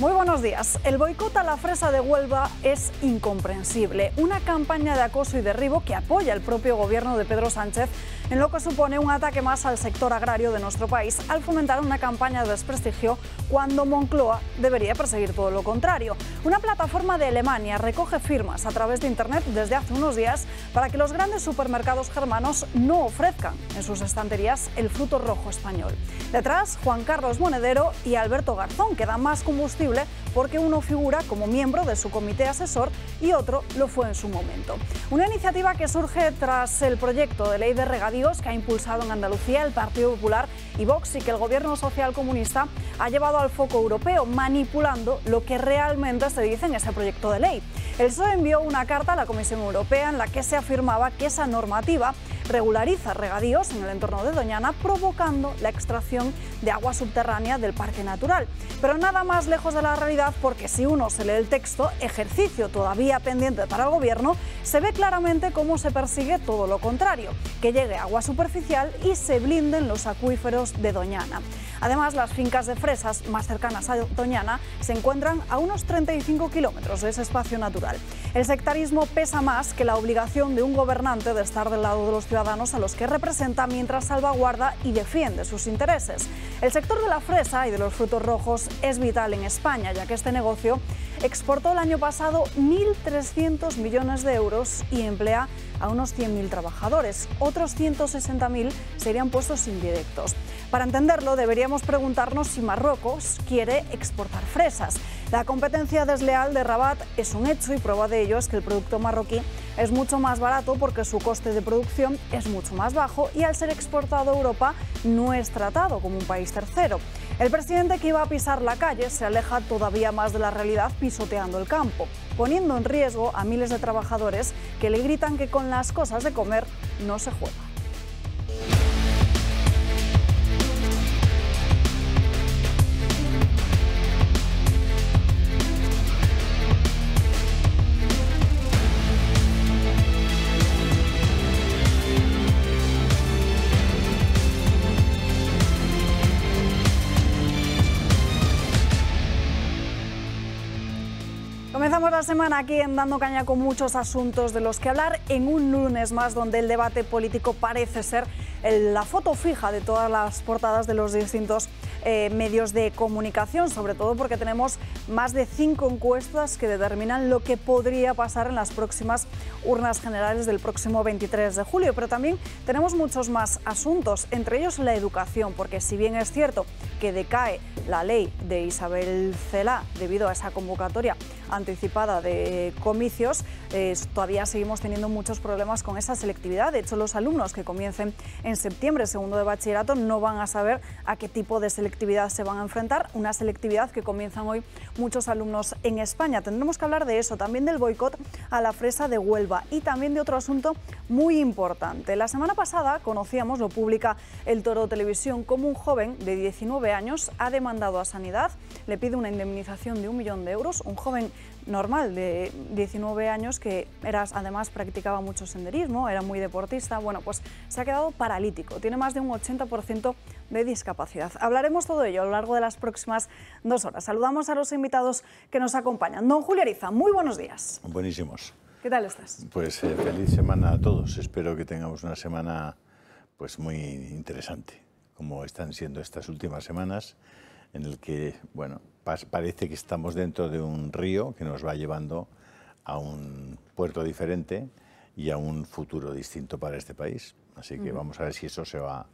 Muy buenos días. El boicot a la fresa de Huelva es incomprensible. Una campaña de acoso y derribo que apoya el propio gobierno de Pedro Sánchez en lo que supone un ataque más al sector agrario de nuestro país al fomentar una campaña de desprestigio cuando Moncloa debería perseguir todo lo contrario. Una plataforma de Alemania recoge firmas a través de Internet desde hace unos días para que los grandes supermercados germanos no ofrezcan en sus estanterías el fruto rojo español. Detrás, Juan Carlos Monedero y Alberto Garzón, quedan más combustible porque uno figura como miembro de su comité asesor y otro lo fue en su momento. Una iniciativa que surge tras el proyecto de ley de regadío que ha impulsado en Andalucía el Partido Popular y Vox y que el gobierno comunista ha llevado al foco europeo, manipulando lo que realmente se dice en ese proyecto de ley. El PSOE envió una carta a la Comisión Europea en la que se afirmaba que esa normativa regulariza regadíos en el entorno de Doñana, provocando la extracción de agua subterránea del parque natural. Pero nada más lejos de la realidad, porque si uno se lee el texto, ejercicio todavía pendiente para el gobierno, se ve claramente cómo se persigue todo lo contrario, que llegue agua agua superficial y se blinden los acuíferos de Doñana. Además, las fincas de fresas más cercanas a Doñana se encuentran a unos 35 kilómetros de ese espacio natural. El sectarismo pesa más que la obligación de un gobernante de estar del lado de los ciudadanos a los que representa mientras salvaguarda y defiende sus intereses. El sector de la fresa y de los frutos rojos es vital en España, ya que este negocio exportó el año pasado 1.300 millones de euros y emplea a unos 100.000 trabajadores. Otros 160.000 serían puestos indirectos. Para entenderlo, deberíamos preguntarnos si Marruecos quiere exportar fresas. La competencia desleal de Rabat es un hecho y prueba de ello es que el producto marroquí es mucho más barato porque su coste de producción es mucho más bajo y al ser exportado a Europa no es tratado como un país tercero. El presidente que iba a pisar la calle se aleja todavía más de la realidad pisoteando el campo, poniendo en riesgo a miles de trabajadores que le gritan que con las cosas de comer no se juega. semana aquí en Dando Caña con muchos asuntos de los que hablar en un lunes más donde el debate político parece ser la foto fija de todas las portadas de los distintos eh, medios de comunicación, sobre todo porque tenemos más de cinco encuestas que determinan lo que podría pasar en las próximas urnas generales del próximo 23 de julio. Pero también tenemos muchos más asuntos, entre ellos la educación, porque si bien es cierto que decae la ley de Isabel Cela debido a esa convocatoria anticipada de comicios, eh, todavía seguimos teniendo muchos problemas con esa selectividad. De hecho, los alumnos que comiencen en septiembre, segundo de bachillerato, no van a saber a qué tipo de selectividad se van a enfrentar, una selectividad que comienzan hoy muchos alumnos en España. Tendremos que hablar de eso, también del boicot a la fresa de Huelva y también de otro asunto muy importante. La semana pasada conocíamos, lo publica el Toro Televisión, como un joven de 19 años ha demandado a Sanidad, le pide una indemnización de un millón de euros, un joven normal de 19 años que era, además practicaba mucho senderismo, era muy deportista, bueno, pues se ha quedado paralítico, tiene más de un 80% de discapacidad. Hablaremos todo ello a lo largo de las próximas dos horas. Saludamos a los invitados que nos acompañan. Don Julio Ariza, muy buenos días. Buenísimos. ¿Qué tal estás? Pues eh, feliz semana a todos. Espero que tengamos una semana pues muy interesante, como están siendo estas últimas semanas, en el que bueno parece que estamos dentro de un río que nos va llevando a un puerto diferente y a un futuro distinto para este país. Así que vamos a ver si eso se va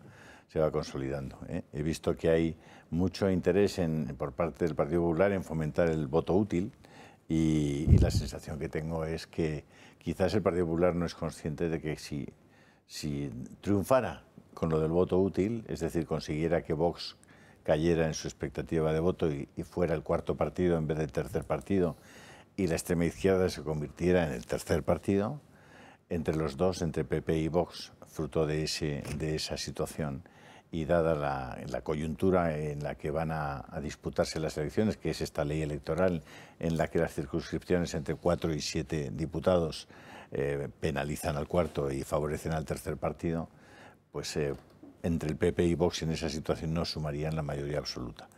se va consolidando. ¿eh? He visto que hay mucho interés por parte del Partido Popular en fomentar el voto útil y, la sensación que tengo es que quizás el Partido Popular no es consciente de que si, si triunfara con lo del voto útil, es decir, consiguiera que Vox cayera en su expectativa de voto y, fuera el cuarto partido en vez del tercer partido, y la extrema izquierda se convirtiera en el tercer partido, entre los dos, entre PP y Vox, fruto de, ese, de esa situación, y dada la, coyuntura en la que van a, disputarse las elecciones, que es esta ley electoral en la que las circunscripciones entre cuatro y siete diputados eh, penalizan al cuarto y favorecen al tercer partido, pues eh, entre el PP y Vox en esa situación no sumarían la mayoría absoluta.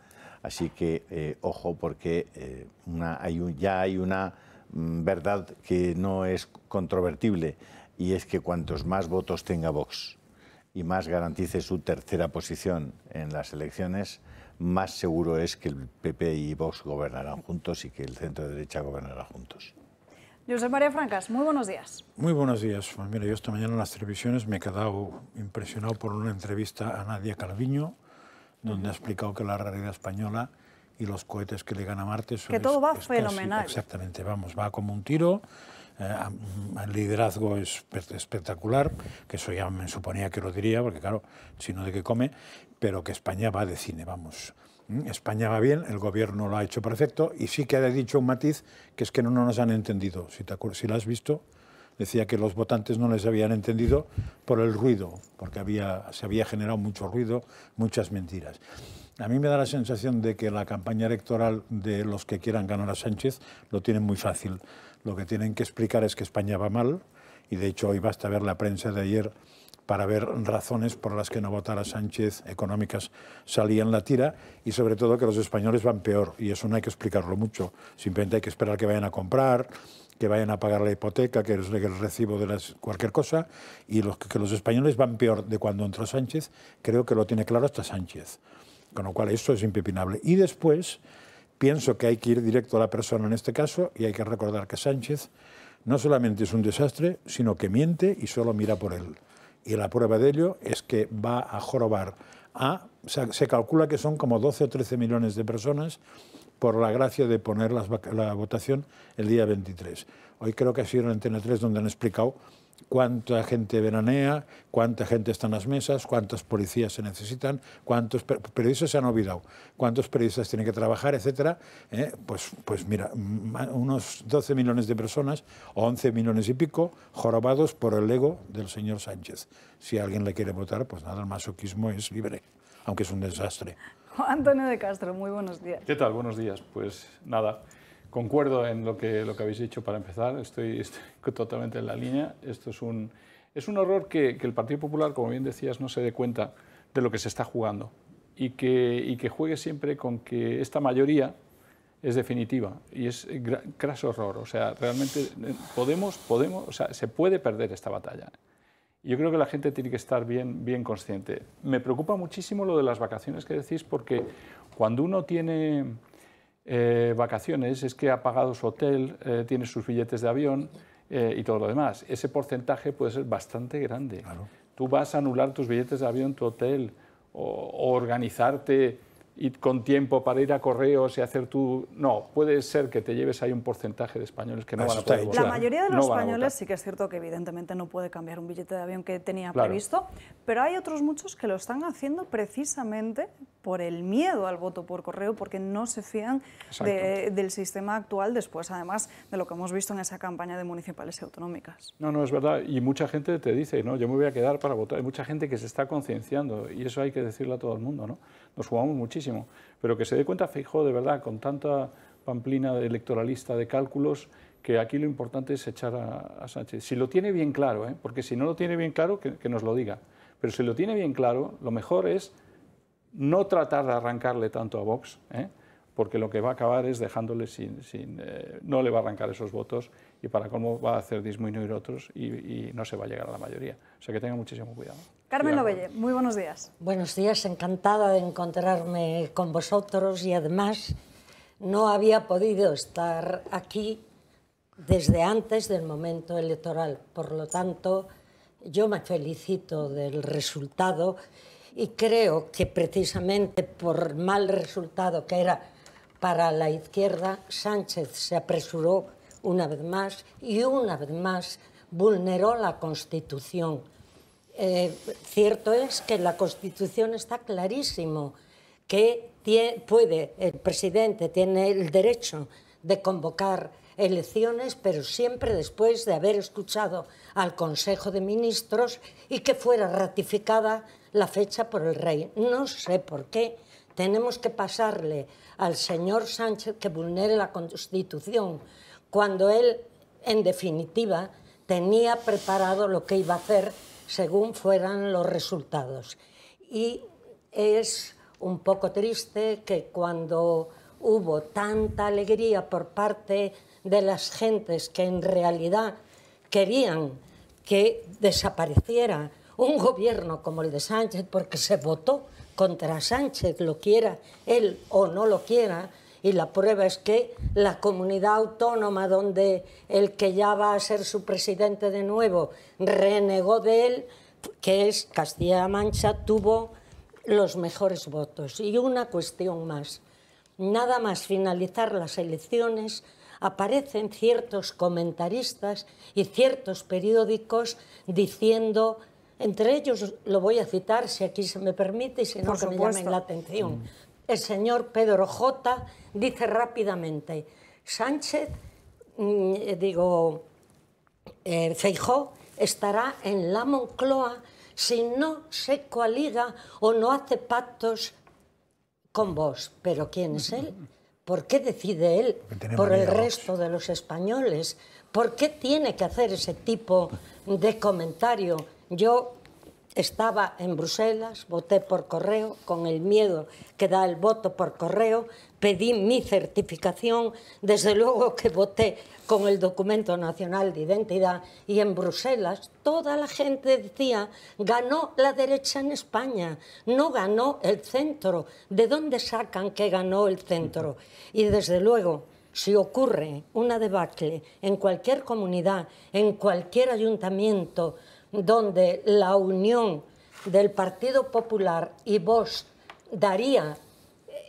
Así que eh, ojo porque una, hay un, ya hay una mm, verdad que no es controvertible y es que cuantos más votos tenga Vox, y más garantice su tercera posición en las elecciones, más seguro es que el PP y Vox gobernarán juntos y que el centro derecha gobernará juntos. José María Francas, muy buenos días. Muy buenos días. mira, yo esta mañana en las televisiones me he quedado impresionado por una entrevista a Nadia Calviño, donde ha explicado que la realidad española y los cohetes que le ganan a Marte... Son que todo va fenomenal. exactamente, vamos, va como un tiro el eh, liderazgo es espectacular, que eso ya me suponía que lo diría, porque claro, si no de qué come, pero que España va de cine, vamos. ¿Mm? España va bien, el gobierno lo ha hecho perfecto y sí que ha dicho un matiz que es que no, nos han entendido. Si, te si lo has visto, decía que los votantes no les habían entendido por el ruido, porque había, se había generado mucho ruido, muchas mentiras. A mí me da la sensación de que la campaña electoral de los que quieran ganar a Sánchez lo tienen muy fácil lo que tienen que explicar es que España va mal, y de hecho hoy basta ver la prensa de ayer para ver razones por las que no votara Sánchez, económicas salían la tira, y sobre todo que los españoles van peor, y eso no hay que explicarlo mucho, simplemente hay que esperar que vayan a comprar, que vayan a pagar la hipoteca, que les el recibo de las, cualquier cosa, y que los españoles van peor de cuando entró Sánchez, creo que lo tiene claro hasta Sánchez, con lo cual esto es impepinable. Y después Pienso que hay que ir directo a la persona en este caso y hay que recordar que Sánchez no solamente es un desastre, sino que miente y solo mira por él. Y la prueba de ello es que va a jorobar a, se calcula que son como 12 o 13 millones de personas por la gracia de poner la votación el día 23. Hoy creo que ha sido en Antena 3 donde han explicado cuánta gente veranea, cuánta gente está en las mesas, cuántos policías se necesitan, cuántos periodistas se han olvidado, cuántos periodistas tienen que trabajar, etcétera? ¿eh? Pues, pues mira, unos 12 millones de personas, 11 millones y pico, jorobados por el ego del señor Sánchez. Si alguien le quiere votar, pues nada, el masoquismo es libre, aunque es un desastre. Antonio de Castro, muy buenos días. ¿Qué tal? Buenos días. Pues nada. Concuerdo en lo que, lo que habéis dicho para empezar, estoy, totalmente en la línea. Esto es un, es un horror que, el Partido Popular, como bien decías, no se dé cuenta de lo que se está jugando y que, y que juegue siempre con que esta mayoría es definitiva y es craso horror. O sea, realmente eh, podemos, podemos, o sea, se puede perder esta batalla. Yo creo que la gente tiene que estar bien, bien consciente. Me preocupa muchísimo lo de las vacaciones que decís porque cuando uno tiene eh, vacaciones es que ha pagado su hotel, eh, tiene sus billetes de avión eh, y todo lo demás. Ese porcentaje puede ser bastante grande. Tú vas a anular tus billetes de avión, tu hotel, o organizarte y con tiempo para ir a correos y hacer tu... No, puede ser que te lleves ahí un porcentaje de españoles que no van a poder votar. La mayoría de los españoles sí que es cierto que evidentemente no puede cambiar un billete de avión que tenía previsto, pero hay otros muchos que lo están haciendo precisamente por el miedo al voto por correo, porque no se fían del sistema actual después, además de lo que hemos visto en esa campaña de municipales y autonómicas. No, no, es verdad. Y mucha gente te dice, no, yo me voy a quedar para votar. Hay mucha gente que se está concienciando y eso hay que decirle a todo el mundo, ¿no? nos jugamos muchísimo. Pero que se dé cuenta fijo, de verdad, con tanta pamplina electoralista de cálculos, que aquí lo importante es echar a, Sánchez. Si lo tiene bien claro, ¿eh? porque si no lo tiene bien claro, que, nos lo diga. Pero si lo tiene bien claro, lo mejor es no tratar de arrancarle tanto a Vox, ¿eh? porque lo que va a acabar es dejándole sin... sin eh, no le va a arrancar esos votos y para cómo va a hacer disminuir otros y, no se va a llegar a la mayoría. O sea que tenga muchísimo cuidado. Carmen Novelle, muy buenos días. Buenos días, encantada de encontrarme con vosotros y además no había podido estar aquí desde antes del momento electoral. Por lo tanto, yo me felicito del resultado y creo que precisamente por mal resultado que era para la izquierda, Sánchez se apresuró una vez más y una vez más vulneró la Constitución. Eh, cierto es que la Constitución está clarísimo que puede, el presidente tiene el derecho de convocar elecciones, pero siempre después de haber escuchado al Consejo de Ministros y que fuera ratificada la fecha por el rey. No sé por qué tenemos que pasarle al señor Sánchez que vulnere la Constitución cuando él, en definitiva, tenía preparado lo que iba a hacer según fueran los resultados. Y es un poco triste que cuando hubo tanta alegría por parte de las gentes que en realidad querían que desapareciera un gobierno como el de Sánchez, porque se votó contra Sánchez, lo quiera él o no lo quiera, y la prueba es que la comunidad autónoma donde el que ya va a ser su presidente de nuevo renegó de él, que es Castilla-La Mancha, tuvo los mejores votos. Y una cuestión más. Nada más finalizar las elecciones, aparecen ciertos comentaristas y ciertos periódicos diciendo, entre ellos lo voy a citar si aquí se me permite y si no que me llamen la atención, mm el señor Pedro J. dice rápidamente, Sánchez, mm, eh, digo, eh, estará en la Moncloa si no se coaliga o no hace pactos con vos. Pero ¿quién es él? ¿Por qué decide él por el resto de los españoles? ¿Por qué tiene que hacer ese tipo de comentario? Yo estaba en Bruselas, voté por correo, con el miedo que da el voto por correo, pedí mi certificación, desde luego que voté con el documento nacional de identidad y en Bruselas toda la gente decía, ganó la derecha en España, no ganó el centro. ¿De dónde sacan que ganó el centro? Y desde luego, si ocurre una debacle en cualquier comunidad, en cualquier ayuntamiento, donde la unión del Partido Popular y Vox daría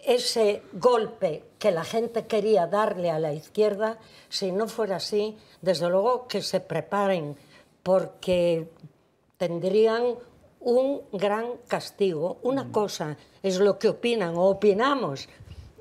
ese golpe que la gente quería darle a la izquierda, si no fuera así, desde luego que se preparen, porque tendrían un gran castigo. Una mm. cosa es lo que opinan o opinamos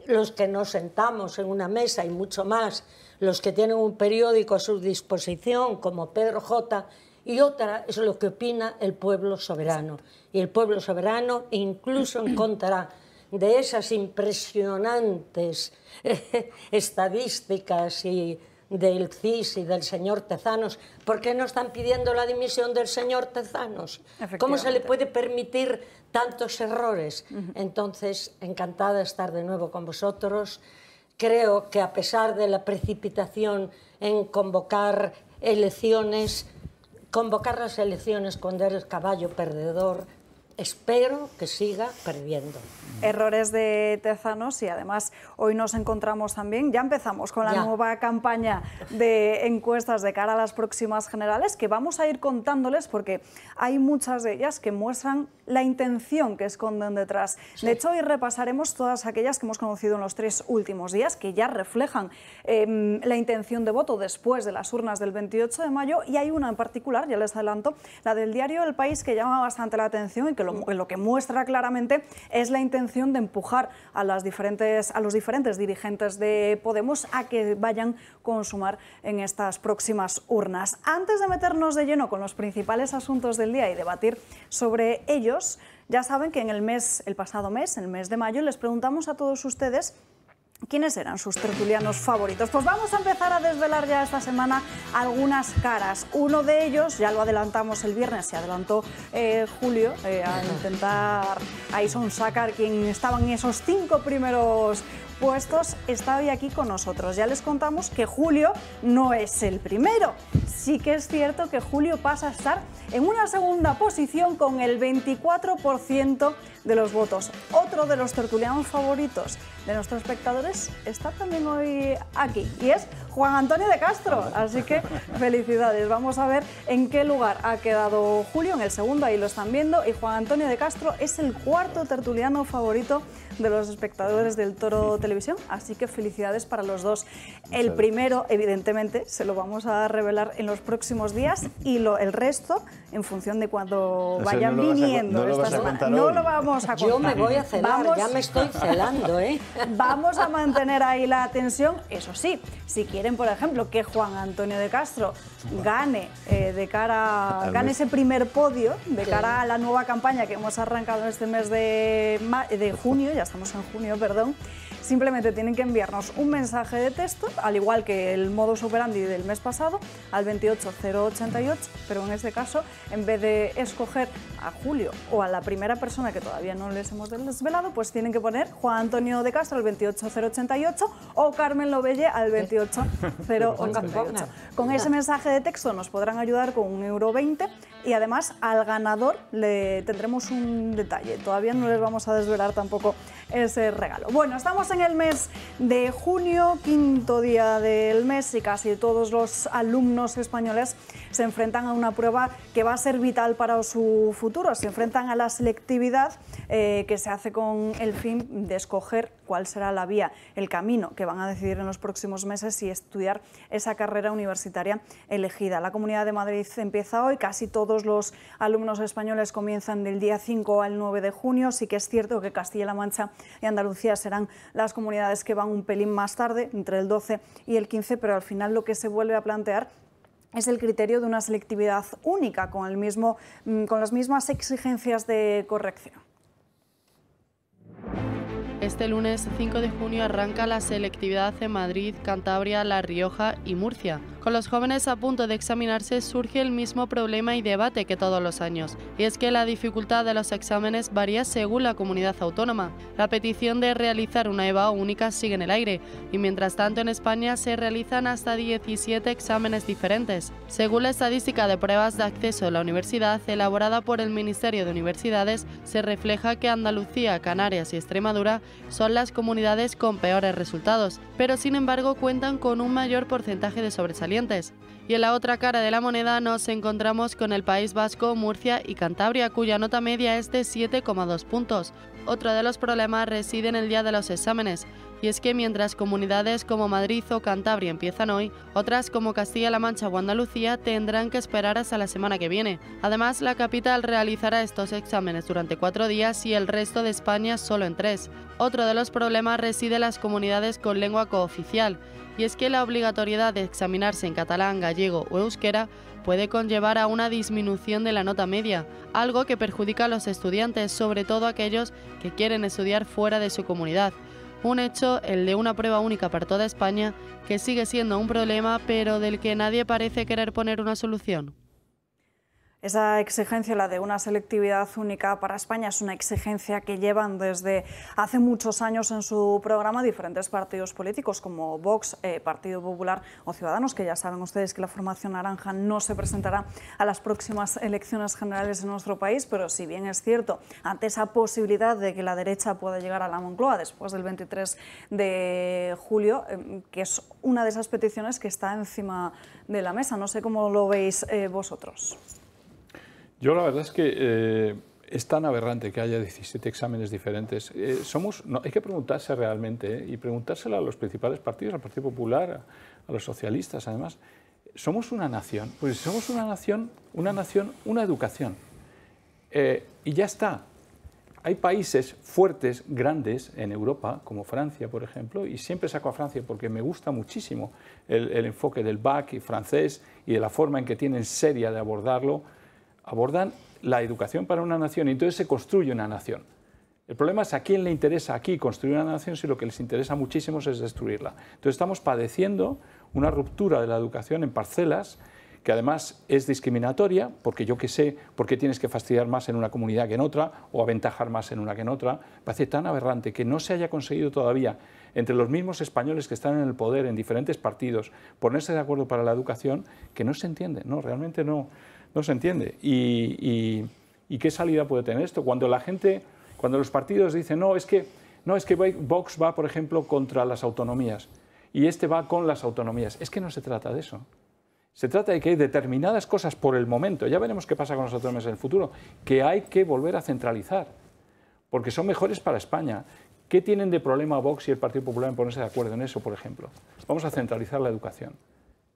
los que nos sentamos en una mesa y mucho más, los que tienen un periódico a su disposición, como Pedro J y otra es lo que opina el pueblo soberano. Y el pueblo soberano incluso en contra de esas impresionantes eh, estadísticas y del CIS y del señor Tezanos. ¿Por qué no están pidiendo la dimisión del señor Tezanos? ¿Cómo se le puede permitir tantos errores? Entonces, encantada de estar de nuevo con vosotros. Creo que a pesar de la precipitación en convocar elecciones, convocar las elecciones esconder el caballo perdedor espero que siga perdiendo. Errores de Tezanos y además hoy nos encontramos también, ya empezamos con la nueva campaña de encuestas de cara a las próximas generales que vamos a ir contándoles porque hay muchas de ellas que muestran la intención que esconden detrás. De hecho, hoy repasaremos todas aquellas que hemos conocido en los tres últimos días que ya reflejan em, la intención de voto después de las urnas del 28 de mayo y hay una en particular, ya les adelanto, la del diario El País que llama bastante la atención y que lo, que muestra claramente es la intención de empujar a, las diferentes, a los diferentes dirigentes de Podemos a que vayan a consumar en estas próximas urnas. Antes de meternos de lleno con los principales asuntos del día y debatir sobre ellos, ya saben que en el mes, el pasado mes, en el mes de mayo, les preguntamos a todos ustedes ¿Quiénes eran sus tertulianos favoritos? Pues vamos a empezar a desvelar ya esta semana algunas caras. Uno de ellos, ya lo adelantamos el viernes, se adelantó eh, Julio eh, a intentar a Ison Sacar, quien estaban en esos cinco primeros puestos está hoy aquí con nosotros. Ya les contamos que Julio no es el primero. Sí que es cierto que Julio pasa a estar en una segunda posición con el 24% de los votos. Otro de los tertulianos favoritos de nuestros espectadores está también hoy aquí y es Juan Antonio de Castro. Así que felicidades. Vamos a ver en qué lugar ha quedado Julio, en el segundo, ahí lo están viendo. Y Juan Antonio de Castro es el cuarto tertuliano favorito de los espectadores del Toro Televisión. Así que felicidades para los dos. El primero, evidentemente, se lo vamos a revelar en los próximos días y el resto en función de cuando vayan viniendo. No no lo vamos a contar. Yo me voy a vamos, ya me estoy celando. ¿eh? Vamos a mantener ahí la atención. Eso sí, si quieres por ejemplo, que Juan Antonio de Castro gane eh, de cara gane ese primer podio de cara a la nueva campaña que hemos arrancado en este mes de, de junio, ya estamos en junio, perdón. Simplemente tienen que enviarnos un mensaje de texto, al igual que el modo operandi del mes pasado, al 28088, pero en este caso, en vez de escoger a Julio o a la primera persona que todavía no les hemos desvelado, pues tienen que poner Juan Antonio de Castro al 28088 o Carmen Lobelle al 28088. Con ese mensaje de texto nos podrán ayudar con un euro 20 y además al ganador le tendremos un detalle. Todavía no les vamos a desvelar tampoco ese regalo. Bueno, estamos en el mes de junio, quinto día del mes y casi todos los alumnos españoles se enfrentan a una prueba que va a ser vital para su futuro. Se enfrentan a la selectividad eh, que se hace con el fin de escoger cuál será la vía, el camino que van a decidir en los próximos meses y estudiar esa carrera universitaria elegida. La Comunidad de Madrid empieza hoy, casi todos todos los alumnos españoles comienzan del día 5 al 9 de junio. Sí que es cierto que Castilla-La Mancha y Andalucía serán las comunidades que van un pelín más tarde, entre el 12 y el 15, pero al final lo que se vuelve a plantear es el criterio de una selectividad única con, mm, con las mismas exigencias de corrección. Este lunes 5 de junio arranca la selectividad en Madrid, Cantabria, La Rioja y Murcia. Con los jóvenes a punto de examinarse surge el mismo problema y debate que todos los años, y es que la dificultad de los exámenes varía según la comunidad autónoma. La petición de realizar una EVA única sigue en el aire, y mientras tanto en España se realizan hasta 17 exámenes diferentes. Según la estadística de pruebas de acceso a la universidad elaborada por el Ministerio de Universidades, se refleja que Andalucía, Canarias y Extremadura son las comunidades con peores resultados, pero sin embargo cuentan con un mayor porcentaje de sobresalientes y en la otra cara de la moneda nos encontramos con el País Vasco, Murcia y Cantabria, cuya nota media es de 7,2 puntos. Otro de los problemas reside en el día de los exámenes, y es que mientras comunidades como Madrid o Cantabria empiezan hoy, otras como Castilla-La Mancha o Andalucía tendrán que esperar hasta la semana que viene. Además, la capital realizará estos exámenes durante cuatro días y el resto de España solo en tres. Otro de los problemas reside en las comunidades con lengua cooficial y es que la obligatoriedad de examinarse en catalán, gallego o euskera puede conllevar a una disminución de la nota media, algo que perjudica a los estudiantes, sobre todo aquellos que quieren estudiar fuera de su comunidad. Un hecho, el de una prueba única para toda España, que sigue siendo un problema, pero del que nadie parece querer poner una solución. Esa exigencia, la de una selectividad única para España, es una exigencia que llevan desde hace muchos años en su programa diferentes partidos políticos como Vox, eh, Partido Popular o Ciudadanos, que ya saben ustedes que la formación naranja no se presentará a las próximas elecciones generales en nuestro país, pero si bien es cierto, ante esa posibilidad de que la derecha pueda llegar a la Moncloa después del 23 de julio, eh, que es una de esas peticiones que está encima de la mesa. No sé cómo lo veis eh, vosotros. Yo la verdad es que eh, es tan aberrante que haya 17 exámenes diferentes. Eh, somos, hay que preguntarse realmente, eh, y preguntárselo a los principales partidos, al Partido Popular, a, los socialistas además, somos una nación, pues somos una nación, una nación, una educación. y ya está. Hay países fuertes, grandes en Europa, como Francia, por ejemplo, y siempre saco a Francia porque me gusta muchísimo el, el enfoque del BAC y francés y de la forma en que tienen seria de abordarlo abordan la educación para una nación y entonces se construye una nación. El problema es a quién le interesa aquí construir una nación si lo que les interesa muchísimo es destruirla. Entonces estamos padeciendo una ruptura de la educación en parcelas que además es discriminatoria, porque yo que sé por qué tienes que fastidiar más en una comunidad que en otra o aventajar más en una que en otra, parece tan aberrante que no se haya conseguido todavía entre los mismos españoles que están en el poder en diferentes partidos ponerse de acuerdo para la educación que no se entiende, no, realmente no no se entiende. Y, qué salida puede tener esto? Cuando la gente, cuando los partidos dicen, no, es que, no, es que Vox va, por ejemplo, contra las autonomías y este va con las autonomías. Es que no se trata de eso. Se trata de que hay determinadas cosas por el momento, ya veremos qué pasa con las autonomías en el futuro, que hay que volver a centralizar, porque son mejores para España. ¿Qué tienen de problema Vox y el Partido Popular en ponerse de acuerdo en eso, por ejemplo? Vamos a centralizar la educación.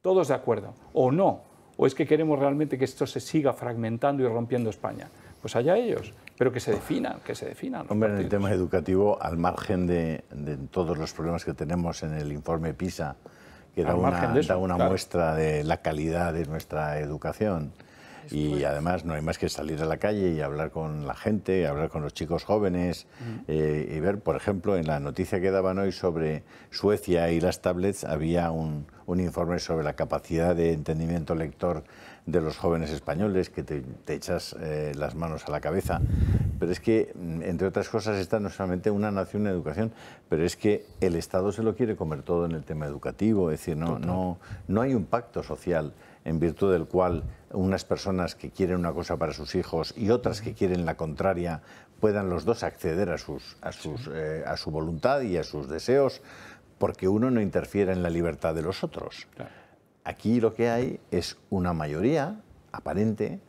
Todos de acuerdo, o no, ¿O es que queremos realmente que esto se siga fragmentando y rompiendo España? Pues allá ellos, pero que se definan, que se definan. Hombre, en el tema educativo, al margen de, todos los problemas que tenemos en el informe PISA, que da una, muestra de la calidad de nuestra educación, y además no hay más que salir a la calle y hablar con la gente, hablar con los chicos jóvenes mm. eh, y ver, por ejemplo, en la noticia que daban hoy sobre Suecia y las tablets, había un, informe sobre la capacidad de entendimiento lector de los jóvenes españoles, que te, echas eh, las manos a la cabeza. Pero es que, mm, entre otras cosas, está no solamente una nación en educación, pero es que el Estado se lo quiere comer todo en el tema educativo. Es decir, no, no, no hay un pacto social en virtud del cual unas personas que quieren una cosa para sus hijos y otras que quieren la contraria puedan los dos acceder a, sus, a, eh, a su voluntad y a sus deseos, porque uno no interfiera en la libertad de los otros. Aquí lo que hay es una mayoría aparente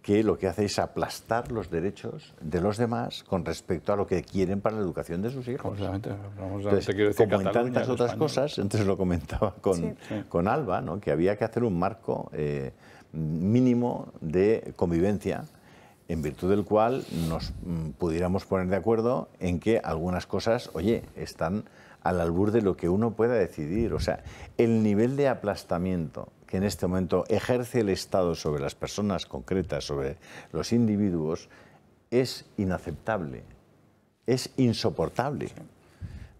que lo que hace es aplastar los derechos de los demás con respecto a lo que quieren para la educación de sus hijos. como tantas otras cosas, entonces lo comentaba con, con Alba, ¿no? que había que hacer un marco eh, mínimo de convivencia en virtud del cual nos mm, pudiéramos poner de acuerdo en que algunas cosas, oye, están al albur de lo que uno pueda decidir. O sea, el nivel de aplastamiento que en este momento ejerce el Estado sobre las personas concretas, sobre los individuos, es inaceptable, es insoportable.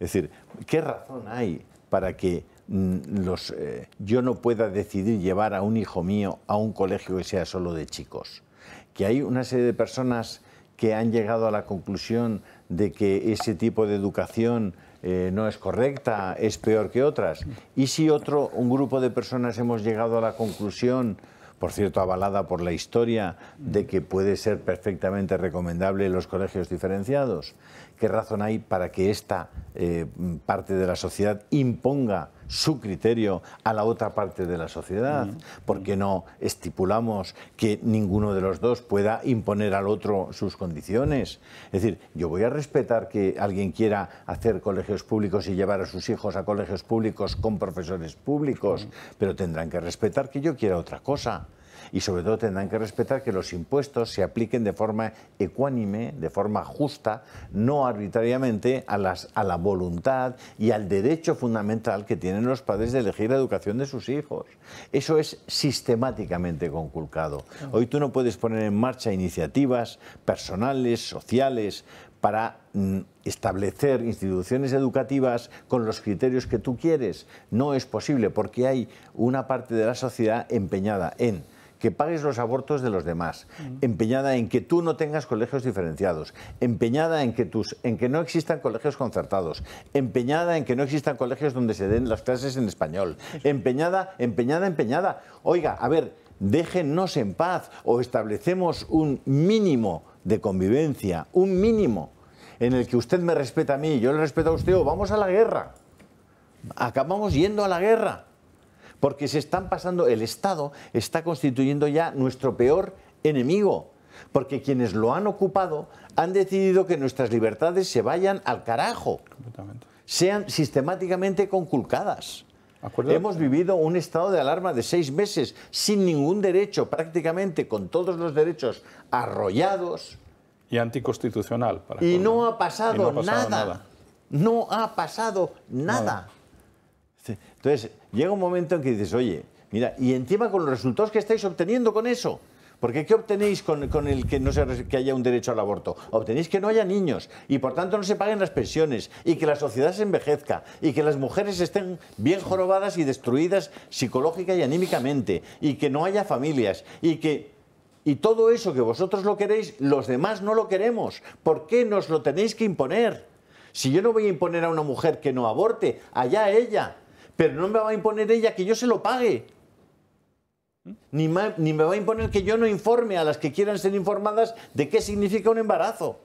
Es decir, ¿qué razón hay para que Mm, los, eh, yo no pueda decidir llevar a un hijo mío a un colegio que sea solo de chicos. Que hay una serie de personas que han llegado a la conclusión de que ese tipo de educación eh, no es correcta, es peor que otras. Y si otro, un grupo de personas hemos llegado a la conclusión por cierto, avalada por la historia, de que puede ser perfectamente recomendable los colegios diferenciados, ¿Qué razón hay para que esta eh, parte de la sociedad imponga su criterio a la otra parte de la sociedad? porque no estipulamos que ninguno de los dos pueda imponer al otro sus condiciones? Es decir, yo voy a respetar que alguien quiera hacer colegios públicos y llevar a sus hijos a colegios públicos con profesores públicos, pero tendrán que respetar que yo quiera otra cosa y sobre todo tendrán que respetar que los impuestos se apliquen de forma ecuánime, de forma justa, no arbitrariamente a, las, a la voluntad y al derecho fundamental que tienen los padres de elegir la educación de sus hijos. Eso es sistemáticamente conculcado. Hoy tú no puedes poner en marcha iniciativas personales, sociales, para mm, establecer instituciones educativas con los criterios que tú quieres. No es posible porque hay una parte de la sociedad empeñada en que pagues los abortos de los demás, empeñada en que tú no tengas colegios diferenciados, empeñada en que, tus, en que no existan colegios concertados, empeñada en que no existan colegios donde se den las clases en español, empeñada, empeñada, empeñada. Oiga, a ver, déjennos en paz o establecemos un mínimo de convivencia, un mínimo en el que usted me respeta a mí, y yo le respeto a usted o vamos a la guerra. Acabamos yendo a la guerra porque se están pasando, el Estado está constituyendo ya nuestro peor enemigo, porque quienes lo han ocupado han decidido que nuestras libertades se vayan al carajo, sean sistemáticamente conculcadas. Hemos vivido un estado de alarma de seis meses sin ningún derecho, prácticamente con todos los derechos arrollados. Y anticonstitucional. y, no ha, pasado, nada. No ha pasado nada. Entonces, llega un momento en que dices, oye, mira, y encima con los resultados que estáis obteniendo con eso. Porque ¿qué obtenéis con, el que no se, que haya un derecho al aborto? Obtenéis que no haya niños y por tanto no se paguen las pensiones y que la sociedad se envejezca y que las mujeres estén bien jorobadas y destruidas psicológica y anímicamente y que no haya familias y que y todo eso que vosotros lo queréis, los demás no lo queremos. ¿Por qué nos lo tenéis que imponer? Si yo no voy a imponer a una mujer que no aborte, allá ella. Pero no me va a imponer ella que yo se lo pague. Ni, me va a imponer que yo no informe a las que quieran ser informadas de qué significa un embarazo.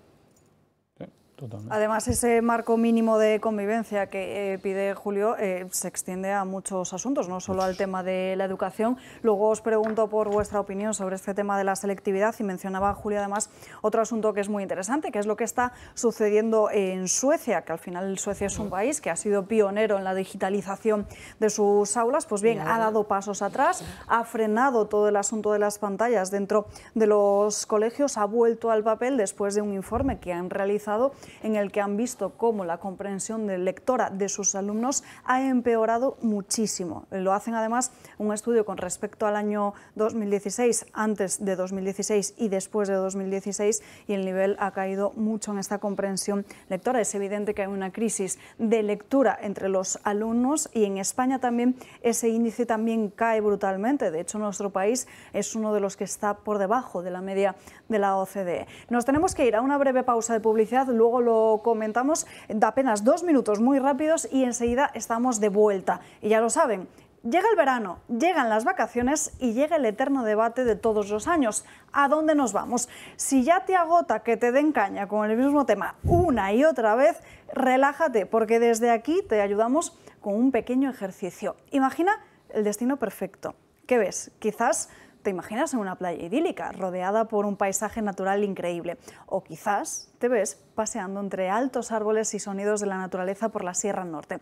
Además, ese marco mínimo de convivencia que eh, pide Julio eh, se extiende a muchos asuntos, no solo al tema de la educación. Luego os pregunto por vuestra opinión sobre este tema de la selectividad y mencionaba Julio además otro asunto que es muy interesante, que es lo que está sucediendo en Suecia, que al final Suecia es un país que ha sido pionero en la digitalización de sus aulas. Pues bien, ha dado pasos atrás, ha frenado todo el asunto de las pantallas dentro de los colegios, ha vuelto al papel después de un informe que han realizado en el que han visto cómo la comprensión de lectora de sus alumnos ha empeorado muchísimo. Lo hacen además un estudio con respecto al año 2016, antes de 2016 y después de 2016, y el nivel ha caído mucho en esta comprensión lectora. Es evidente que hay una crisis de lectura entre los alumnos y en España también ese índice también cae brutalmente. De hecho, nuestro país es uno de los que está por debajo de la media de la OCDE. Nos tenemos que ir a una breve pausa de publicidad, luego lo comentamos, de apenas dos minutos muy rápidos y enseguida estamos de vuelta. Y ya lo saben, Llega el verano, llegan las vacaciones y llega el eterno debate de todos los años. ¿A dónde nos vamos? Si ya te agota que te den caña con el mismo tema una y otra vez, relájate porque desde aquí te ayudamos con un pequeño ejercicio. Imagina el destino perfecto. ¿Qué ves? Quizás te imaginas en una playa idílica, rodeada por un paisaje natural increíble. O quizás te ves paseando entre altos árboles y sonidos de la naturaleza por la Sierra Norte.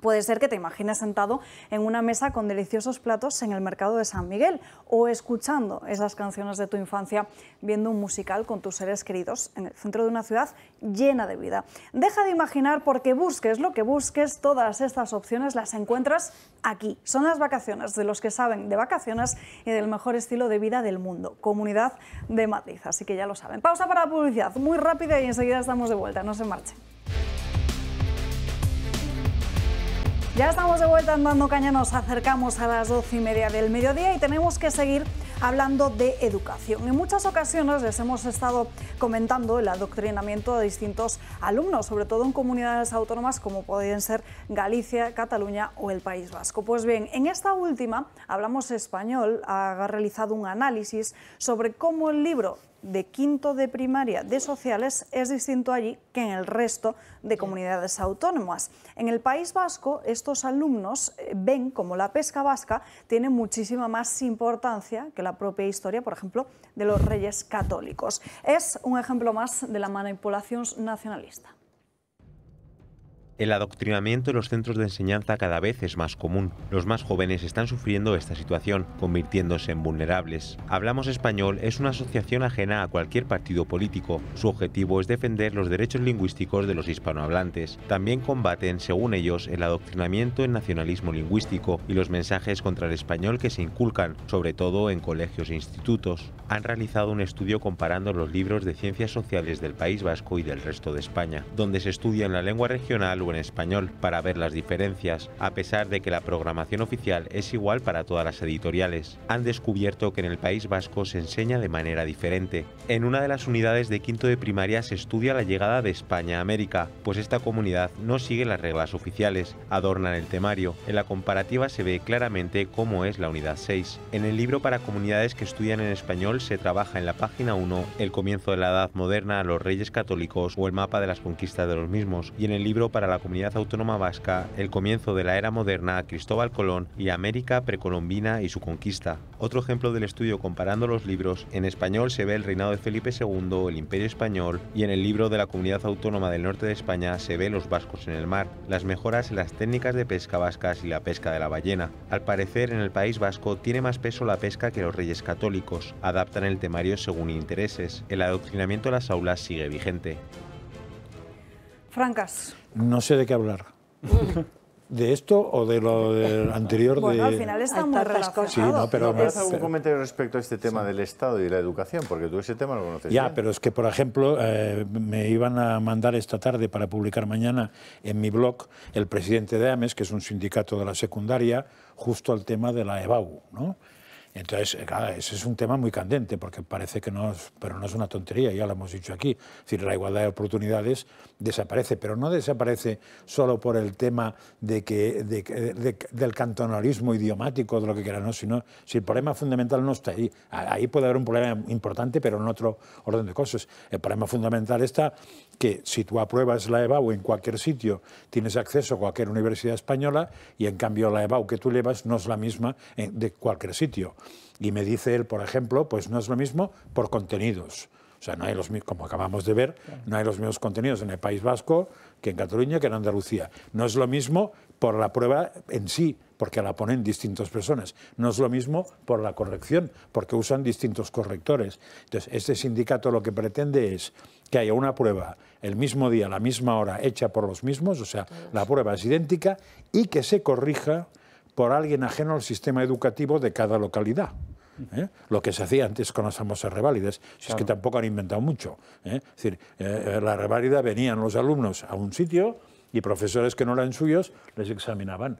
Puede ser que te imagines sentado en una mesa con deliciosos platos en el mercado de San Miguel o escuchando esas canciones de tu infancia viendo un musical con tus seres queridos en el centro de una ciudad llena de vida. Deja de imaginar porque busques lo que busques, todas estas opciones las encuentras aquí. Son las vacaciones de los que saben de vacaciones y del mejor estilo de vida del mundo, Comunidad de Madrid, así que ya lo saben. Pausa para la publicidad, muy rápida y enseguida estamos de vuelta, no se marchen. Ya estamos de vuelta andando caña, nos acercamos a las doce y media del mediodía y tenemos que seguir hablando de educación. En muchas ocasiones les hemos estado comentando el adoctrinamiento de distintos alumnos, sobre todo en comunidades autónomas como pueden ser Galicia, Cataluña o el País Vasco. Pues bien, en esta última, Hablamos Español ha realizado un análisis sobre cómo el libro de quinto de primaria de sociales es distinto allí que en el resto de comunidades autónomas. En el País Vasco, estos alumnos eh, ven como la pesca vasca tiene muchísima más importancia que la propia historia, por ejemplo, de los reyes católicos. Es un ejemplo más de la manipulación nacionalista. El adoctrinamiento en los centros de enseñanza cada vez es más común. Los más jóvenes están sufriendo esta situación, convirtiéndose en vulnerables. Hablamos Español es una asociación ajena a cualquier partido político. Su objetivo es defender los derechos lingüísticos de los hispanohablantes. También combaten, según ellos, el adoctrinamiento en nacionalismo lingüístico y los mensajes contra el español que se inculcan, sobre todo en colegios e institutos. Han realizado un estudio comparando los libros de ciencias sociales del País Vasco y del resto de España, donde se estudian la lengua regional o en español para ver las diferencias, a pesar de que la programación oficial es igual para todas las editoriales. Han descubierto que en el País Vasco se enseña de manera diferente. En una de las unidades de quinto de primaria se estudia la llegada de España a América, pues esta comunidad no sigue las reglas oficiales, adornan el temario. En la comparativa se ve claramente cómo es la unidad 6. En el libro para comunidades que estudian en español se trabaja en la página 1 el comienzo de la Edad Moderna los Reyes Católicos o el mapa de las conquistas de los mismos, y en el libro para la comunidad autónoma vasca el comienzo de la era moderna Cristóbal Colón y América precolombina y su conquista. Otro ejemplo del estudio comparando los libros, en español se ve el reinado de Felipe II, el Imperio Español, y en el libro de la comunidad autónoma del norte de España se ve los vascos en el mar, las mejoras en las técnicas de pesca vascas y la pesca de la ballena. Al parecer, en el País Vasco tiene más peso la pesca que los reyes católicos, adaptan el temario según intereses, el adoctrinamiento de las aulas sigue vigente. Francas. No sé de qué hablar. ¿De esto o de lo anterior? al final está muy Sí, no, pero... algún comentario respecto a este tema del Estado y la educación? Porque tú ese tema lo conoces Ya, pero es que, por ejemplo, eh, me iban a mandar esta tarde para publicar mañana en mi blog el presidente de AMES, que es un sindicato de la secundaria, justo al tema de la EBAU, ¿no? Entonces, eh, claro, ese es un tema muy candente, porque parece que no es, pero no es una tontería, ya lo hemos dicho aquí. Es decir, la igualdad de oportunidades desaparece, pero no desaparece solo por el tema de que, del cantonalismo idiomático, de lo que quieran, no, sino si el problema fundamental no está ahí. Ahí puede haber un problema importante, pero en otro orden de cosas. El problema fundamental está que si tú apruebas la EBAU en cualquier sitio, tienes acceso a cualquier universidad española y en cambio la EBAU que tú llevas no es la misma de cualquier sitio. Y me dice él, por ejemplo, pues no es lo mismo por contenidos. O sea, no hay los como acabamos de ver, no hay los mismos contenidos en el País Vasco que en Cataluña que en Andalucía. No es lo mismo por la prueba en sí, porque la ponen distintas personas. No es lo mismo por la corrección, porque usan distintos correctores. Entonces, este sindicato lo que pretende es que haya una prueba el mismo día, la misma hora, hecha por los mismos, o sea, la prueba es idéntica, y que se corrija por alguien ajeno al sistema educativo de cada localidad. ¿eh? lo que se hacía antes con las famosas reválidas, si es que tampoco han inventado mucho. ¿eh? Es decir, eh, la reválida venían los alumnos a un sitio y profesores que no eran suyos les examinaban.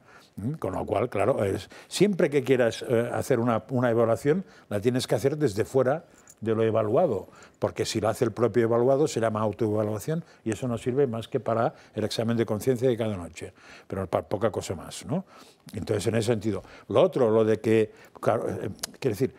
Con lo cual, claro, es, siempre que quieras hacer una, una evaluación, la tienes que hacer desde fuera de lo evaluado, porque si lo hace el propio evaluado se llama autoevaluación y eso no sirve más que para el examen de conciencia de cada noche, pero para poca cosa más. ¿no? Entonces, en ese sentido. Lo otro, lo de que, eh, quiero decir,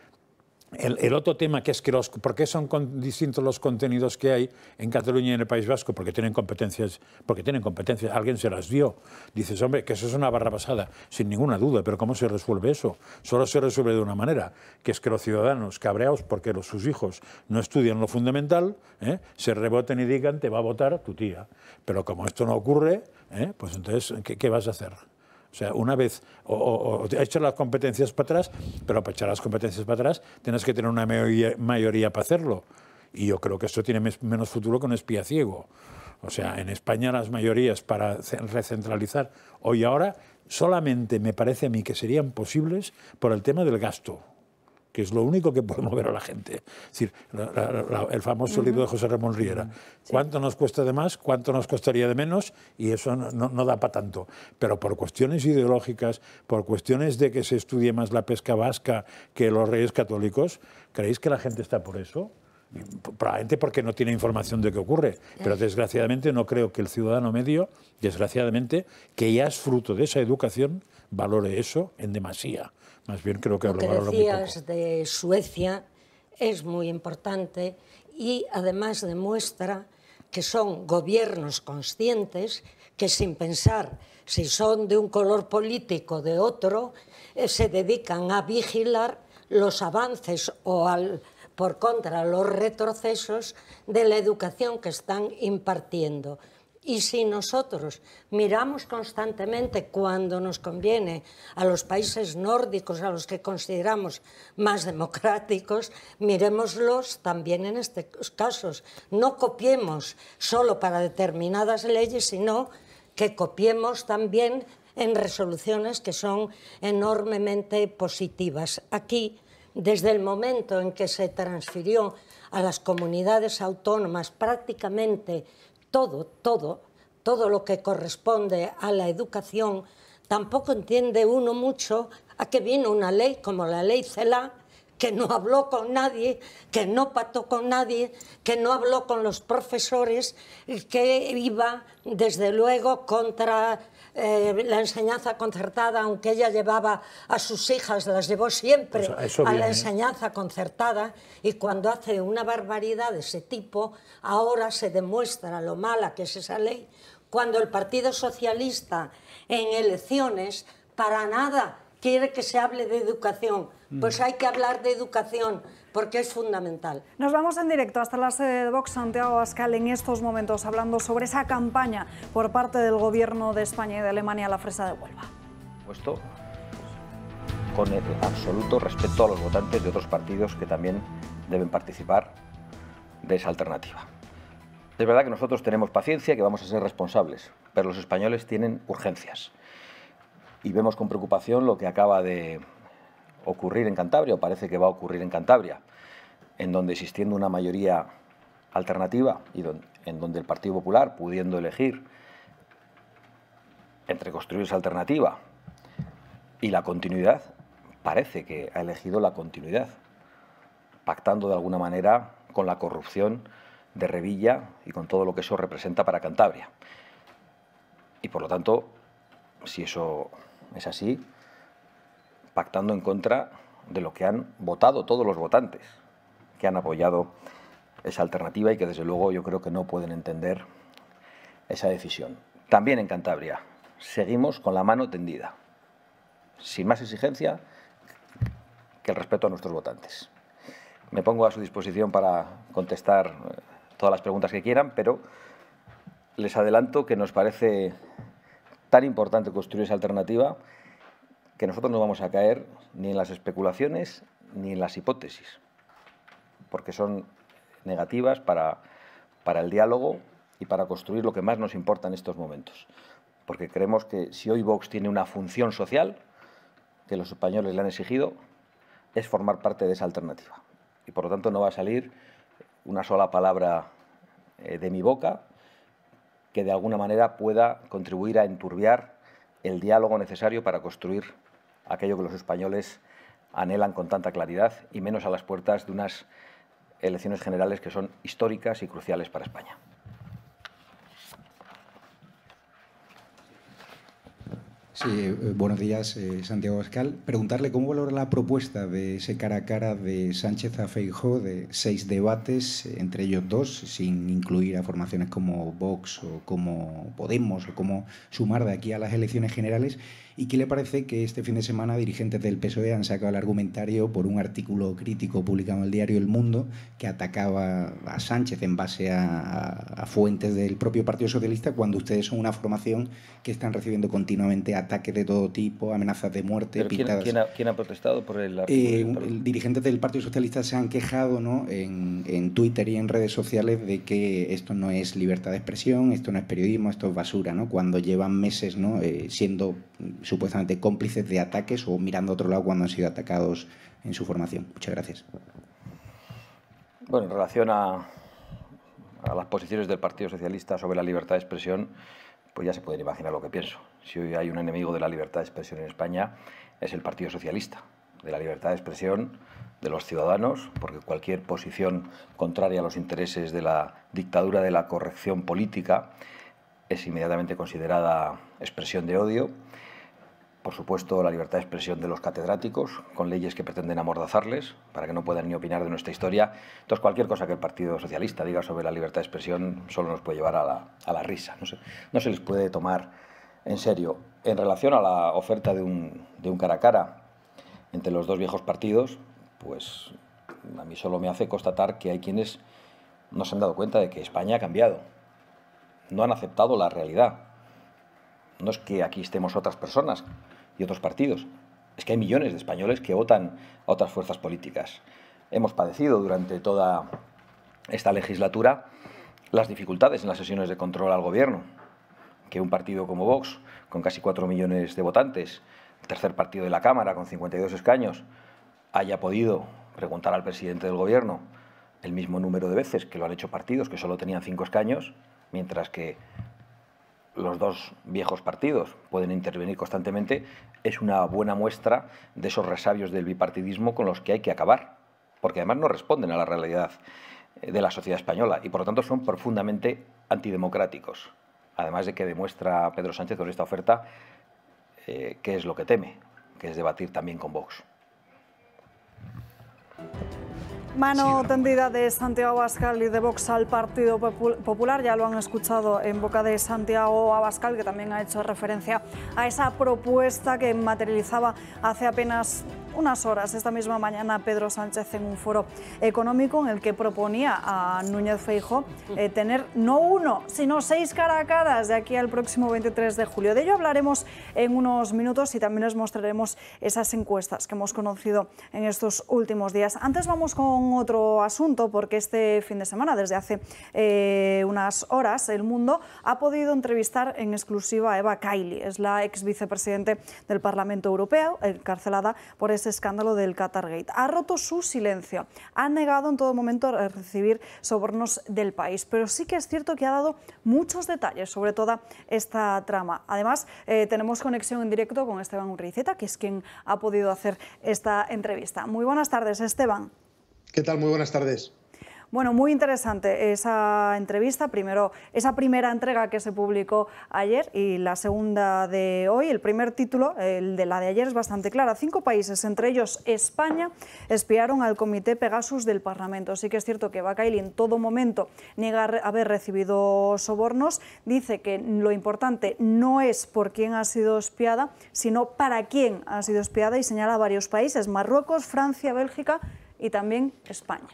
el, otro tema que es que los, ¿por qué son distintos los contenidos que hay en Cataluña y en el País Vasco? Porque tienen competencias, porque tienen competencias, alguien se las dio. Dices, hombre, que eso es una barra pasada, sin ninguna duda, pero ¿cómo se resuelve eso? Solo se resuelve de una manera, que es que los ciudadanos cabreados porque los, sus hijos no estudian lo fundamental, ¿eh? se reboten y digan, te va a votar tu tía. Pero como esto no ocurre, ¿eh? pues entonces, ¿qué vas a hacer? O sea, una vez o, o, o las competencias para atrás, pero para echar las competencias para atrás tienes que tener una mayoría, para hacerlo. Y yo creo que esto tiene menos futuro con espía ciego. O sea, en España las mayorías para recentralizar hoy y ahora solamente me parece a mí que serían posibles por el tema del gasto que es lo único que puede mover a la gente. decir, el famoso libro de José Ramón Riera. ¿Cuánto nos cuesta de más? ¿Cuánto nos costaría de menos? Y eso no, no da para tanto. Pero por cuestiones ideológicas, por cuestiones de que se estudie más la pesca vasca que los reyes católicos, ¿creéis que la gente está por eso? probablemente porque no tiene información de qué ocurre, pero desgraciadamente no creo que el ciudadano medio, desgraciadamente, que ya es fruto de esa educación, valore eso en demasía. Más bien creo que lo, de Suecia es muy importante y además demuestra que son gobiernos conscientes que sin pensar si son de un color político o de otro, eh, se dedican a vigilar los avances o al, por contra los retrocesos de la educación que están impartiendo. Y si nosotros miramos constantemente cuando nos conviene a los países nórdicos, a los que consideramos más democráticos, miremoslos también en estos casos. No copiemos solo para determinadas leyes, sino que copiemos también en resoluciones que son enormemente positivas. Aquí, desde el momento en que se transfirió a las comunidades autónomas prácticamente todo, todo, todo lo que corresponde a la educación, tampoco entiende uno mucho a qué viene una ley como la ley CELA, que no habló con nadie, que no pató con nadie, que no habló con los profesores, que iba desde luego contra eh, la enseñanza concertada, aunque ella llevaba a sus hijas, las llevó siempre a la ¿eh? enseñanza concertada, y cuando hace una barbaridad de ese tipo, ahora se demuestra lo mala que es esa ley, cuando el Partido Socialista en elecciones para nada quiere que se hable de educación, pues mm. hay que hablar de educación, porque es fundamental. Nos vamos en directo hasta la sede eh, de Vox Santiago Abascal en estos momentos hablando sobre esa campaña por parte del gobierno de España y de Alemania a la fresa de Huelva. Puesto con el absoluto respeto a los votantes de otros partidos que también deben participar de esa alternativa. Es verdad que nosotros tenemos paciencia, y que vamos a ser responsables, pero los españoles tienen urgencias. Y vemos con preocupación lo que acaba de ocurrir en Cantabria, o parece que va a ocurrir en Cantabria, en donde existiendo una mayoría alternativa y en donde el Partido Popular, pudiendo elegir entre construir esa alternativa y la continuidad, parece que ha elegido la continuidad, pactando de alguna manera con la corrupción de Revilla y con todo lo que eso representa para Cantabria. Y por lo tanto, si eso es así, pactando en contra de lo que han votado todos los votantes que han apoyado esa alternativa y que desde luego yo creo que no pueden entender esa decisión. También en Cantabria seguimos con la mano tendida, sin más exigencia que el respeto a nuestros votantes. Me pongo a su disposición para contestar eh, todas las preguntas que quieran, pero les adelanto que nos parece tan importante construir esa alternativa nosotros no vamos a caer ni en las especulaciones ni en las hipótesis, porque son negativas para, para el diálogo y para construir lo que más nos importa en estos momentos. Porque creemos que si hoy Vox tiene una función social, que los españoles le han exigido, es formar parte de esa alternativa. Y por lo tanto no va a salir una sola palabra eh, de mi boca que de alguna manera pueda contribuir a enturbiar el diálogo necesario para construir aquello que los españoles anhelan con tanta claridad y menos a las puertas de unas elecciones generales que son históricas y cruciales para España. Sí, eh, buenos días, eh, Santiago Pascal. Preguntarle cómo valora la propuesta de ese cara a cara de Sánchez a Feijó de seis debates, eh, entre ellos dos, sin incluir a formaciones como Vox o como Podemos o como Sumar de aquí a las elecciones generales, ¿Y qué le parece que este fin de semana dirigentes del PSOE han sacado el argumentario por un artículo crítico publicado en el diario El Mundo que atacaba a Sánchez en base a, fuentes del propio Partido Socialista cuando ustedes son una formación que están recibiendo continuamente ataques de todo tipo, amenazas de muerte, pintadas. Quién, ha, protestado por el artículo? Eh, dirigentes del Partido Socialista se han quejado ¿no? en, Twitter y en redes sociales de que esto no es libertad de expresión, esto no es periodismo, esto es basura, ¿no? cuando llevan meses ¿no? Eh, siendo supuestamente cómplices de ataques o mirando a otro lado cuando han sido atacados en su formación. Muchas gracias. Bueno, en relación a, a las posiciones del Partido Socialista sobre la libertad de expresión, pues ya se pueden imaginar lo que pienso. Si hoy hay un enemigo de la libertad de expresión en España, es el Partido Socialista, de la libertad de expresión de los ciudadanos, porque cualquier posición contraria a los intereses de la dictadura de la corrección política es inmediatamente considerada expresión de odio por supuesto, la libertad de expresión de los catedráticos, con leyes que pretenden amordazarles para que no puedan ni opinar de nuestra historia. Entonces, cualquier cosa que el Partido Socialista diga sobre la libertad de expresión solo nos puede llevar a la, risa. No se, les puede tomar en serio. En relación a la oferta de un, de un cara a cara entre los dos viejos partidos, pues a mí solo me hace constatar que hay quienes no se han dado cuenta de que España ha cambiado. No han aceptado la realidad. No es que aquí estemos otras personas, y otros partidos. Es que hay millones de españoles que votan a otras fuerzas políticas. Hemos padecido durante toda esta legislatura las dificultades en las sesiones de control al gobierno, que un partido como Vox, con casi 4 millones de votantes, tercer partido de la Cámara, con 52 escaños, haya podido preguntar al presidente del gobierno el mismo número de veces que lo han hecho partidos que solo tenían cinco escaños, mientras que los dos viejos partidos pueden intervenir constantemente, es una buena muestra de esos resabios del bipartidismo con los que hay que acabar, porque además no responden a la realidad eh, de la sociedad española y por lo tanto son profundamente antidemocráticos. Además de que demuestra Pedro Sánchez con esta oferta eh, qué es lo que teme, que es debatir también con Vox. Mano tendida de Santiago Abascal y de Vox al Partido Popular, ya lo han escuchado en boca de Santiago Abascal, que también ha hecho referencia a esa propuesta que materializaba hace apenas unas horas esta misma mañana Pedro Sánchez en un foro económico en el que proponía a Núñez Feijo eh, tener no uno, sino seis cara a caras de aquí al próximo 23 de julio. De ello hablaremos en unos minutos y también les mostraremos esas encuestas que hemos conocido en estos últimos días. Antes vamos con otro asunto porque este fin de semana, desde hace eh, unas horas, El Mundo ha podido entrevistar en exclusiva a Eva Kaili, es la ex vicepresidente del Parlamento Europeo, encarcelada por ese este escándalo del Gate Ha roto su silencio, ha negado en todo momento recibir sobornos del país, pero sí que es cierto que ha dado muchos detalles sobre toda esta trama. Además, eh, tenemos conexión en directo con Esteban Urriceta, que es quien ha podido hacer esta entrevista. Muy buenas tardes, Esteban. ¿Qué tal? Muy buenas tardes. Bueno, muy interesante esa entrevista. Primero, esa primera entrega que se publicó ayer y la segunda de hoy. El primer título, el de la de ayer, es bastante clara. Cinco países, entre ellos España, espiaron al Comité Pegasus del Parlamento. Sí que es cierto que Bacaili en todo momento niega haber recibido sobornos. Dice que lo importante no es por quién ha sido espiada, sino para quién ha sido espiada y señala varios países, Marruecos, Francia, Bélgica y también España.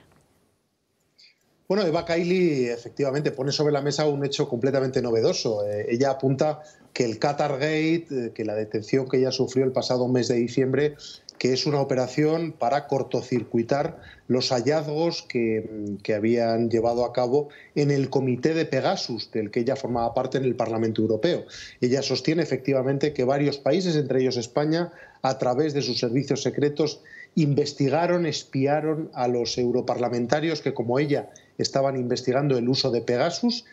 Bueno, Eva Kaili efectivamente pone sobre la mesa un hecho completamente novedoso. Eh, ella apunta que el Qatar Gate, eh, que la detención que ella sufrió el pasado mes de diciembre, que es una operación para cortocircuitar los hallazgos que, mm, que, habían llevado a cabo en el comité de Pegasus, del que ella formaba parte en el Parlamento Europeo. Ella sostiene efectivamente que varios países, entre ellos España, a través de sus servicios secretos, investigaron, espiaron a los europarlamentarios que, como ella, estaban investigando el uso de Pegasus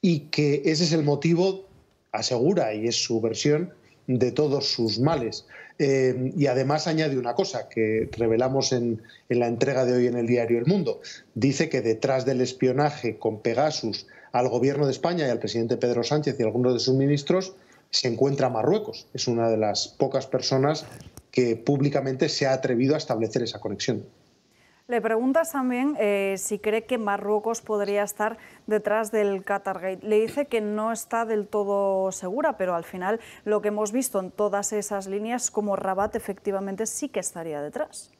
y que ese es el motivo, asegura, y es su versión, de todos sus males. Eh, y además añade una cosa que revelamos en, en, la entrega de hoy en el diario El Mundo. Dice que detrás del espionaje con Pegasus al gobierno de España y al presidente Pedro Sánchez y algunos de sus ministros se encuentra Marruecos. Es una de las pocas personas que públicamente se ha atrevido a establecer esa conexión. Le preguntas también eh, si cree que Marruecos podría estar detrás del Qatar Gate. Le dice que no está del todo segura, pero al final lo que hemos visto en todas esas líneas, como Rabat efectivamente sí que estaría detrás.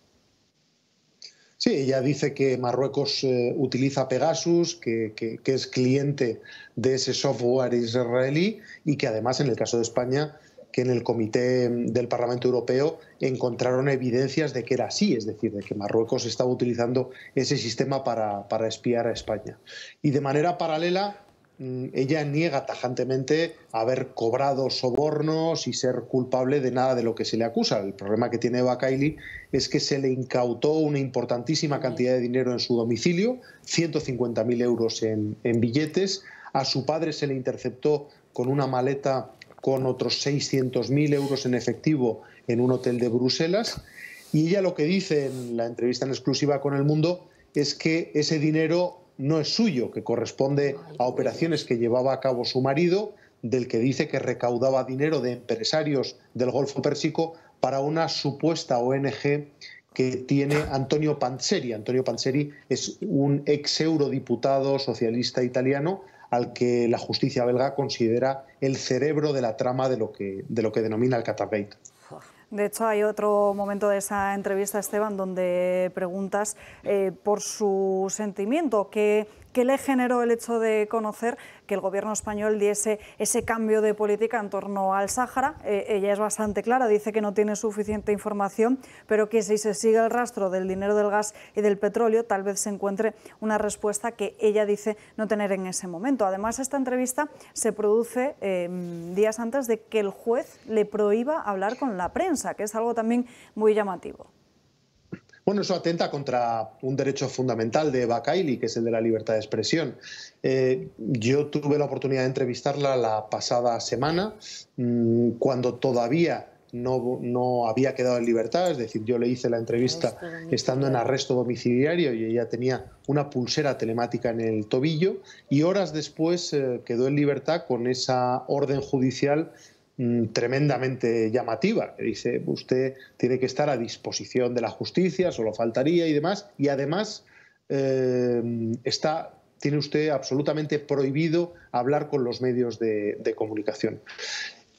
Sí, ella dice que Marruecos eh, utiliza Pegasus, que, es cliente de ese software israelí y que además en el caso de España que en el Comité del Parlamento Europeo encontraron evidencias de que era así, es decir, de que Marruecos estaba utilizando ese sistema para, espiar a España. Y de manera paralela, mm, ella niega tajantemente haber cobrado sobornos y ser culpable de nada de lo que se le acusa. El problema que tiene Eva Kaili es que se le incautó una importantísima cantidad de dinero en su domicilio, 150.000 euros en, billetes. A su padre se le interceptó con una maleta con otros 600.000 euros en efectivo en un hotel de Bruselas. Y ella lo que dice en la entrevista en exclusiva con El Mundo es que ese dinero no es suyo, que corresponde a operaciones que llevaba a cabo su marido, del que dice que recaudaba dinero de empresarios del Golfo Pérsico para una supuesta ONG que tiene Antonio Panzeri. Antonio Panzeri es un ex eurodiputado socialista italiano al que la justicia belga considera el cerebro de la trama de lo que, de lo que denomina el cataveit. De hecho, hay otro momento de esa entrevista, Esteban, donde preguntas eh, por su sentimiento, ¿Qué le generó el hecho de conocer que el gobierno español diese ese cambio de política en torno al Sáhara? Eh, ella es bastante clara, dice que no tiene suficiente información, pero que si se sigue el rastro del dinero del gas y del petróleo, tal vez se encuentre una respuesta que ella dice no tener en ese momento. Además, esta entrevista se produce em, días antes de que el juez le prohíba hablar con la prensa, que es algo también muy llamativo. Bueno, eso atenta contra un derecho fundamental de Eva Kaili, que es el de la libertad de expresión. Eh, yo tuve la oportunidad de entrevistarla la pasada semana, mm, cuando todavía no, había quedado en libertad, es decir, yo le hice la entrevista estando en arresto domiciliario y ella tenía una pulsera telemática en el tobillo y horas después eh, quedó en libertad con esa orden judicial Mm, tremendamente llamativa, dice usted tiene que estar a disposición de la justicia, solo faltaría y demás, y además eh, está, tiene usted absolutamente prohibido hablar con los medios de, de comunicación.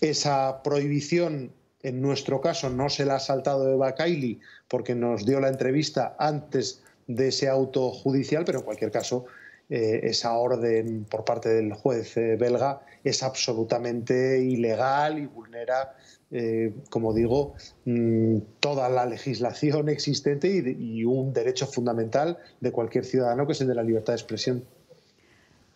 Esa prohibición en nuestro caso no se la ha saltado Eva Kaili porque nos dio la entrevista antes de ese auto judicial, pero en cualquier caso eh, esa orden por parte del juez eh, belga es absolutamente ilegal y vulnera, eh, como digo, mm, toda la legislación existente y, un derecho fundamental de cualquier ciudadano, que es el de la libertad de expresión.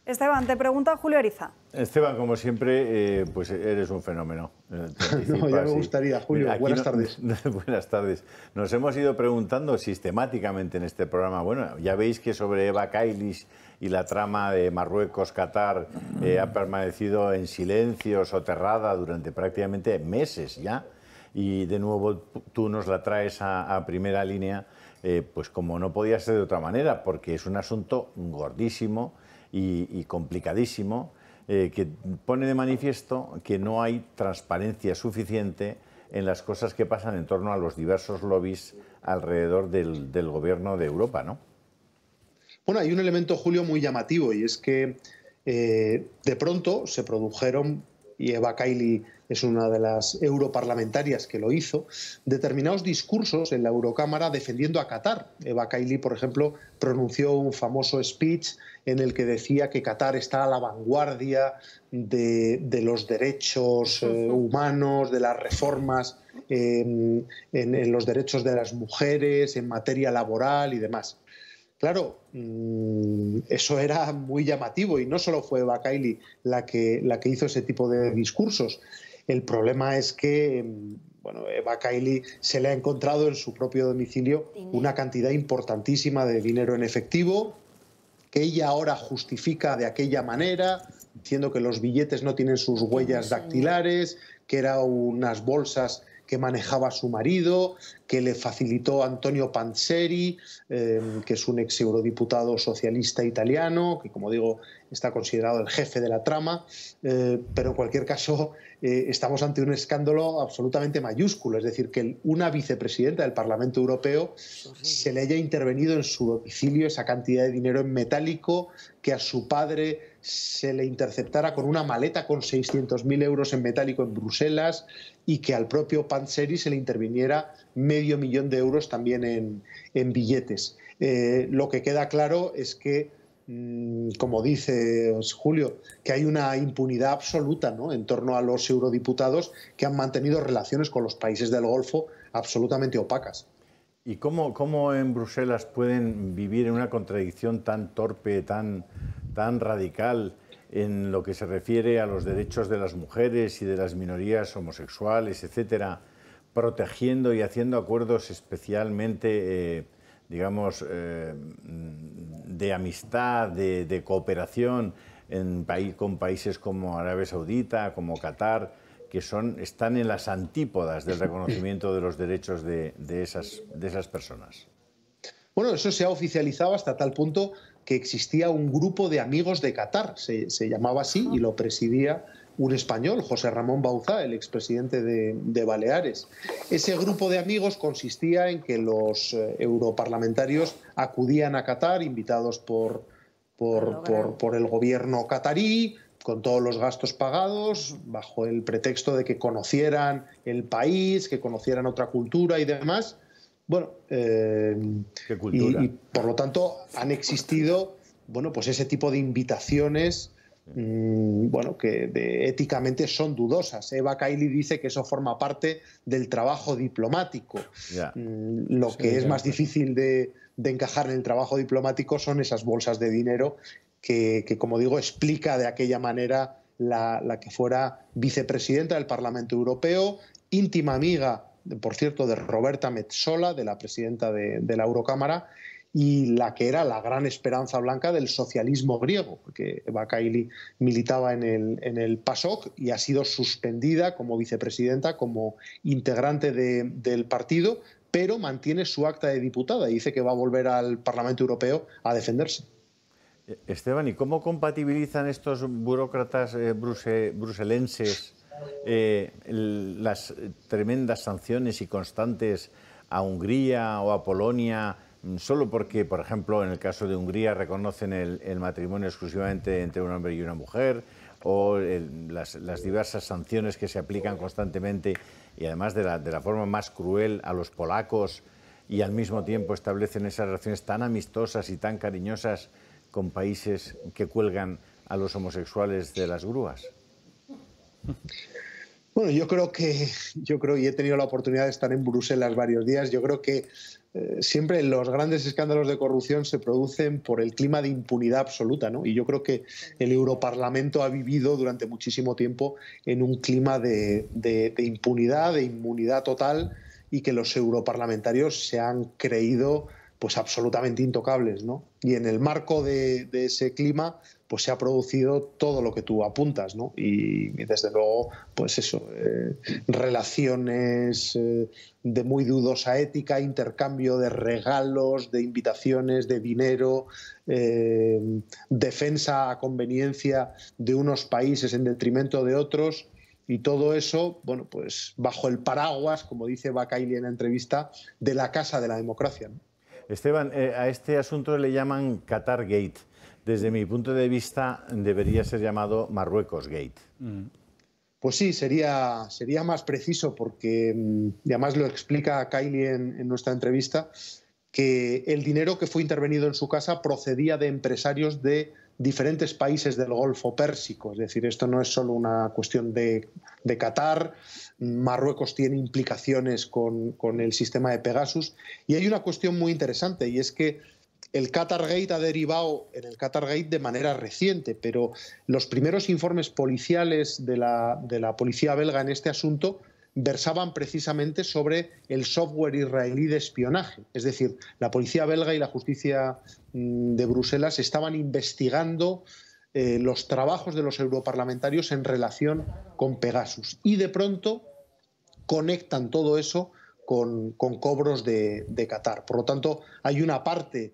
Esteban, te pregunta Julio Ariza. Esteban, como siempre, pues eres un fenómeno. no, ya me gustaría, Julio. buenas tardes. buenas tardes. Nos hemos ido preguntando sistemáticamente en este programa. Bueno, ya veis que sobre Eva Kailis y la trama de marruecos catar eh, ha permanecido en silencio, soterrada durante prácticamente meses ya. Y de nuevo tú nos la traes a, primera línea, eh, pues como no podía ser de otra manera, porque es un asunto gordísimo y, complicadísimo. Eh, que pone de manifiesto que no hay transparencia suficiente en las cosas que pasan en torno a los diversos lobbies alrededor del, del gobierno de Europa, ¿no? Bueno, hay un elemento, Julio, muy llamativo y es que eh, de pronto se produjeron, y Eva Kaili es una de las europarlamentarias que lo hizo, determinados discursos en la Eurocámara defendiendo a Qatar. Eva Kaili, por ejemplo, pronunció un famoso speech en el que decía que Qatar está a la vanguardia de, los derechos eh, humanos, de las reformas eh, en los derechos de las mujeres, en materia laboral y demás. Claro, mm, eso era muy llamativo y no solo fue Eva la que, la que hizo ese tipo de discursos. El problema es que mm, bueno, Eva eh, Kaili se le ha encontrado en su propio domicilio una cantidad importantísima de dinero en efectivo que ella ahora justifica de aquella manera, diciendo que los billetes no tienen sus huellas dactilares, que eran unas bolsas que manejaba su marido, que le facilitó Antonio Panzeri, em, que es un ex eurodiputado socialista italiano, que como digo está considerado el jefe de la trama, eh, pero en cualquier caso eh, estamos ante un escándalo absolutamente mayúsculo, es decir, que una vicepresidenta del Parlamento Europeo se le haya intervenido en su domicilio esa cantidad de dinero en metálico que a su padre se le interceptara con una maleta con 600.000 euros en metálico en Bruselas y que al propio Panseri se le interviniera medio millón de euros también en, billetes. Eh, lo que queda claro es que, mm, como dice Julio, que hay una impunidad absoluta en torno a los eurodiputados que han mantenido relaciones con los países del Golfo absolutamente opacas. ¿Y cómo en Bruselas pueden vivir en una contradicción tan torpe, tan tan radical en lo que se refiere a los derechos de las mujeres y de las minorías homosexuales, etcétera, protegiendo y haciendo acuerdos especialmente, eh, digamos, eh, de amistad, de, cooperación con países como Arabia Saudita, como Qatar, que son, están en las antípodas del reconocimiento de los derechos de esas personas. Bueno, eso se ha oficializado hasta tal punto que existía un grupo de amigos de Qatar, se, llamaba así y lo presidía un español, José Ramón Bauzá, el expresidente de, Baleares. Ese grupo de amigos consistía en que los eh, europarlamentarios acudían a Qatar, invitados por, por el gobierno qatarí, con todos los gastos pagados, bajo el pretexto de que conocieran el país, que conocieran otra cultura y demás bueno, eh, Y, por lo tanto han existido bueno, pues ese tipo de invitaciones mm, bueno, que éticamente son dudosas. Eva Kaili dice que eso forma parte del trabajo diplomático. Mm, lo que es más pues difícil de, encajar en el trabajo diplomático son esas bolsas de dinero que, como digo, explica de aquella manera la, que fuera vicepresidenta del Parlamento Europeo, íntima amiga por cierto, de Roberta Metzola, de la presidenta de, la Eurocámara, y la que era la gran esperanza blanca del socialismo griego, porque Eva Kaili militaba en el, en PASOK y ha sido suspendida como vicepresidenta, como integrante del partido, pero mantiene su acta de diputada y dice que va a volver al Parlamento Europeo a defenderse. Eh, Esteban, ¿y cómo compatibilizan estos burócratas eh, bruselenses eh, las tremendas sanciones y constantes a Hungría o a Polonia, mm, solo porque, por ejemplo, en el caso de Hungría reconocen el, matrimonio exclusivamente entre un hombre y una mujer, o las, diversas sanciones que se aplican constantemente y además de la, forma más cruel a los polacos y al mismo tiempo establecen esas relaciones tan amistosas y tan cariñosas con países que cuelgan a los homosexuales de las grúas. Bueno, yo creo que, yo creo, y he tenido la oportunidad de estar en Bruselas varios días, yo creo que eh, siempre los grandes escándalos de corrupción se producen por el clima de impunidad absoluta, ¿no? Y yo creo que el Europarlamento ha vivido durante muchísimo tiempo en un clima de, impunidad, de inmunidad total, y que los europarlamentarios se han creído pues absolutamente intocables, ¿no? Y en el marco de ese clima, pues se ha producido todo lo que tú apuntas, ¿no? Y, desde luego, pues eso, eh, relaciones eh, de muy dudosa ética, intercambio de regalos, de invitaciones, de dinero, eh, defensa a conveniencia de unos países en detrimento de otros. Y todo eso, bueno, pues bajo el paraguas, como dice Bacayli en la entrevista, de la Casa de la Democracia. Esteban, a este asunto le llaman Qatar Gate desde mi punto de vista, debería ser llamado Marruecos Gate. Mm. Pues sí, sería, sería más preciso porque, mm, además lo explica Kylie en, nuestra entrevista, que el dinero que fue intervenido en su casa procedía de empresarios de diferentes países del Golfo Pérsico. Es decir, esto no es solo una cuestión de, de Qatar, Marruecos tiene implicaciones con, con el sistema de Pegasus y hay una cuestión muy interesante y es que el Gate ha derivado en el Gate de manera reciente, pero los primeros informes policiales de la, policía belga en este asunto versaban precisamente sobre el software israelí de espionaje. Es decir, la policía belga y la justicia mm, de Bruselas estaban investigando eh, los trabajos de los europarlamentarios en relación con Pegasus. Y de pronto conectan todo eso con, cobros de, de, Qatar. Por lo tanto, hay una parte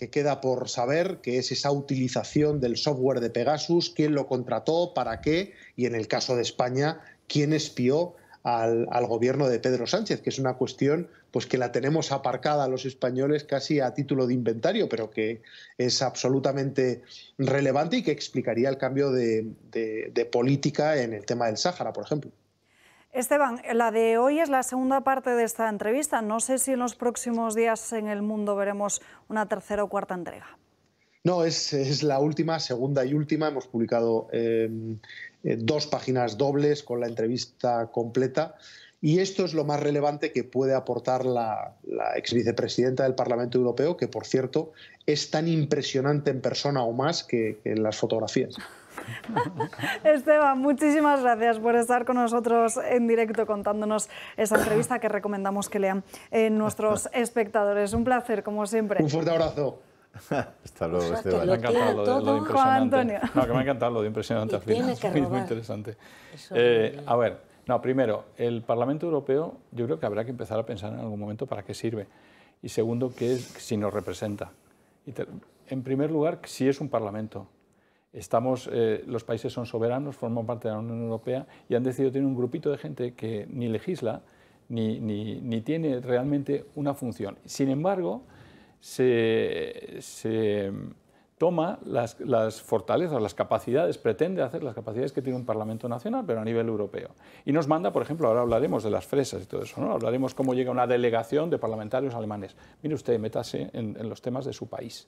que queda por saber, ¿Qué es esa utilización del software de Pegasus, quién lo contrató, para qué, y en el caso de España, quién espió al, gobierno de Pedro Sánchez, que es una cuestión pues que la tenemos aparcada a los españoles casi a título de inventario, pero que es absolutamente relevante y que explicaría el cambio de, de política en el tema del Sáhara, por ejemplo. Esteban, la de hoy es la segunda parte de esta entrevista. No sé si en los próximos días en el mundo veremos una tercera o cuarta entrega. No, es, la última, segunda y última. Hemos publicado em, eh, dos páginas dobles con la entrevista completa. Y esto es lo más relevante que puede aportar la, ex vicepresidenta del Parlamento Europeo, que por cierto es tan impresionante en persona o más que en las fotografías. Esteban, muchísimas gracias por estar con nosotros en directo contándonos esa entrevista que recomendamos que lean eh, nuestros espectadores. Un placer, como siempre. Un fuerte abrazo. Hasta luego, Esteban. Me ha encantado lo, de, impresionante. No, que me ha encantado lo de impresionante muy interesante. a ver, no, primero, el Parlamento Europeo yo creo que habrá que empezar a pensar en algún momento para qué sirve. Y segundo, qué es si nos representa. Y en primer lugar, si es un parlamento. Estamos, eh, los países son soberanos, forman parte de la Unión Europea y han decidido tener un grupito de gente que ni legisla ni, tiene realmente una función. Sin embargo, se, mm, toma las, fortalezas, las capacidades, pretende hacer las capacidades que tiene un Parlamento Nacional, pero a nivel europeo. Y nos manda, por ejemplo, ahora hablaremos de las fresas y todo eso, hablaremos cómo llega una delegación de parlamentarios alemanes. Mire usted, métase en los temas de su país.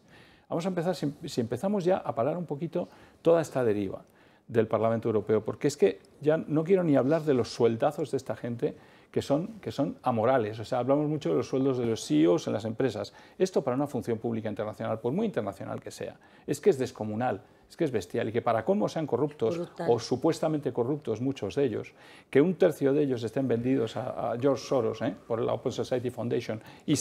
Vamos a empezar, si, empezamos ya a parar un poquito toda esta deriva del Parlamento Europeo, porque es que ya no quiero ni hablar de los sueldazos de esta gente que son, que son amorales. O sea, hablamos mucho de los sueldos de los CEOs en las empresas. Esto para una función pública internacional, por muy internacional que sea, es que es descomunal, es que es bestial y que para cómo sean corruptos o supuestamente corruptos muchos de ellos, que un tercio de ellos estén vendidos a, George Soros ¿eh? por la Open Society Foundation y,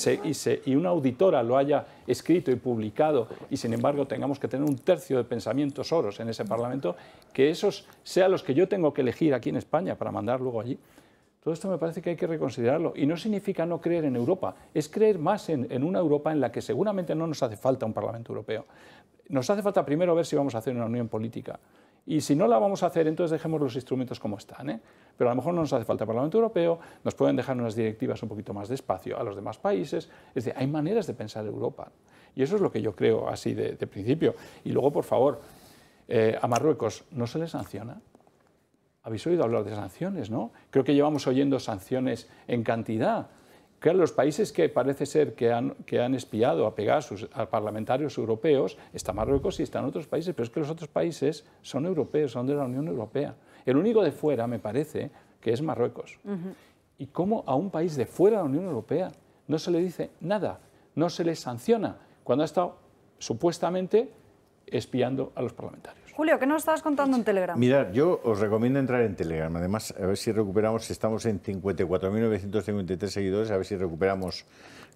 y una auditora lo haya escrito y publicado y sin embargo tengamos que tener un tercio de pensamientos Soros en ese Parlamento, que esos sean los que yo tengo que elegir aquí en España para mandar luego allí. Todo esto me parece que hay que reconsiderarlo. Y no significa no creer en Europa, es creer más en, una Europa en la que seguramente no nos hace falta un Parlamento Europeo. Nos hace falta primero ver si vamos a hacer una unión política. Y si no la vamos a hacer, entonces dejemos los instrumentos como están. ¿eh? Pero a lo mejor no nos hace falta el Parlamento Europeo, nos pueden dejar unas directivas un poquito más despacio a los demás países. Es decir, hay maneras de pensar Europa. Y eso es lo que yo creo así de, principio. Y luego, por favor, eh, a Marruecos no se le sanciona. Habéis oído hablar de sanciones, ¿no? Creo que llevamos oyendo sanciones en cantidad. Claro, los países que parece ser que han, que han espiado a pegar a parlamentarios europeos, está Marruecos y están otros países, pero es que los otros países son europeos, son de la Unión Europea. El único de fuera, me parece, que es Marruecos. ¿Y cómo a un país de fuera de la Unión Europea no se le dice nada, no se le sanciona, cuando ha estado supuestamente espiando a los parlamentarios? Julio, ¿qué nos estabas contando en Telegram? Mirad, yo os recomiendo entrar en Telegram. Además, a ver si recuperamos, estamos en 54.953 seguidores, a ver si recuperamos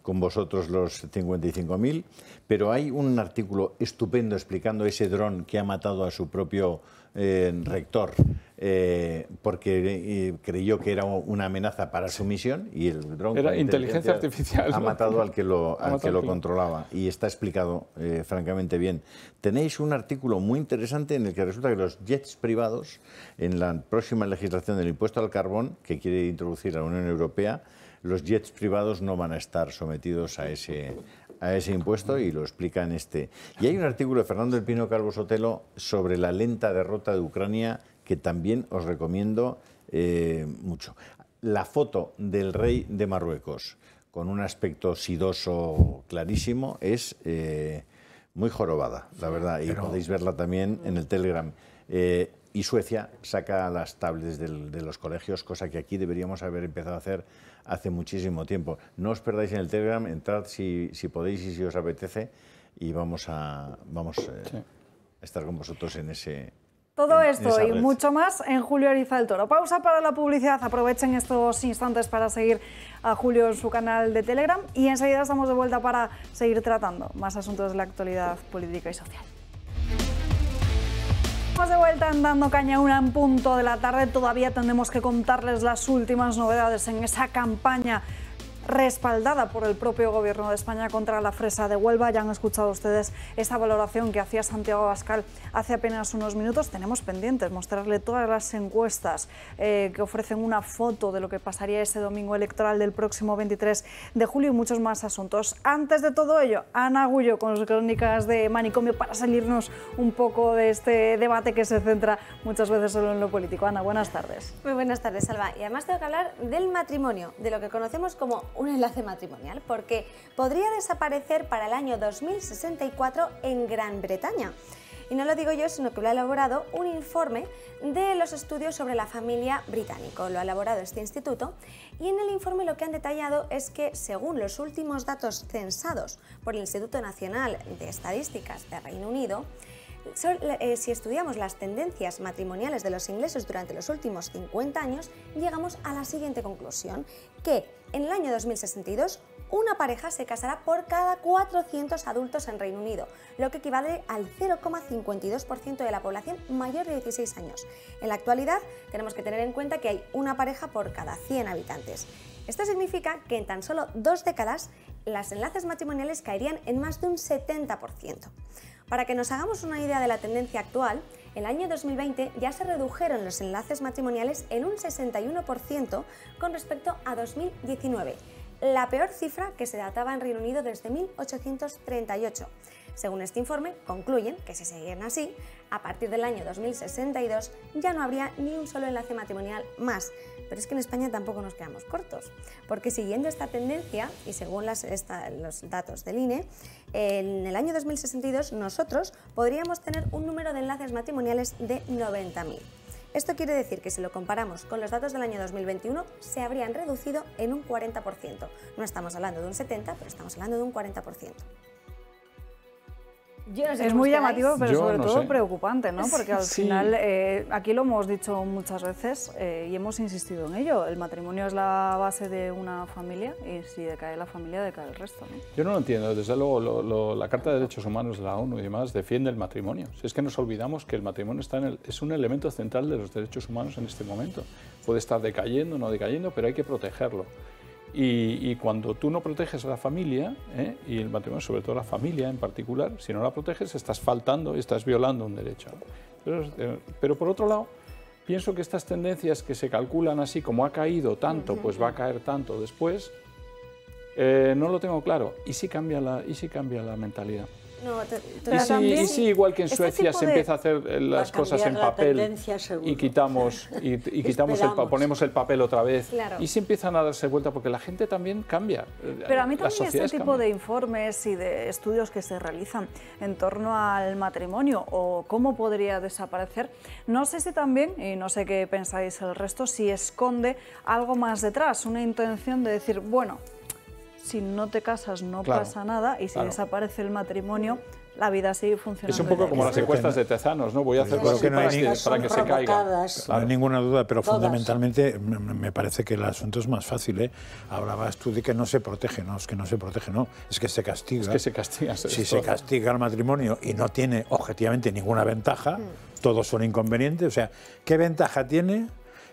con vosotros los 55.000. Pero hay un artículo estupendo explicando ese dron que ha matado a su propio rector. Eh, porque eh, creyó que era una amenaza para su misión y el dron era inteligencia, artificial ha matado al que lo lo controlaba y está explicado eh, francamente bien tenéis un artículo muy interesante en el que resulta que los jets privados en la próxima legislación del impuesto al carbón que quiere introducir la Unión Europea los jets privados no van a estar sometidos a ese a ese impuesto y lo explica en este. Y hay un artículo de Fernando El Pino Calvo Sotelo sobre la lenta derrota de Ucrania que también os recomiendo eh, mucho. La foto del rey de Marruecos con un aspecto sidoso clarísimo es eh, muy jorobada, la verdad, y podéis verla también en el Telegram. Eh, y Suecia saca las tablets de los colegios, cosa que aquí deberíamos haber empezado a hacer hace muchísimo tiempo. No os perdáis en el Telegram, entrad si, si podéis y si os apetece y vamos a, vamos, eh, estar con vosotros en ese... Todo esto y mucho más en Julio Ariza el Toro. Pausa para la publicidad. Aprovechen estos instantes para seguir a Julio en su canal de Telegram y enseguida estamos de vuelta para seguir tratando más asuntos de la actualidad política y social. Estamos de vuelta andando caña una en punto de la tarde. Todavía tenemos que contarles las últimas novedades en esa campaña respaldada por el propio Gobierno de España contra la fresa de Huelva. Ya han escuchado ustedes esa valoración que hacía Santiago Abascal hace apenas unos minutos. Tenemos pendientes mostrarle todas las encuestas eh, que ofrecen una foto de lo que pasaría ese domingo electoral del próximo 23 de julio y muchos más asuntos. Antes de todo ello, Ana Agullo con sus crónicas de manicomio para salirnos un poco de este debate que se centra muchas veces solo en lo político. Ana, buenas tardes. Muy buenas tardes, Salva. Y además tengo que hablar del matrimonio, de lo que conocemos como un enlace matrimonial porque podría desaparecer para el año 2064 en Gran Bretaña. Y no lo digo yo, sino que lo ha elaborado un informe de los estudios sobre la familia británico. Lo ha elaborado este instituto y en el informe lo que han detallado es que, según los últimos datos censados por el Instituto Nacional de Estadísticas de Reino Unido, eh, si estudiamos las tendencias matrimoniales de los ingleses durante los últimos 50 años, llegamos a la siguiente conclusión, que en el año 2062 una pareja se casará por cada 400 adultos en Reino Unido, lo que equivale al 0,52% de la población mayor de 16 años. En la actualidad tenemos que tener en cuenta que hay una pareja por cada 100 habitantes. Esto significa que en tan solo dos décadas, las enlaces matrimoniales caerían en más de un 70%. Para que nos hagamos una idea de la tendencia actual, el año 2020 ya se redujeron los enlaces matrimoniales en un 61% con respecto a 2019, la peor cifra que se databa en Reino Unido desde 1838. Según este informe, concluyen que si seguían así, a partir del año 2062 ya no habría ni un solo enlace matrimonial más, pero es que en España tampoco nos quedamos cortos, porque siguiendo esta tendencia y según los datos del INE, en el año 2062 nosotros podríamos tener un número de enlaces matrimoniales de 90.000. Esto quiere decir que si lo comparamos con los datos del año 2021, se habrían reducido en un 40%. No estamos hablando de un 70%, pero estamos hablando de un 40% es muy llamativo, pero sobre todo preocupante, ¿no? Porque al final, eh, aquí lo hemos dicho muchas veces eh, y hemos insistido en ello. El matrimonio es la base de una familia y si decae la familia, decae el resto. Yo no lo entiendo. Desde luego, la Carta de Derechos Humanos de la ONU y demás defiende el matrimonio. Si es que nos olvidamos que el matrimonio está en el, es un elemento central de los derechos humanos en este momento. Puede estar decayendo, o no decayendo, pero hay que protegerlo. Y, cuando tú no proteges a la familia, ¿eh? y el matrimonio, sobre todo la familia en particular, si no la proteges, estás faltando, y estás violando un derecho. Eh, pero, por otro lado, pienso que estas tendencias que se calculan así, como ha caído tanto, pues va a caer tanto después, eh, no lo tengo claro. Y si cambia y sí cambia la mentalidad y, si, igual que en este Suecia se empieza a hacer eh, las cosas en papel y quitamos, y, quitamos el, ponemos el papel otra vez y se empiezan a darse vuelta porque la gente también cambia. Eh, Pero a mí también este tipo de informes y de estudios que se realizan en torno al matrimonio o cómo podría desaparecer, no sé si también, y no sé qué pensáis el resto, si esconde algo más detrás, una intención de decir, bueno, si no te casas no pasa nada y si desaparece el matrimonio, la vida sigue funcionando. Es un poco como las encuestas de Tezanos, ¿no? Voy a hacer cosas no hay para, que se caiga. No hay ninguna duda, pero fundamentalmente me parece que el asunto es más fácil. ¿eh? Hablabas tú de que no se protege, no, es que no se protege, no, es que se castiga. Es que se castiga. Si se castiga el matrimonio y no tiene objetivamente ninguna ventaja, mm. todos son inconvenientes. O sea, ¿qué ventaja tiene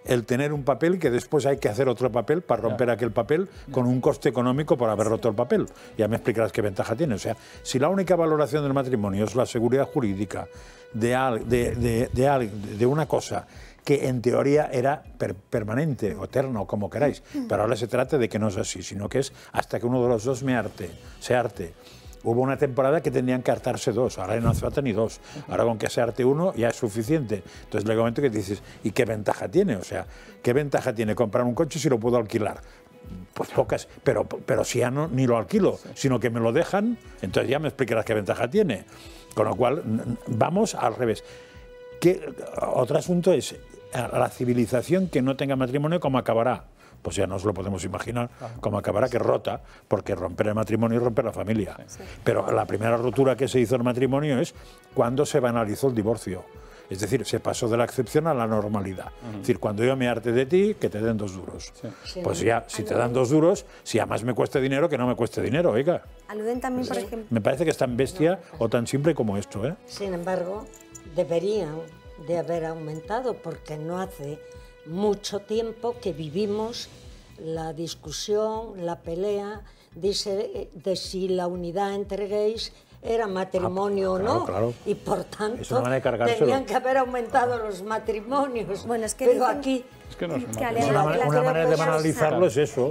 el tener un papel que después hay que hacer otro papel para romper aquel papel con un coste económico por haber roto el papel. Ya me explicarás qué ventaja tiene. O sea, si la única valoración del matrimonio es la seguridad jurídica de, de, de, una cosa que en teoría era permanente o eterno, como queráis, mm. pero ahora se trata de que no es así, sino que es hasta que uno de los dos me se arte Hubo una temporada que tenían que hartarse dos, ahora no hace falta ni dos. Ahora con que se harte uno ya es suficiente. Entonces llega comento momento que dices, ¿y qué ventaja tiene? O sea, ¿qué ventaja tiene comprar un coche si lo puedo alquilar? pues pocas, pero, pero si ya no, ni lo alquilo, sino que me lo dejan, entonces ya me explicarás qué ventaja tiene. Con lo cual, vamos al revés. otro asunto es la civilización que no tenga matrimonio, ¿cómo acabará? pues ya no nos lo podemos imaginar cómo acabará, que rota, porque romper el matrimonio y romper la familia. Pero la primera rotura que se hizo el matrimonio es cuando se banalizó el divorcio. Es decir, se pasó de la excepción a la normalidad. Es decir, cuando yo me arte de ti, que te den dos duros. Pues ya, si te dan dos duros, si además me cueste dinero, que no me cueste dinero, oiga. Aluden también, por ejemplo. Me parece que es tan bestia o tan simple como esto, ¿eh? Sin embargo, deberían de haber aumentado porque no hace mucho tiempo que vivimos la discusión, la pelea, dice de si la unidad entre gays era matrimonio ah, o no. Y por tanto, tenían que haber aumentado los matrimonios. Bueno, es que digo aquí que no es una, manera de banalizarlo es eso.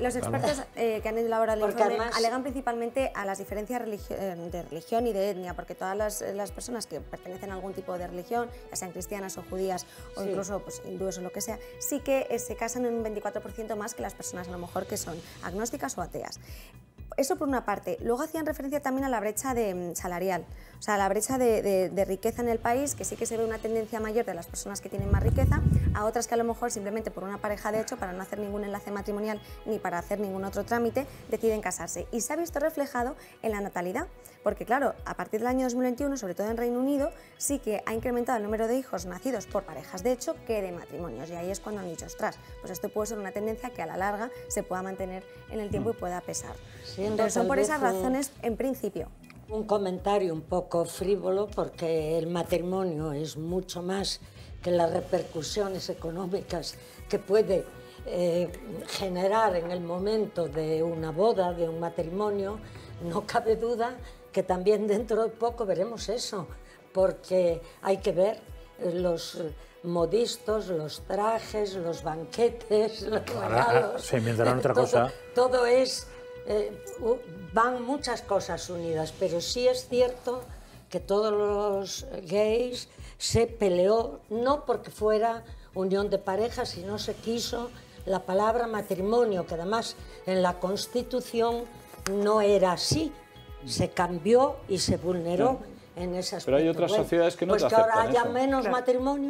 Los expertos eh, que han elaborado el informe alegan principalmente a las diferencias eh, de religión y de etnia, porque todas eh, las, personas que pertenecen a algún tipo de religión, ya sean cristianas o judías o incluso pues, hindúes o lo que sea, sí que se casan en un 24% más que las personas a lo mejor que son agnósticas o ateas. Eso por una parte. Luego hacían referencia también a la brecha de, mm, salarial. O sea, la brecha de, riqueza en el país, que sí que se ve una tendencia mayor de las personas que tienen más riqueza, a otras que a lo mejor simplemente por una pareja de hecho, para no hacer ningún enlace matrimonial ni para hacer ningún otro trámite, deciden casarse. Y se ha visto reflejado en la natalidad, porque claro, a partir del año 2021, sobre todo en Reino Unido, sí que ha incrementado el número de hijos nacidos por parejas de hecho que de matrimonios. Y ahí es cuando han dicho, ostras, pues esto puede ser una tendencia que a la larga se pueda mantener en el tiempo y mm. pueda pesar. Pero son por esas razones en principio. Un comentario un poco frívolo porque el matrimonio es mucho más que las repercusiones económicas que puede eh, generar en el momento de una boda, de un matrimonio, no cabe duda que también dentro de poco veremos eso, porque hay que ver eh, los modistos, los trajes, los banquetes, los Ahora, ah, Sí, Se inventarán otra cosa. Todo es eh, van muchas cosas unidas, pero sí es cierto que todos los gays se peleó, no porque fuera unión de parejas, sino se quiso la palabra matrimonio, que además en la Constitución no era así, se cambió y se vulneró. Pero hay otras sociedades que no pues menos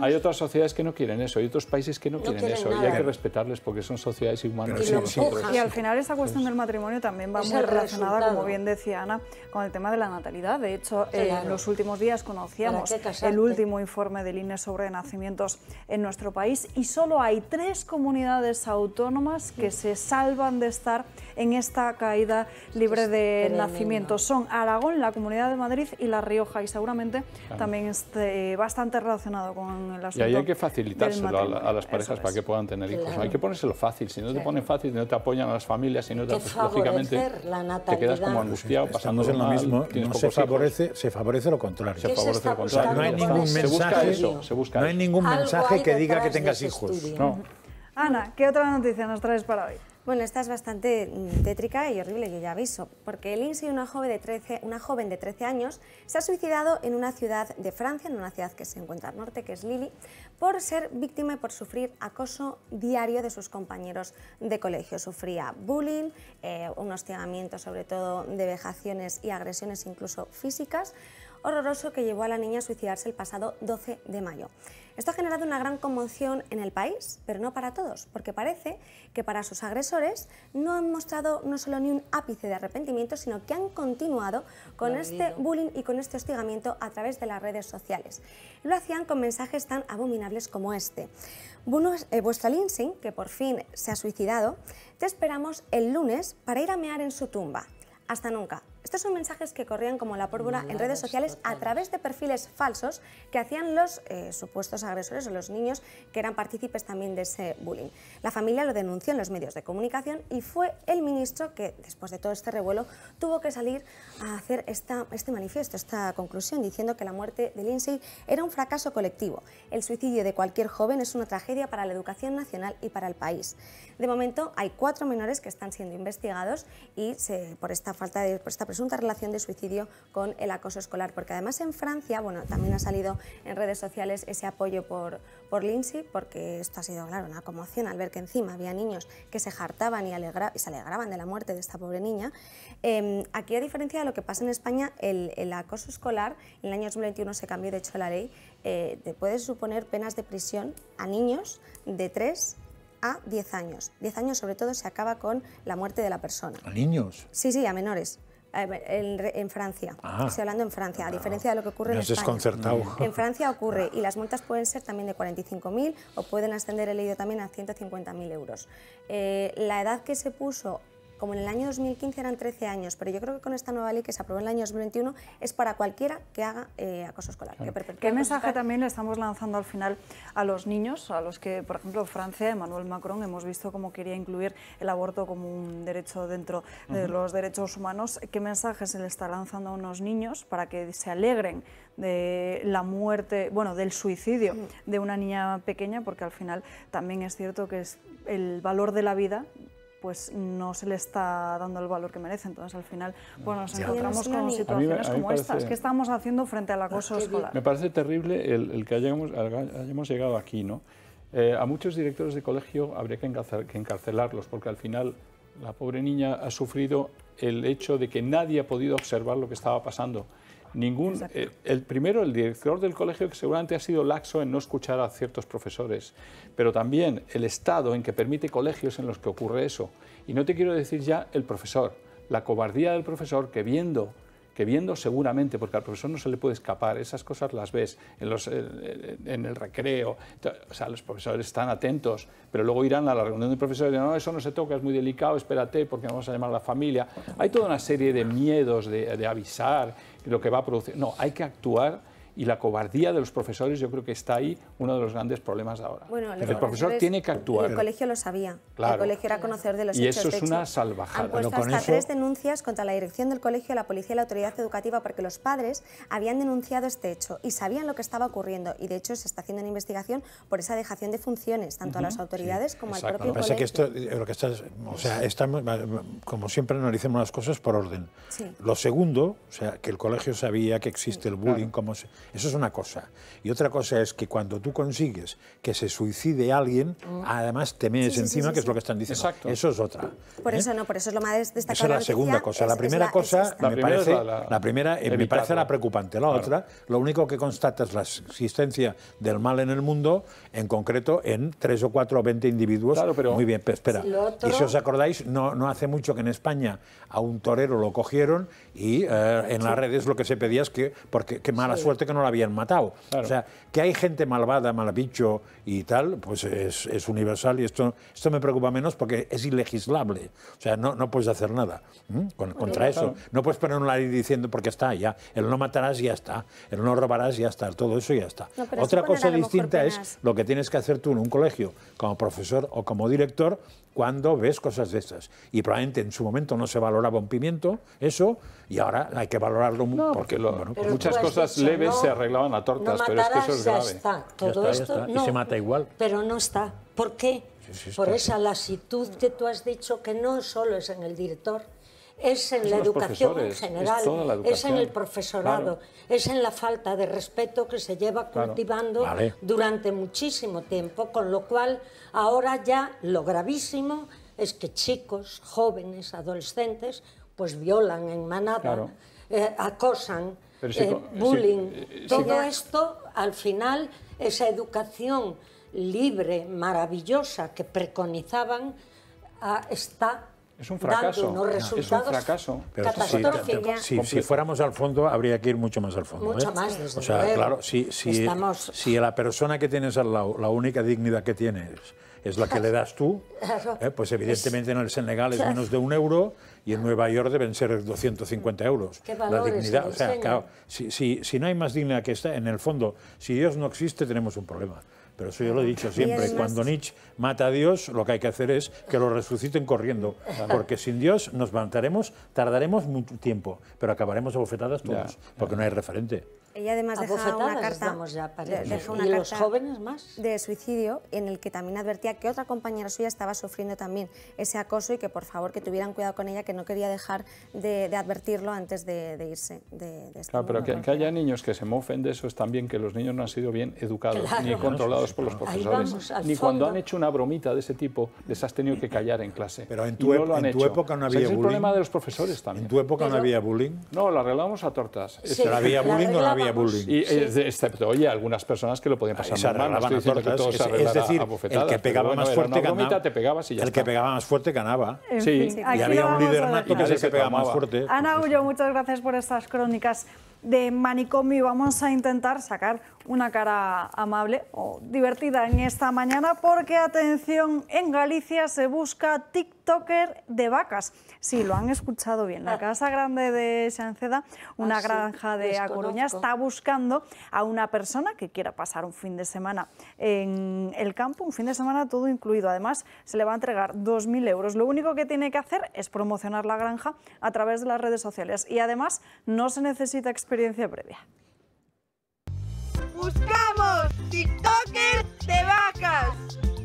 Hay otras sociedades que no quieren eso, hay otros países que no, quieren, eso, y hay que respetarles porque son sociedades humanas. Y, y al final esa cuestión del matrimonio también va muy relacionada, como bien decía Ana, con el tema de la natalidad. De hecho, en eh, los últimos días conocíamos el último informe del INE sobre nacimientos en nuestro país y solo hay tres comunidades autónomas que se salvan de estar en esta caída libre de nacimiento. Son Aragón, la Comunidad de Madrid y La Rioja y seguramente también esté bastante relacionado con el asunto. Y ahí hay que facilitárselo a, las parejas para que puedan tener hijos. Hay que ponérselo fácil. Si no te ponen fácil, si no te apoyan a las familias, si no te pues, lógicamente te quedas como angustiado, pues pasándose en lo mismo. No se favorece, se favorece lo contrario. Se favorece lo contrario. No hay ningún mensaje, busca no hay ningún mensaje que diga que tengas este hijos. Ana, ¿qué otra noticia nos traes para hoy? Bueno, esta es bastante mm, tétrica y horrible, yo ya aviso, porque Lindsay, una joven, de 13, una joven de 13 años, se ha suicidado en una ciudad de Francia, en una ciudad que se encuentra al norte, que es Lille, por ser víctima y por sufrir acoso diario de sus compañeros de colegio. Sufría bullying, eh, un hostigamiento sobre todo de vejaciones y agresiones incluso físicas, horroroso que llevó a la niña a suicidarse el pasado 12 de mayo. Esto ha generado una gran conmoción en el país, pero no para todos, porque parece que para sus agresores no han mostrado no solo ni un ápice de arrepentimiento, sino que han continuado con este bullying y con este hostigamiento a través de las redes sociales. Lo hacían con mensajes tan abominables como este. Eh, vuestra Linsing, que por fin se ha suicidado, te esperamos el lunes para ir a mear en su tumba. Hasta nunca. Estos son mensajes que corrían como la pólvora en redes sociales a través de perfiles falsos que hacían los eh, supuestos agresores o los niños que eran partícipes también de ese bullying. La familia lo denunció en los medios de comunicación y fue el ministro que, después de todo este revuelo, tuvo que salir a hacer esta, este manifiesto, esta conclusión, diciendo que la muerte de Lindsay era un fracaso colectivo. El suicidio de cualquier joven es una tragedia para la educación nacional y para el país. De momento, hay cuatro menores que están siendo investigados y se, por esta falta de por una relación de suicidio con el acoso escolar, porque además en Francia, bueno, también ha salido en redes sociales ese apoyo por, por Lindsay, porque esto ha sido, claro, una conmoción al ver que encima había niños que se hartaban y, alegra y se alegraban de la muerte de esta pobre niña. Em, aquí, a diferencia de lo que pasa en España, el, el, acoso escolar, en el año 2021 se cambió, de hecho, la ley, te eh, puede suponer penas de prisión a niños de 3 a 10 años. 10 años sobre todo se acaba con la muerte de la persona. ¿A niños? Sí, sí, a menores en Francia. Ah. Estoy hablando en Francia, a diferencia de lo que ocurre en España. Mm. En Francia ocurre y las multas pueden ser también de 45.000 o pueden ascender, el leído también, a 150.000 euros. Eh, la edad que se puso como en el año 2015 eran 13 años, pero yo creo que con esta nueva ley que se aprobó en el año 2021 es para cualquiera que haga eh, acoso escolar. ¿Qué mensaje también le estamos lanzando al final a los niños, a los que, por ejemplo, Francia, Emmanuel Macron, hemos visto cómo quería incluir el aborto como un derecho dentro de los derechos humanos? ¿Qué mensaje se le está lanzando a unos niños para que se alegren de la muerte, bueno, del suicidio de una niña pequeña? Porque al final también es cierto que es el valor de la vida pues no se le está dando el valor que merece. Entonces, al final, bueno, nos encontramos con situaciones como estas. ¿Qué estamos haciendo frente al acoso escolar? Me parece terrible el, que hayamos, hayamos, llegado aquí, ¿no? Eh, a muchos directores de colegio habría que encarcelarlos, porque al final la pobre niña ha sufrido el hecho de que nadie ha podido observar lo que estaba pasando. Ningún, eh, el primero, el director del colegio, que seguramente ha sido laxo en no escuchar a ciertos profesores, pero también el Estado en que permite colegios en los que ocurre eso. Y no te quiero decir ya el profesor, la cobardía del profesor que viendo que viendo seguramente, porque al profesor no se le puede escapar, esas cosas las ves en, el recreo, o sea, los profesores están atentos, pero luego irán a la reunión de profesores y dirán, no, eso no se toca, es muy delicado, espérate, porque vamos a llamar a la familia. Hay toda una serie de miedos, de, de avisar, lo que va a producir. No, hay que actuar y la cobardía de los profesores yo creo que está ahí uno de los grandes problemas de ahora. el profesor tiene que actuar. El colegio lo sabía. El colegio era conocedor de los hechos. Y eso es una salvajada. Han puesto hasta tres denuncias contra la dirección del colegio, la policía y la autoridad educativa porque los padres habían denunciado este hecho y sabían lo que estaba ocurriendo. Y de hecho se está haciendo una investigación por esa dejación de funciones, tanto a las autoridades como al propio colegio. que esto, eh, lo que está, o sea, estamos, como siempre analicemos las cosas por orden. Sí. Lo segundo, o sea, que el colegio sabía que existe el bullying, como, eso es una cosa. Y otra cosa es que cuando tú consigues que se suicide alguien, mm. además te metes encima, que es lo que están diciendo. Eso es otra. Por ¿eh? eso no, por eso es lo más destacado. Esa es la segunda cosa. la primera cosa, me parece, la, primera me parece la preocupante. La otra, lo único que constata es la existencia del mal en el mundo, en concreto en tres o cuatro o veinte individuos. Muy bien, pero espera. Si Y si os acordáis, no, no hace mucho que en España a un torero lo cogieron y eh, en las redes lo que se pedía es que, porque qué mala suerte que no lo habían matado. O sea, que hay gente malvada mal malabicho y tal, pues es, universal y esto, esto me preocupa menos porque es ilegislable. O sea, no, no puedes hacer nada contra eso. No puedes poner un ley diciendo porque está ya. El no matarás ya está. El no robarás ya está. Todo eso ya está. Otra cosa distinta es lo que tienes que hacer tú en un colegio como profesor o como director cuando ves cosas de esas... Y probablemente en su momento no se valoraba un pimiento, eso, y ahora hay que valorarlo porque muchas cosas leves se arreglaban a tortas, pero es que eso es grave. está, esto y se mata igual. Pero no está. ¿Por qué? Por esa lasitud que tú has dicho que no solo es en el director, es en la educación en general, es, en el profesorado, es en la falta de respeto que se lleva cultivando durante muchísimo tiempo, con lo cual ahora ya lo gravísimo es que chicos, jóvenes, adolescentes, pues violan en manada, eh, acosan, eh, bullying, eh, todo esto al final, esa educación libre, maravillosa que preconizaban, ah, está es un fracaso. es un fracaso. Pero si, fuéramos al fondo, habría que ir mucho más al fondo. Mucho ¿eh? más, desde O sea, claro, si, si, si, la persona que tienes al lado, la única dignidad que tienes es la que le das tú, ¿eh? pues evidentemente en el Senegal es menos de un euro y en Nueva York deben ser 250 euros. ¿Qué la dignidad, o sea, claro, si, si, si no hay más dignidad que esta, en el fondo, si Dios no existe, tenemos un problema. Pero eso yo lo he dicho siempre. Cuando Nietzsche mata a Dios, lo que hay que hacer es que lo resuciten corriendo. Porque sin Dios nos levantaremos, tardaremos mucho tiempo, pero acabaremos abofetadas todos, porque no hay referente. Ella además dejó una carta, los jóvenes más? de suicidio en el que también advertía que otra compañera suya estaba sufriendo también ese acoso y que por favor que tuvieran cuidado con ella, que no quería dejar de, advertirlo antes de, irse. De, de este claro, pero que, haya niños que se mofen de eso es también que los niños no han sido bien educados ni controlados por los profesores. ni cuando han hecho una bromita de ese tipo les has tenido que callar en clase. Pero en tu, en tu época no había bullying. es bullying. problema de los profesores también. En tu época no había bullying. No, lo arreglamos a tortas. Sí, había bullying o no había y, Excepto, oye, algunas personas que lo podían pasar mal. es decir, el que pegaba más fuerte ganaba. te pegabas y ya el que pegaba más fuerte ganaba. sí. y había un líder nato que es el que pegaba más fuerte. Ana Ullo, muchas gracias por estas crónicas de manicomio vamos a intentar sacar una cara amable o divertida en esta mañana porque, atención, en Galicia se busca TikToker de vacas. Sí, lo han escuchado bien. La ah. Casa Grande de Sanceda, una ah, granja de A Coruña, está buscando a una persona que quiera pasar un fin de semana en el campo, un fin de semana todo incluido. Además, se le va a entregar 2.000 euros. Lo único que tiene que hacer es promocionar la granja a través de las redes sociales y además no se necesita experiencia experiencia previa. Buscamos TikTokers de vacas.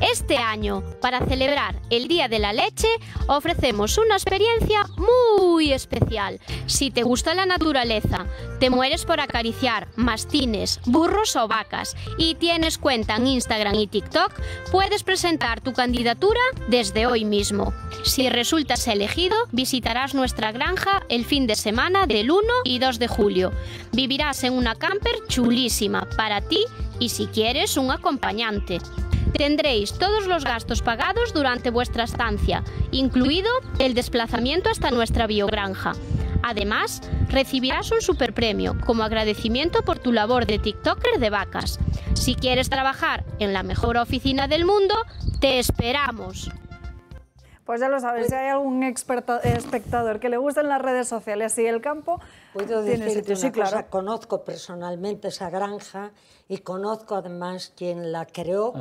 Este año, para celebrar el Día de la Leche, ofrecemos una experiencia muy especial. Si te gusta la naturaleza, te mueres por acariciar mastines, burros o vacas y tienes cuenta en Instagram y TikTok, puedes presentar tu candidatura desde hoy mismo. Si resultas elegido, visitarás nuestra granja el fin de semana del 1 y 2 de julio. Vivirás en una camper chulísima para ti y si quieres un acompañante. Tendréis todos los gastos pagados durante vuestra estancia, incluido el desplazamiento hasta nuestra biogranja. Además, recibirás un super premio como agradecimiento por tu labor de TikToker de vacas. Si quieres trabajar en la mejor oficina del mundo, te esperamos. Pues ya lo sabes, si hay algún experto, espectador que le gusten las redes sociales y el campo, Puedo decirte una sí, claro. conozco personalmente esa granja y conozco además quien la creó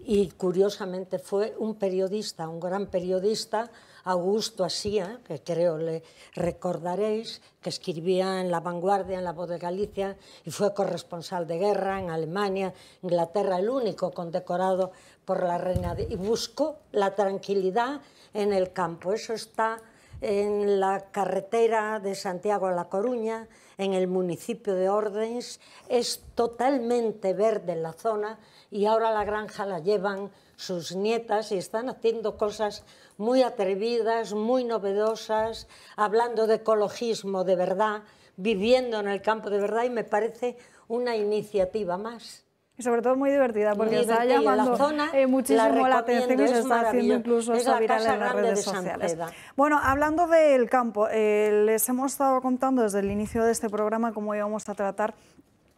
y curiosamente fue un periodista, un gran periodista, Augusto Asía, que creo le recordaréis, que escribía en La Vanguardia, en La Voz de Galicia y fue corresponsal de guerra en Alemania, Inglaterra, el único condecorado por la reina y buscó la tranquilidad en el campo. Eso está en la carretera de Santiago a La Coruña, en el municipio de Ordens. Es totalmente verde la zona y ahora la granja la llevan sus nietas y están haciendo cosas muy atrevidas, muy novedosas, hablando de ecologismo de verdad, viviendo en el campo de verdad y me parece una iniciativa más y sobre todo muy divertida porque está llamando eh, muchísimo la, atención y se está haciendo incluso esa en las redes sociales. Bueno, hablando del campo, eh, les hemos estado contando desde el inicio de este programa cómo íbamos a tratar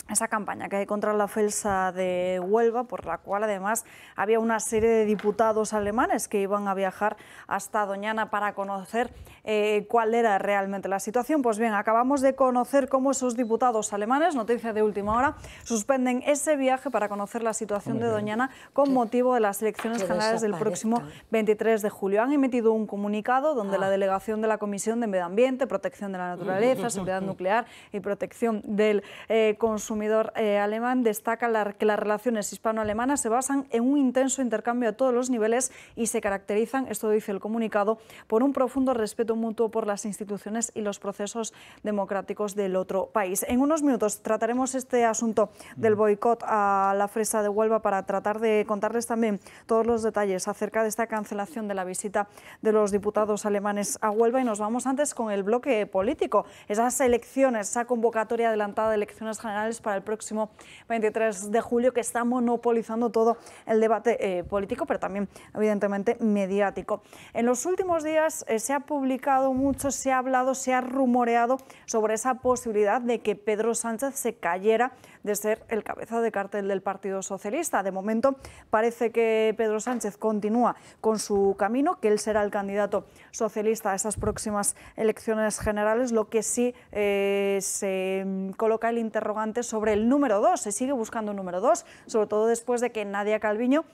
esa campaña que hay contra la felsa de Huelva, por la cual además había una serie de diputados alemanes que iban a viajar hasta Doñana para conocer eh, cuál era realmente la situación. Pues bien, acabamos de conocer cómo esos diputados alemanes, noticia de última hora, suspenden ese viaje para conocer la situación de Doñana con motivo de las elecciones generales del próximo 23 de julio. Han emitido un comunicado donde la ah. delegación de la Comisión de Medio Ambiente, Protección de la mm, Naturaleza, mm, mm, Seguridad Nuclear y Protección del eh, Consumidor eh, Alemán destaca que las relaciones hispano-alemanas se basan en un intenso intercambio a todos los niveles y se caracterizan, esto dice el comunicado, por un profundo respeto mutuo por las instituciones y los procesos democráticos del otro país. En unos minutos trataremos este asunto del mm. boicot a la fresa de Huelva para tratar de contarles también todos los detalles acerca de esta cancelación de la visita de los diputados alemanes a Huelva y nos vamos antes con el bloque político. Esas elecciones, esa convocatoria adelantada de elecciones generales para el próximo 23 de julio que está monopolizando todo el debate eh, político, pero también evidentemente mediático. En los últimos días eh, se ha publicado mucho, se ha hablado, se ha rumoreado sobre esa posibilidad de que Pedro Sánchez se cayera de ser el cabeza de cartel del Partido Socialista. De momento parece que Pedro Sánchez continúa con su camino, que él será el candidato socialista a esas próximas elecciones generales, lo que sí eh, se coloca el interrogante sobre el número dos. Se sigue buscando un número dos, sobre todo después de que Nadia Calviño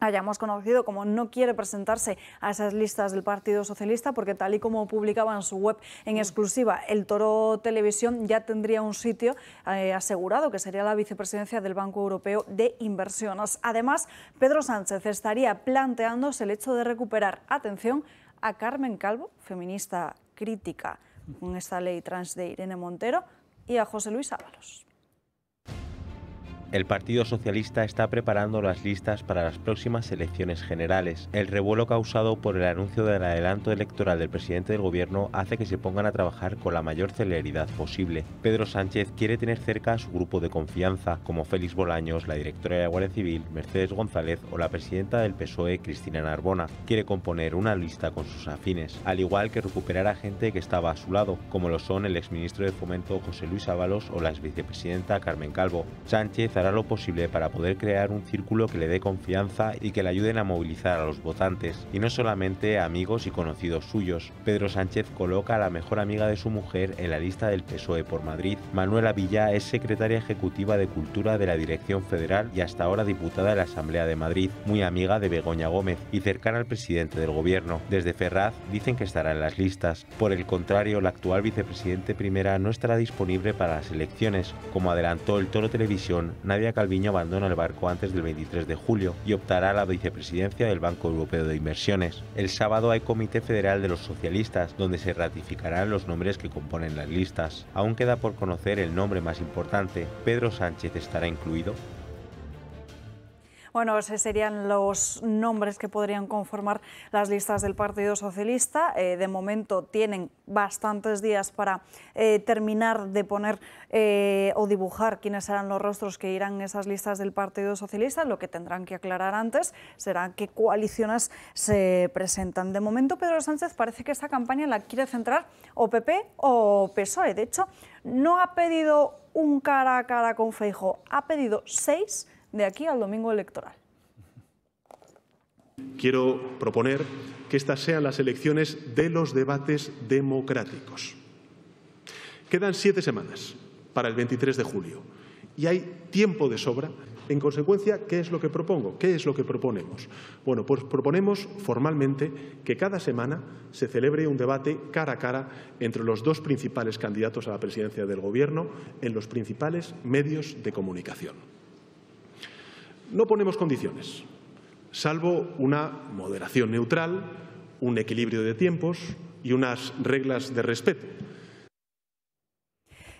hayamos conocido como no quiere presentarse a esas listas del Partido Socialista porque tal y como publicaba en su web en mm. exclusiva el Toro Televisión ya tendría un sitio eh, asegurado que sería la vicepresidencia del Banco Europeo de Inversiones. Además, Pedro Sánchez estaría planteándose el hecho de recuperar, atención, a Carmen Calvo, feminista crítica con esta ley trans de Irene Montero, y a José Luis Ábalos. El Partido Socialista está preparando las listas para las próximas elecciones generales. El revuelo causado por el anuncio del adelanto electoral del presidente del gobierno hace que se pongan a trabajar con la mayor celeridad posible. Pedro Sánchez quiere tener cerca a su grupo de confianza, como Félix Bolaños, la directora de la Guardia Civil, Mercedes González o la presidenta del PSOE, Cristina Narbona. Quiere componer una lista con sus afines, al igual que recuperar a gente que estaba a su lado, como lo son el exministro de Fomento José Luis Ábalos o la vicepresidenta Carmen Calvo. Sánchez lo posible para poder crear un círculo que le dé confianza y que le ayuden a movilizar a los votantes, y no solamente a amigos y conocidos suyos. Pedro Sánchez coloca a la mejor amiga de su mujer en la lista del PSOE por Madrid. Manuela Villa es secretaria ejecutiva de Cultura de la Dirección Federal y hasta ahora diputada de la Asamblea de Madrid, muy amiga de Begoña Gómez y cercana al presidente del gobierno. Desde Ferraz dicen que estará en las listas. Por el contrario, la actual vicepresidente primera no estará disponible para las elecciones. Como adelantó el Toro Televisión, Nadia Calviño abandona el barco antes del 23 de julio y optará a la vicepresidencia del Banco Europeo de Inversiones. El sábado hay Comité Federal de los Socialistas, donde se ratificarán los nombres que componen las listas. Aún queda por conocer el nombre más importante. ¿Pedro Sánchez estará incluido? Bueno, pues esos serían los nombres que podrían conformar las listas del Partido Socialista. Eh, de momento tienen bastantes días para eh, terminar de poner eh, o dibujar quiénes serán los rostros que irán en esas listas del Partido Socialista. Lo que tendrán que aclarar antes será qué coaliciones se presentan. De momento, Pedro Sánchez parece que esta campaña la quiere centrar o PP o PSOE. De hecho, no ha pedido un cara a cara con Feijo, ha pedido seis de aquí al domingo electoral. Quiero proponer que estas sean las elecciones de los debates democráticos. Quedan siete semanas para el 23 de julio y hay tiempo de sobra. En consecuencia, ¿qué es lo que propongo? ¿Qué es lo que proponemos? Bueno, pues proponemos formalmente que cada semana se celebre un debate cara a cara entre los dos principales candidatos a la presidencia del Gobierno en los principales medios de comunicación. No ponemos condiciones, salvo una moderación neutral, un equilibrio de tiempos y unas reglas de respeto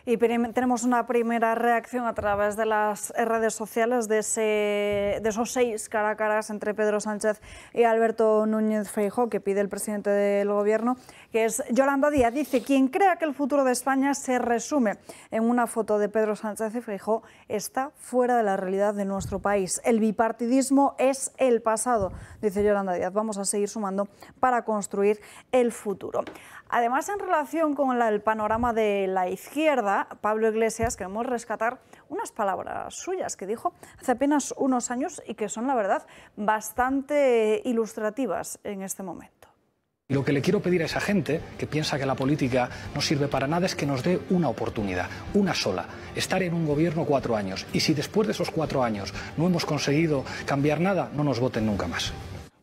y tenemos una primera reacción a través de las redes sociales de, esos seis cara a caras entre Pedro Sánchez y Alberto Núñez Feijó, que pide el presidente del gobierno, que es Yolanda Díaz. Dice, quien crea que el futuro de España se resume en una foto de Pedro Sánchez y Feijó está fuera de la realidad de nuestro país. El bipartidismo es el pasado, dice Yolanda Díaz. Vamos a seguir sumando para construir el futuro. Además, en relación con el panorama de la izquierda, Pablo Iglesias queremos rescatar unas palabras suyas que dijo hace apenas unos años y que son, la verdad, bastante ilustrativas en este momento. Lo que le quiero pedir a esa gente que piensa que la política no sirve para nada es que nos dé una oportunidad, una sola, estar en un gobierno cuatro años. Y si después de esos cuatro años no hemos conseguido cambiar nada, no nos voten nunca más.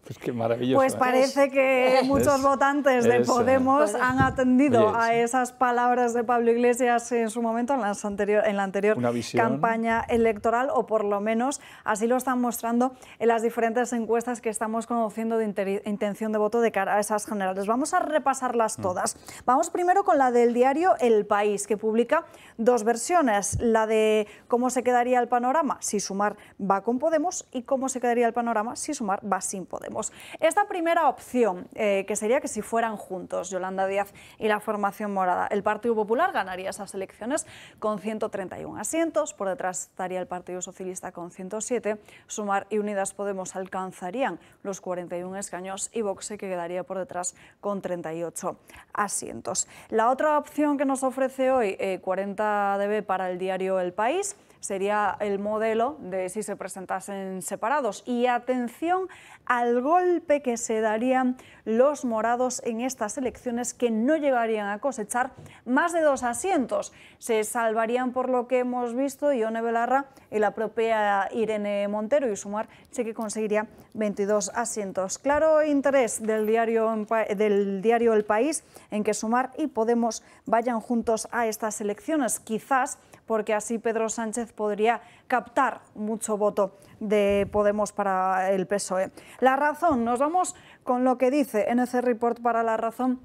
Pues qué maravilloso. Pues parece que muchos votantes de Podemos han atendido a esas palabras de Pablo Iglesias en su momento, en, las anterior, en la anterior campaña electoral, o por lo menos así lo están mostrando en las diferentes encuestas que estamos conociendo de intención de voto de cara a esas generales. Vamos a repasarlas mm. todas. Vamos primero con la del diario El País, que publica dos versiones, la de cómo se quedaría el panorama si Sumar va con Podemos y cómo se quedaría el panorama si Sumar va sin Podemos. Pues esta primera opción, eh, que sería que si fueran juntos Yolanda Díaz y la formación morada, el Partido Popular ganaría esas elecciones con 131 asientos, por detrás estaría el Partido Socialista con 107, Sumar y Unidas Podemos alcanzarían los 41 escaños y Boxe, que quedaría por detrás con 38 asientos. La otra opción que nos ofrece hoy, 40 eh, dB para el diario El País, sería el modelo de si se presentasen separados. Y atención al golpe que se darían los morados en estas elecciones que no llegarían a cosechar más de dos asientos. Se salvarían por lo que hemos visto Ione Belarra y la propia Irene Montero y Sumar sí que conseguiría 22 asientos. Claro interés del diario, del diario El País en que Sumar y Podemos vayan juntos a estas elecciones. Quizás porque así Pedro Sánchez podría captar mucho voto de Podemos para el PSOE. La razón, nos vamos con lo que dice NC Report para la razón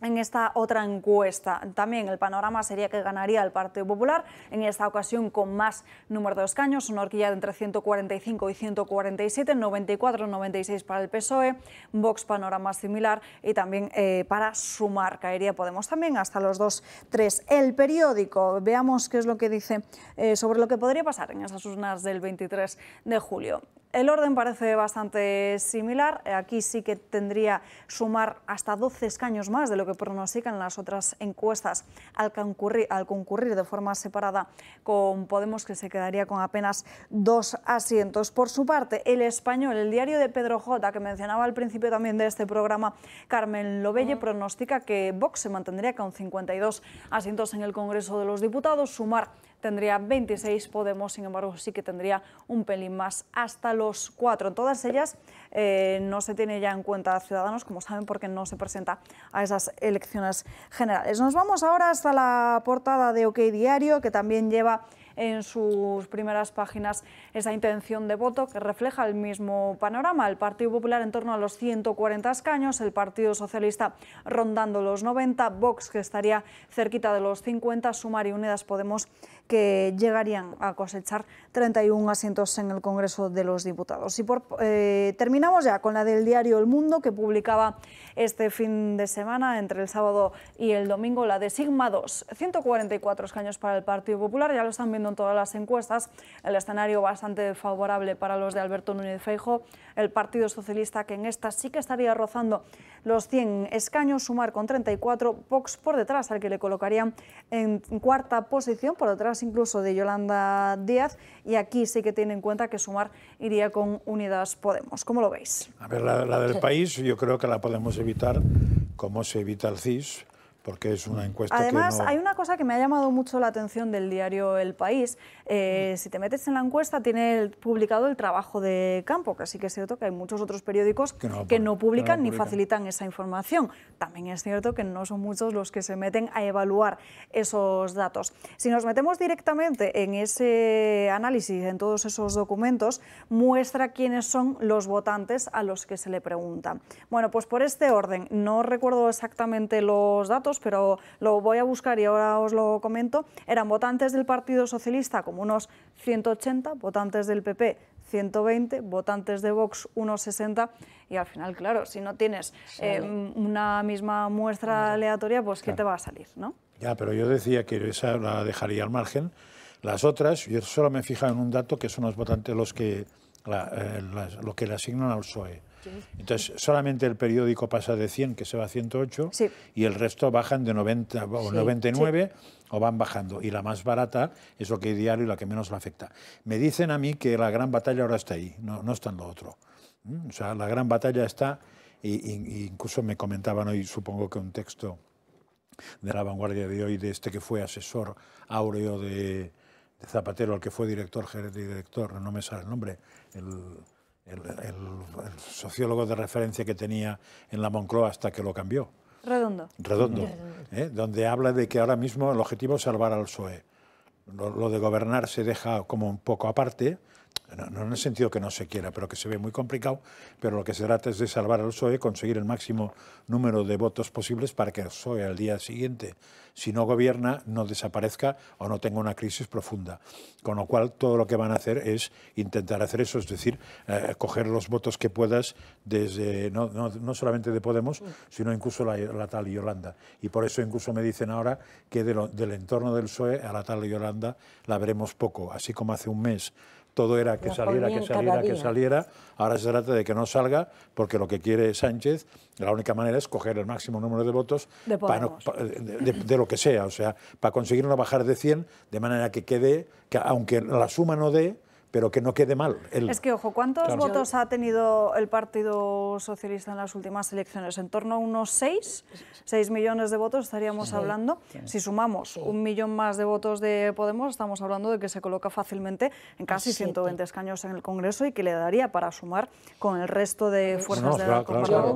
en esta otra encuesta. También el panorama sería que ganaría el Partido Popular, en esta ocasión con más número de escaños, una horquilla de entre 145 y 147, 94, 96 para el PSOE, Vox panorama similar y también eh, para sumar caería Podemos también hasta los 2-3. El periódico, veamos qué es lo que dice eh, sobre lo que podría pasar en esas urnas del 23 de julio. El orden parece bastante similar. Aquí sí que tendría sumar hasta 12 escaños más de lo que pronostican las otras encuestas al concurrir, de forma separada con Podemos, que se quedaría con apenas dos asientos. Por su parte, el español, el diario de Pedro J, que mencionaba al principio también de este programa, Carmen Lobelle, mm. pronostica que Vox se mantendría con 52 asientos en el Congreso de los Diputados, sumar tendría 26, Podemos sin embargo sí que tendría un pelín más, hasta los cuatro. En todas ellas eh, no se tiene ya en cuenta Ciudadanos, como saben, porque no se presenta a esas elecciones generales. Nos vamos ahora hasta la portada de OK Diario, que también lleva en sus primeras páginas esa intención de voto que refleja el mismo panorama. El Partido Popular en torno a los 140 escaños, el Partido Socialista rondando los 90, Vox que estaría cerquita de los 50, Sumar y Unidas Podemos que llegarían a cosechar 31 asientos en el Congreso de los Diputados. Y por, eh, terminamos ya con la del diario El Mundo, que publicaba este fin de semana, entre el sábado y el domingo, la de Sigma 2. 144 escaños para el Partido Popular, ya lo están viendo en todas las encuestas. El escenario bastante favorable para los de Alberto Núñez Feijo. El Partido Socialista, que en esta sí que estaría rozando los 100 escaños, sumar con 34, Vox por detrás, al que le colocarían en cuarta posición, por detrás incluso de Yolanda Díaz y aquí sí que tiene en cuenta que Sumar iría con Unidas Podemos. ¿Cómo lo veis? A ver, la del país yo creo que la podemos evitar como se evita el CIS porque es una encuesta. Además, hay una cosa que me ha llamado mucho la atención del diario El País. Eh, si te metes en la encuesta, tiene publicado el trabajo de campo, que sí que es cierto que hay muchos otros periódicos que no, publican ni facilitan esa información. También es cierto que no son muchos los que se meten a evaluar esos datos. Si nos metemos directamente en ese análisis, en todos esos documentos, muestra quiénes son los votantes a los que se le pregunta. Bueno, pues por este orden, no recuerdo exactamente los datos, pero lo voy a buscar y ahora os lo comento, eran votantes del Partido Socialista como unos 180, votantes del PP 120, votantes de Vox unos 60 y al final, claro, si no tienes eh, una misma muestra aleatoria, pues ¿qué te va a salir? ¿no? Ya, pero yo decía que esa la dejaría al margen. Las otras, yo solo me he fijado en un dato que son los votantes los que, eh, que le asignan al PSOE entonces, solamente el periódico pasa de 100, que se va a 108, y el resto bajan de 90 o 99 o van bajando. Y la más barata es lo que hay diario y la que menos la afecta. Me dicen a mí que la gran batalla ahora está ahí, no, está en lo otro. ¿Mm? O sea, la gran batalla está, e incluso me comentaban hoy, supongo que un texto de la vanguardia de hoy, de este que fue asesor áureo de, Zapatero, el que fue director, director, no me sale el nombre, el el, sociólogo de referencia que tenía en la Moncloa hasta que lo cambió. Redondo. Redondo, ¿eh? donde habla de que ahora mismo el objetivo es salvar al PSOE. lo de gobernar se deja como un poco aparte, no, no, en el sentido que no se quiera, pero que se ve muy complicado, pero lo que se trata es de salvar al PSOE, conseguir el máximo número de votos posibles para que el PSOE al día siguiente, si no gobierna, no desaparezca o no tenga una crisis profunda. Con lo cual, todo lo que van a hacer es intentar hacer eso, es decir, eh, coger los votos que puedas desde, no, solamente de Podemos, sino incluso la, la, tal Yolanda. Y por eso incluso me dicen ahora que del entorno del PSOE a la tal Yolanda la veremos poco, así como hace un mes todo era que saliera, que saliera, que saliera. Ahora se trata de que no salga, porque lo que quiere Sánchez, la única manera es coger el máximo número de votos de, eh, lo que sea, o sea, para conseguir una bajar de 100, de manera que quede, que aunque la suma no dé, pero que no quede mal. Es que, ojo, ¿cuántos votos ha tenido el Partido Socialista en las últimas elecciones? En torno a unos seis, seis millones de votos estaríamos hablando. Si sumamos un millón más de votos de Podemos, estamos hablando de que se coloca fácilmente en casi 120 escaños en el Congreso y que le daría para sumar con el resto de fuerzas de claro,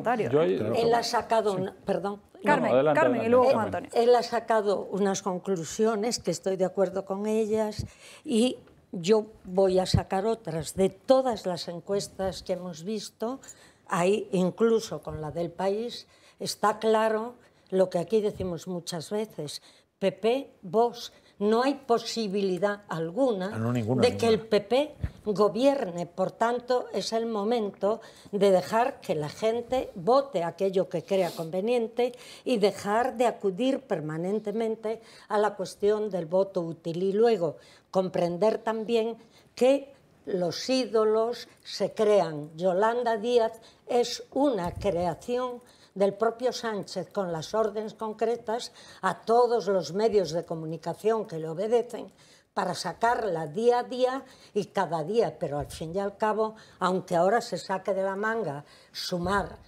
claro, él ha sacado, perdón, Carmen, Carmen y luego Juan Antonio. Él, ha sacado unas conclusiones que estoy de acuerdo con ellas y yo voy a sacar otras. De todas las encuestas que hemos visto, ahí incluso con la del país, está claro lo que aquí decimos muchas veces. PP, vos no hay posibilidad alguna ah, de que el PP gobierne. Por tanto, es el momento de dejar que la gente vote aquello que crea conveniente y dejar de acudir permanentemente a la cuestión del voto útil. Y luego, comprender también que los ídolos se crean. Yolanda Díaz es una creación del propio Sánchez con las órdenes concretas a todos los medios de comunicación que le obedecen para sacarla día a día y cada día, pero al fin y al cabo, aunque ahora se saque de la manga sumar,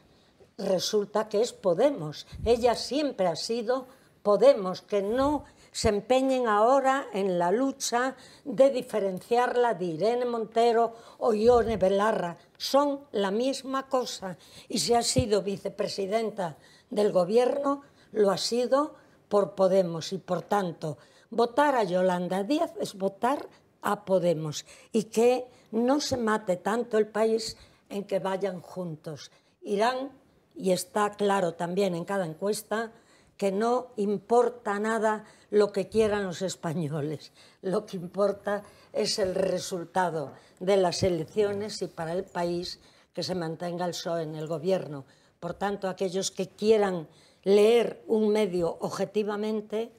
resulta que es Podemos. Ella siempre ha sido Podemos, que no se empeñen ahora en la lucha de diferenciarla de Irene Montero o Ione Belarra. Son la misma cosa. Y si ha sido vicepresidenta del Gobierno, lo ha sido por Podemos. Y por tanto, votar a Yolanda Díaz es votar a Podemos. Y que no se mate tanto el país en que vayan juntos. Irán, y está claro también en cada encuesta, que no importa nada lo que quieran los españoles. Lo que importa es el resultado de las elecciones y para el país que se mantenga el PSOE en el gobierno. Por tanto, aquellos que quieran leer un medio objetivamente,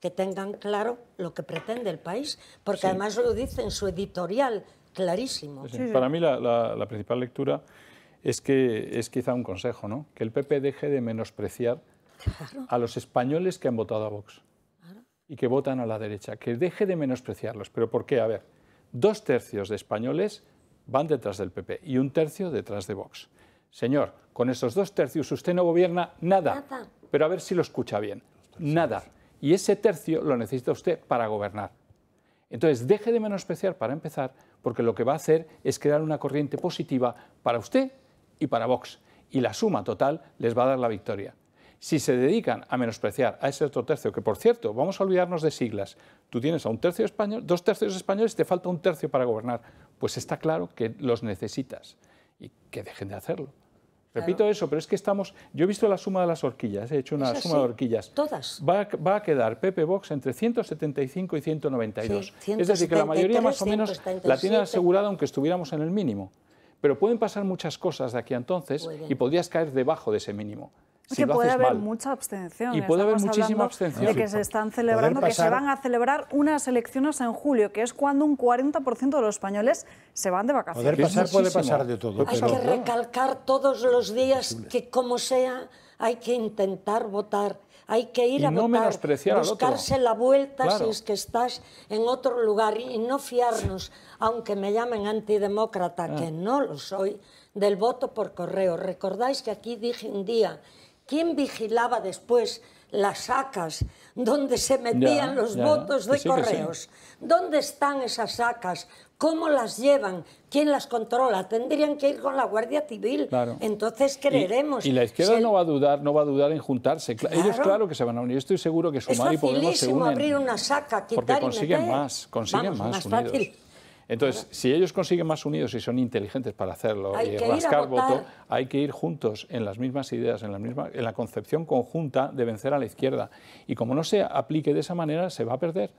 que tengan claro lo que pretende el país, porque además lo dice en su editorial clarísimo. Para mí la, principal lectura es que es quizá un consejo, ¿no? que el PP deje de menospreciar a los españoles que han votado a Vox y que votan a la derecha, que deje de menospreciarlos. ¿Pero por qué? A ver, dos tercios de españoles van detrás del PP y un tercio detrás de Vox. Señor, con esos dos tercios usted no gobierna nada, nada. pero a ver si lo escucha bien, nada. Y ese tercio lo necesita usted para gobernar. Entonces, deje de menospreciar para empezar, porque lo que va a hacer es crear una corriente positiva para usted y para Vox. Y la suma total les va a dar la victoria. Si se dedican a menospreciar a ese otro tercio, que por cierto, vamos a olvidarnos de siglas, tú tienes a un tercio español, dos tercios españoles te falta un tercio para gobernar, pues está claro que los necesitas y que dejen de hacerlo. Repito eso, pero es que estamos. Yo he visto la suma de las horquillas, he hecho una suma de horquillas. Todas. Va, a quedar Pepe Vox entre 175 y 192. es decir, que la mayoría más o menos la tiene asegurada aunque estuviéramos en el mínimo. Pero pueden pasar muchas cosas de aquí a entonces y podrías caer debajo de ese mínimo que puede haber mucha abstención. Y puede haber muchísima abstención. De que se están celebrando, que se van a celebrar unas elecciones en julio, que es cuando un 40% de los españoles se van de vacaciones. Poder pasar puede pasar de todo. Pues hay que recalcar todos los días que como sea hay que intentar votar. Hay que ir a votar, buscarse la vuelta si es que estás en otro lugar y no fiarnos, aunque me llamen antidemócrata, ah. que no lo soy, del voto por correo. Recordáis que aquí dije un día ¿Quién vigilaba después las sacas donde se metían los votos de correos? ¿Dónde están esas sacas? ¿Cómo las llevan? ¿Quién las controla? Tendrían que ir con la Guardia Civil. Entonces creeremos. Y, la izquierda no va a dudar, no va a dudar en juntarse. Ellos claro que se van a unir. estoy seguro que Sumar es y Podemos se unen. abrir una saca, quitar porque consiguen más, consiguen más, más entonces, si ellos consiguen más unidos y son inteligentes para hacerlo y rascar voto, hay que ir juntos en las mismas ideas, en la, misma, en la concepción conjunta de vencer a la izquierda. Y como no se aplique de esa manera, se va a perder.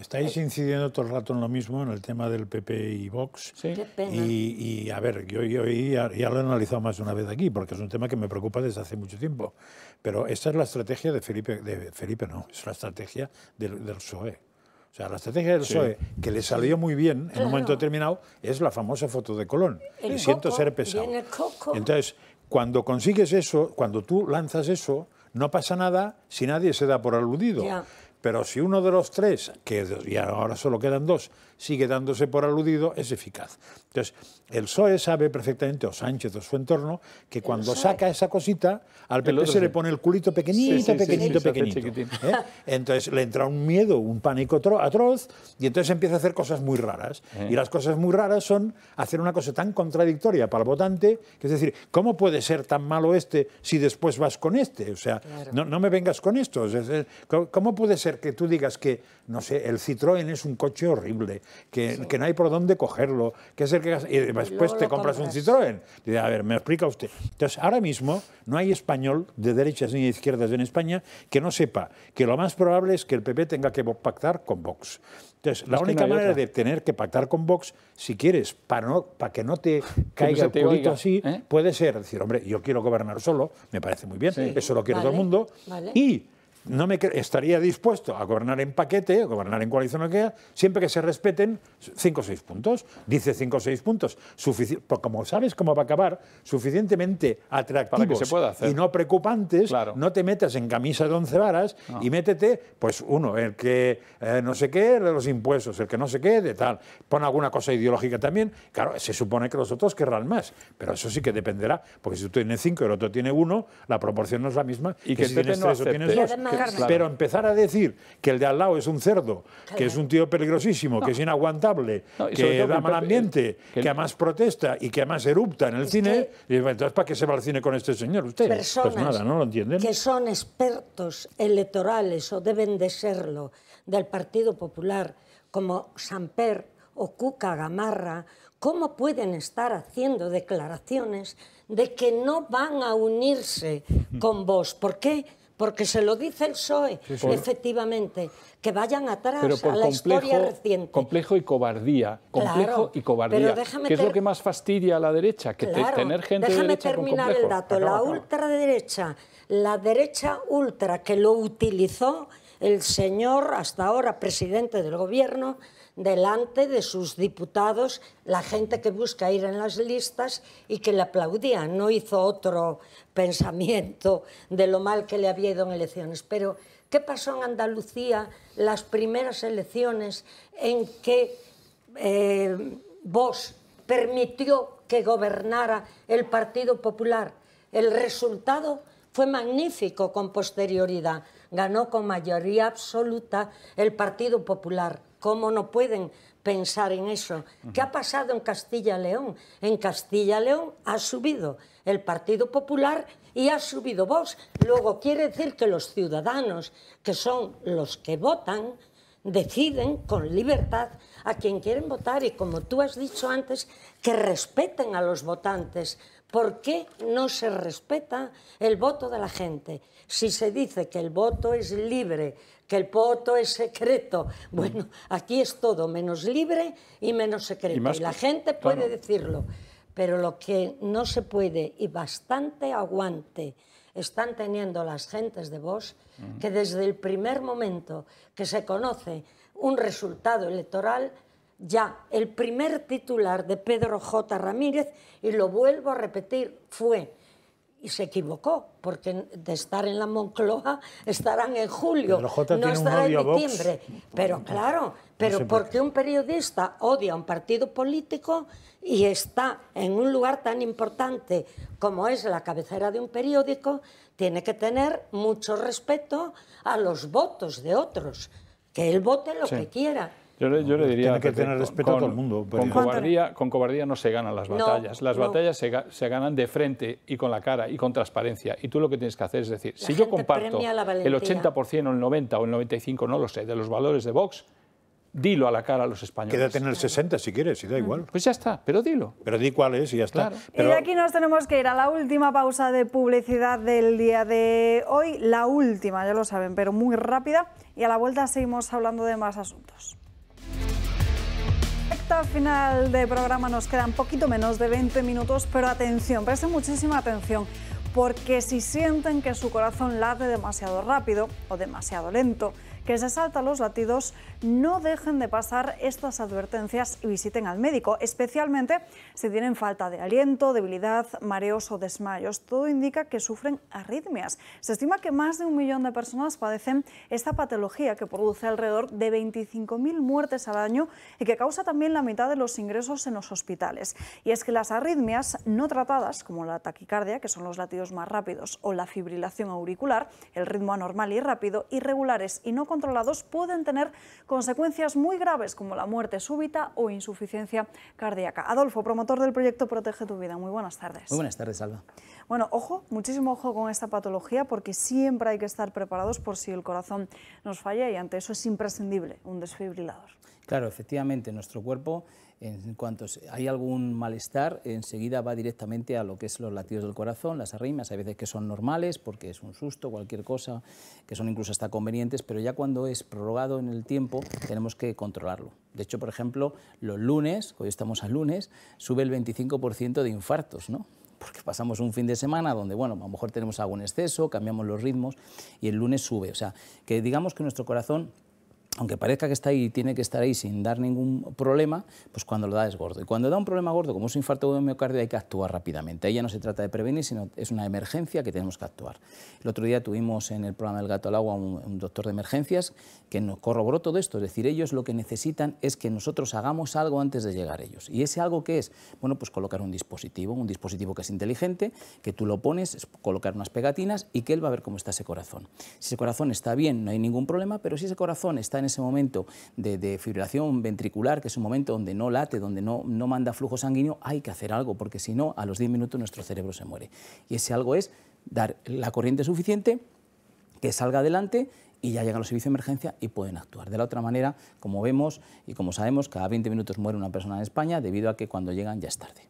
Estáis incidiendo todo el rato en lo mismo, en el tema del PP y Vox. Sí. Qué pena. Y, a ver, yo, ya, lo he analizado más de una vez aquí, porque es un tema que me preocupa desde hace mucho tiempo. Pero esa es la estrategia de Felipe, de Felipe no, es la estrategia del, del PSOE. O sea, la estrategia del PSOE, que le salió muy bien en un momento determinado, es la famosa foto de Colón. y siento ser pesado. Entonces, cuando consigues eso, cuando tú lanzas eso, no pasa nada si nadie se da por aludido. Pero si uno de los tres, que y ahora solo quedan dos, sigue dándose por aludido, es eficaz. Entonces, el PSOE sabe perfectamente, o Sánchez o su entorno, que cuando saca esa cosita, al PP se le pone el culito pequeñito, pequeñito, pequeñito. ¿eh? Entonces le entra un miedo, un pánico atroz, y entonces empieza a hacer cosas muy raras. Eh. Y las cosas muy raras son hacer una cosa tan contradictoria para el votante, que es decir, ¿cómo puede ser tan malo este si después vas con este? O sea, no, no, me vengas con esto. ¿Cómo puede ser que tú digas que, no sé, el Citroën es un coche horrible, que, no hay por dónde cogerlo, que es el que... Pues después te compras, un Citroën. a ver, me explica usted. Entonces, ahora mismo no hay español de derechas ni de izquierdas en España que no sepa que lo más probable es que el PP tenga que pactar con Vox. Entonces, la única manera de tener que pactar con Vox, si quieres, para, no, para que no te caiga el culito así, ¿eh? puede ser decir, hombre, yo quiero gobernar solo, me parece muy bien, eso lo quiere todo el mundo, y no me estaría dispuesto a gobernar en paquete, o gobernar en coalición o que siempre que se respeten cinco o seis puntos. Dice cinco o seis puntos, pues como sabes cómo va a acabar, suficientemente atractivos se pueda hacer. y no preocupantes, no te metas en camisa de once varas y métete, pues uno, el que eh, no sé qué, de los impuestos, el que no sé qué, de tal. Pon alguna cosa ideológica también. Claro, se supone que los otros querrán más, pero eso sí que dependerá, porque si tú tienes cinco y el otro tiene uno la proporción no es la misma. Y que, tienes tres o tienes pero empezar a decir que el de al lado es un cerdo, que es un tío peligrosísimo, que es inaguantable, que da mal ambiente, eh, que además protesta y que además erupta en el cine, entonces ¿para qué se va al cine con este señor? Usted, pues personas nada, ¿no lo entienden? Que son expertos electorales o deben de serlo del Partido Popular, como Samper o Cuca Gamarra, ¿cómo pueden estar haciendo declaraciones de que no van a unirse con vos? ¿Por qué? porque se lo dice el PSOE, efectivamente, que vayan atrás a la historia reciente. Complejo y cobardía, complejo y cobardía, que es lo que más fastidia a la derecha, que tener gente déjame de derecha terminar el dato, la ultraderecha, la derecha ultra que lo utilizó el señor hasta ahora presidente del gobierno delante de sus diputados, la gente que busca ir en las listas y que le aplaudía. No hizo otro pensamiento de lo mal que le había ido en elecciones. Pero, ¿qué pasó en Andalucía las primeras elecciones en que eh, vos permitió que gobernara el Partido Popular? El resultado fue magnífico con posterioridad. Ganó con mayoría absoluta el Partido Popular. ¿Cómo no pueden pensar en eso? ¿Qué ha pasado en Castilla-León? En Castilla-León ha subido el Partido Popular y ha subido Vox. Luego quiere decir que los ciudadanos, que son los que votan, deciden con libertad a quien quieren votar y como tú has dicho antes, que respeten a los votantes. ¿Por qué no se respeta el voto de la gente? Si se dice que el voto es libre, que el poto es secreto. Bueno, aquí es todo menos libre y menos secreto. Y, la gente puede decirlo, pero lo que no se puede y bastante aguante están teniendo las gentes de vos, que desde el primer momento que se conoce un resultado electoral, ya el primer titular de Pedro J. Ramírez, y lo vuelvo a repetir, fue y se equivocó, porque de estar en la Moncloa estarán en julio, no estarán en diciembre. Pero claro, pero porque un periodista odia a un partido político y está en un lugar tan importante como es la cabecera de un periódico, tiene que tener mucho respeto a los votos de otros, que él vote lo que quiera yo le, pues diría... Tiene que tener respeto con, a todo el mundo. Con cobardía, con cobardía, no se ganan las batallas. las batallas se, ganan de frente y con la cara y con transparencia. Y tú lo que tienes que hacer es decir, si yo comparto el 80% o el 90 o el 95, no lo sé, de los valores de Vox, dilo a la cara a los españoles. Quédate en el 60 si quieres, y da igual. Mm. Pues ya está, pero dilo. Pero di cuál es y ya está. Pero... Y de aquí nos tenemos que ir a la última pausa de publicidad del día de hoy, la última, ya lo saben, pero muy rápida, y a la vuelta seguimos hablando de más asuntos el final de programa nos quedan poquito menos de 20 minutos, pero atención, presten muchísima atención, porque si sienten que su corazón late demasiado rápido o demasiado lento, que se salta los latidos no dejen de pasar estas advertencias y visiten al médico, especialmente si tienen falta de aliento, debilidad, mareos o desmayos. Todo indica que sufren arritmias. Se estima que más de un millón de personas padecen esta patología que produce alrededor de 25.000 muertes al año y que causa también la mitad de los ingresos en los hospitales. Y es que las arritmias no tratadas, como la taquicardia, que son los latidos más rápidos, o la fibrilación auricular, el ritmo anormal y rápido, irregulares y no controlados pueden tener consecuencias muy graves como la muerte súbita o insuficiencia cardíaca. Adolfo, promotor del proyecto Protege tu vida, muy buenas tardes. Muy buenas tardes, Alba. Bueno, ojo, muchísimo ojo con esta patología porque siempre hay que estar preparados por si el corazón nos falla y ante eso es imprescindible un desfibrilador. Claro, efectivamente, nuestro cuerpo en cuanto hay algún malestar, enseguida va directamente a lo que es los latidos del corazón, las arritmias, hay veces que son normales porque es un susto, cualquier cosa, que son incluso hasta convenientes, pero ya cuando es prorrogado en el tiempo tenemos que controlarlo. De hecho, por ejemplo, los lunes, hoy estamos al lunes, sube el 25% de infartos, ¿no? porque pasamos un fin de semana donde, bueno, a lo mejor tenemos algún exceso, cambiamos los ritmos y el lunes sube. O sea, que digamos que nuestro corazón aunque parezca que está ahí y tiene que estar ahí sin dar ningún problema, pues cuando lo da es gordo. Y cuando da un problema gordo, como es un infarto de miocardio, hay que actuar rápidamente. Ahí ya no se trata de prevenir, sino es una emergencia que tenemos que actuar. El otro día tuvimos en el programa del Gato al Agua un, doctor de emergencias que nos corroboró todo esto. Es decir, ellos lo que necesitan es que nosotros hagamos algo antes de llegar ellos. ¿Y ese algo qué es? Bueno, pues colocar un dispositivo, un dispositivo que es inteligente, que tú lo pones, colocar unas pegatinas y que él va a ver cómo está ese corazón. Si ese corazón está bien, no hay ningún problema, pero si ese corazón está en en ese momento de, fibrilación ventricular, que es un momento donde no late, donde no, no manda flujo sanguíneo, hay que hacer algo, porque si no, a los 10 minutos nuestro cerebro se muere. Y ese algo es dar la corriente suficiente, que salga adelante y ya llegan los servicios de emergencia y pueden actuar. De la otra manera, como vemos y como sabemos, cada 20 minutos muere una persona en España debido a que cuando llegan ya es tarde.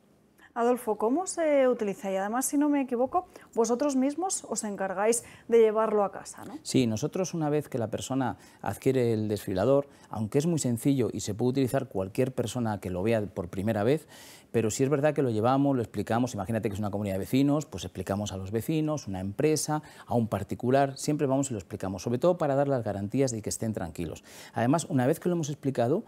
Adolfo, ¿cómo se utiliza? Y además, si no me equivoco, vosotros mismos os encargáis de llevarlo a casa, ¿no? Sí, nosotros una vez que la persona adquiere el desfilador, aunque es muy sencillo y se puede utilizar cualquier persona que lo vea por primera vez, pero si es verdad que lo llevamos, lo explicamos, imagínate que es una comunidad de vecinos, pues explicamos a los vecinos, una empresa, a un particular, siempre vamos y lo explicamos, sobre todo para dar las garantías de que estén tranquilos. Además, una vez que lo hemos explicado,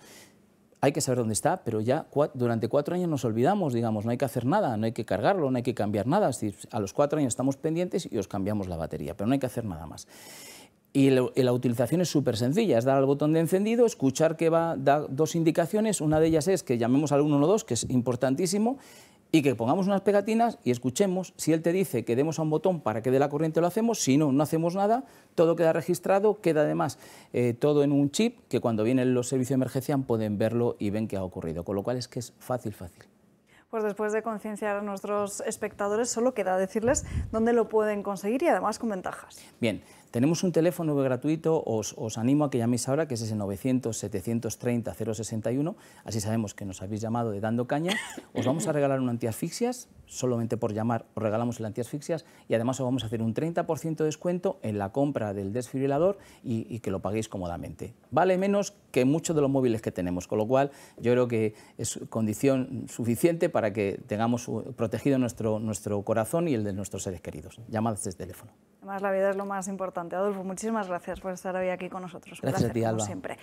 hay que saber dónde está, pero ya durante cuatro años nos olvidamos, digamos, no hay que hacer nada, no hay que cargarlo, no hay que cambiar nada. a los cuatro años estamos pendientes y os cambiamos la batería, pero no hay que hacer nada más. Y la utilización es súper sencilla, es dar al botón de encendido, escuchar que va, dar dos indicaciones, una de ellas es que llamemos al 112, que es importantísimo, y que pongamos unas pegatinas y escuchemos si él te dice que demos a un botón para que dé la corriente lo hacemos, si no, no hacemos nada, todo queda registrado, queda además eh, todo en un chip que cuando vienen los servicios de emergencia pueden verlo y ven qué ha ocurrido, con lo cual es que es fácil, fácil. Pues después de concienciar a nuestros espectadores, solo queda decirles dónde lo pueden conseguir y además con ventajas. Bien, tenemos un teléfono gratuito, os, animo a que llaméis ahora, que es ese 900-730-061, así sabemos que nos habéis llamado de Dando Caña. Os vamos a regalar un antiasfixias solamente por llamar, os regalamos el antiasfixias y además os vamos a hacer un 30% de descuento en la compra del desfibrilador y, que lo paguéis cómodamente. Vale menos que muchos de los móviles que tenemos, con lo cual yo creo que es condición suficiente para que tengamos protegido nuestro, nuestro corazón y el de nuestros seres queridos. Llamad desde teléfono. Además, la vida es lo más importante. Adolfo, muchísimas gracias por estar hoy aquí con nosotros. gracias siempre.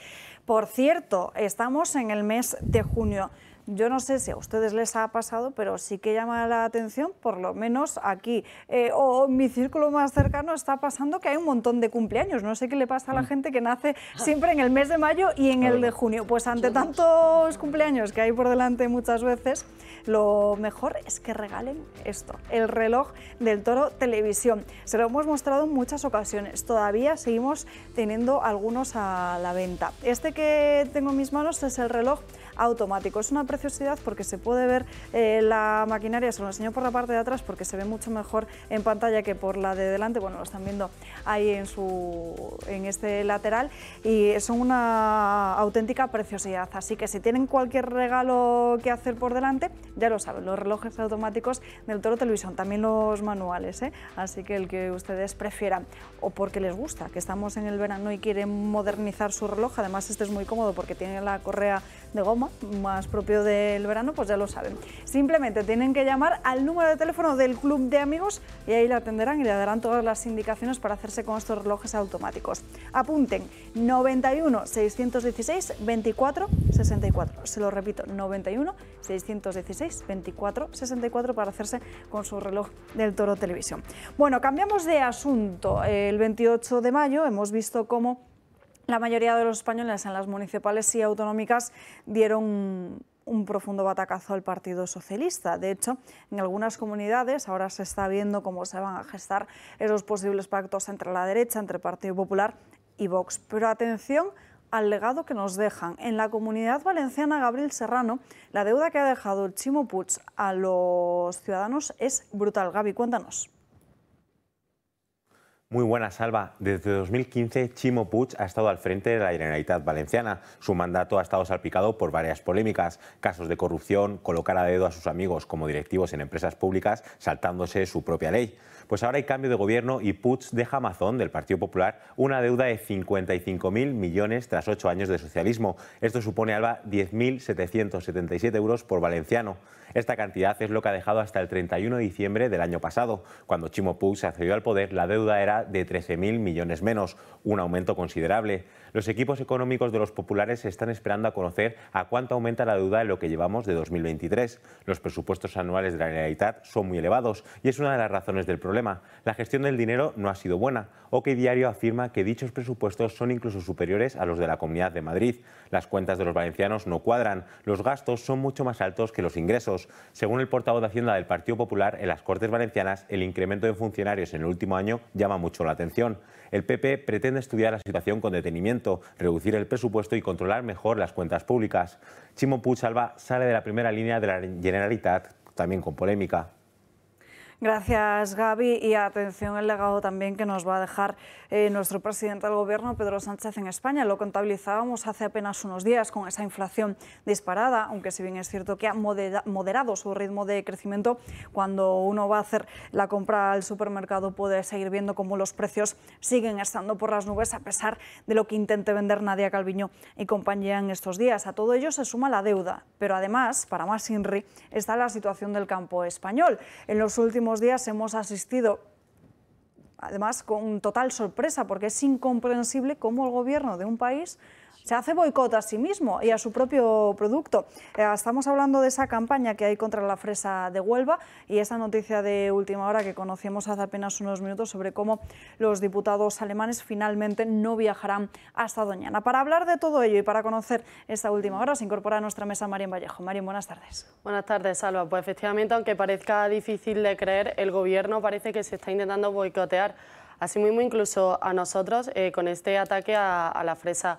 Por cierto, estamos en el mes de junio. Yo no sé si a ustedes les ha pasado, pero sí que llama la atención, por lo menos aquí eh, o mi círculo más cercano está pasando que hay un montón de cumpleaños. No sé qué le pasa a la mm. gente que nace siempre en el mes de mayo y en el de junio. Pues ante tantos cumpleaños que hay por delante muchas veces, lo mejor es que regalen esto, el reloj del toro televisión. Se lo hemos mostrado en muchas ocasiones. Todavía seguimos teniendo algunos a la venta. Este que tengo en mis manos es el reloj automático. Es una preciosidad porque se puede ver eh, la maquinaria, se lo enseño por la parte de atrás porque se ve mucho mejor en pantalla que por la de delante, bueno, lo están viendo ahí en, su, en este lateral y es una auténtica preciosidad, así que si tienen cualquier regalo que hacer por delante, ya lo saben, los relojes automáticos del Toro Televisión, también los manuales, ¿eh? así que el que ustedes prefieran o porque les gusta, que estamos en el verano y quieren modernizar su reloj, además este es muy cómodo porque tiene la correa de goma, más propio del verano, pues ya lo saben. Simplemente tienen que llamar al número de teléfono del club de amigos y ahí le atenderán y le darán todas las indicaciones para hacerse con estos relojes automáticos. Apunten 91 616 24 64. Se lo repito, 91 616 24 64 para hacerse con su reloj del Toro Televisión. Bueno, cambiamos de asunto. El 28 de mayo hemos visto cómo la mayoría de los españoles en las municipales y autonómicas dieron un profundo batacazo al Partido Socialista. De hecho, en algunas comunidades ahora se está viendo cómo se van a gestar esos posibles pactos entre la derecha, entre Partido Popular y Vox. Pero atención al legado que nos dejan. En la comunidad valenciana, Gabriel Serrano, la deuda que ha dejado el Chimo Puig a los ciudadanos es brutal. Gaby, cuéntanos. Muy buena, Salva. Desde 2015, Chimo Puig ha estado al frente de la Generalitat Valenciana. Su mandato ha estado salpicado por varias polémicas, casos de corrupción, colocar a dedo a sus amigos como directivos en empresas públicas, saltándose su propia ley. Pues ahora hay cambio de gobierno y Puig deja a Amazon, del Partido Popular, una deuda de 55.000 millones tras ocho años de socialismo. Esto supone, Alba, 10.777 euros por valenciano. Esta cantidad es lo que ha dejado hasta el 31 de diciembre del año pasado. Cuando Chimo Puig se accedió al poder, la deuda era de 13.000 millones menos, un aumento considerable. Los equipos económicos de los populares están esperando a conocer a cuánto aumenta la deuda en lo que llevamos de 2023. Los presupuestos anuales de la Generalitat son muy elevados y es una de las razones del problema. La gestión del dinero no ha sido buena. OK Diario afirma que dichos presupuestos son incluso superiores a los de la Comunidad de Madrid. Las cuentas de los valencianos no cuadran. Los gastos son mucho más altos que los ingresos. Según el portavoz de Hacienda del Partido Popular, en las Cortes Valencianas el incremento de funcionarios en el último año llama mucho la atención. El PP pretende estudiar la situación con detenimiento, reducir el presupuesto y controlar mejor las cuentas públicas. Chimo Puig sale de la primera línea de la Generalitat, también con polémica. Gracias, Gaby. Y atención el legado también que nos va a dejar eh, nuestro presidente del Gobierno, Pedro Sánchez, en España. Lo contabilizábamos hace apenas unos días con esa inflación disparada, aunque si bien es cierto que ha moderado su ritmo de crecimiento, cuando uno va a hacer la compra al supermercado puede seguir viendo cómo los precios siguen estando por las nubes a pesar de lo que intente vender Nadia Calviño y compañía en estos días. A todo ello se suma la deuda, pero además, para más INRI, está la situación del campo español. En los últimos días hemos asistido, además, con total sorpresa, porque es incomprensible cómo el gobierno de un país se hace boicot a sí mismo y a su propio producto. Eh, estamos hablando de esa campaña que hay contra la fresa de Huelva y esa noticia de última hora que conocemos hace apenas unos minutos sobre cómo los diputados alemanes finalmente no viajarán hasta Doñana. Para hablar de todo ello y para conocer esta última hora se incorpora a nuestra mesa Marín Vallejo. Marín, buenas tardes. Buenas tardes, Salva. Pues efectivamente, aunque parezca difícil de creer, el gobierno parece que se está intentando boicotear así mismo incluso a nosotros eh, con este ataque a la fresa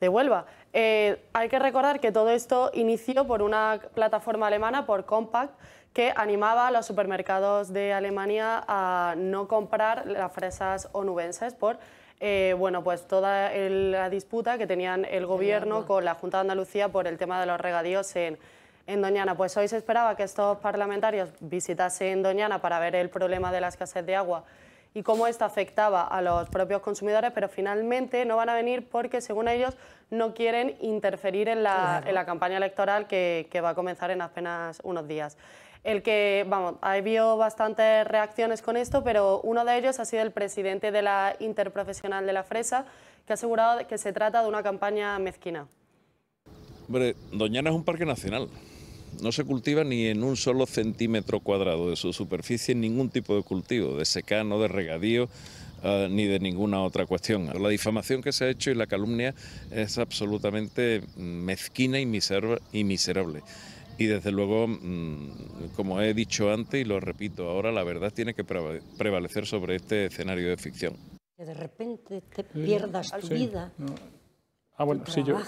de Huelva. Eh, hay que recordar que todo esto inició por una plataforma alemana, por Compact, que animaba a los supermercados de Alemania a no comprar las fresas onubenses por eh, bueno, pues toda la disputa que tenían el gobierno con la Junta de Andalucía por el tema de los regadíos en, Doñana. Pues hoy se esperaba que estos parlamentarios visitasen Doñana para ver el problema de la escasez de agua y cómo esto afectaba a los propios consumidores, pero finalmente no van a venir porque, según ellos, no quieren interferir en la, campaña electoral que, va a comenzar en apenas unos días el que, vamos, ha habido bastantes reacciones con esto, pero uno de ellos ha sido el presidente de la Interprofesional de la Fresa, que ha asegurado que se trata de una campaña mezquina. Hombre, Doñana es un parque nacional. No se cultiva ni en un solo centímetro cuadrado de su superficie ningún tipo de cultivo, de secano, de regadío, ah, ni de ninguna otra cuestión. La difamación que se ha hecho y la calumnia es absolutamente mezquina y, miserable. Y desde luego, mm, como he dicho antes y lo repito ahora, la verdad tiene que prevalecer sobre este escenario de ficción. Que de repente te pierdas tu vida. Ah, bueno, sí, iba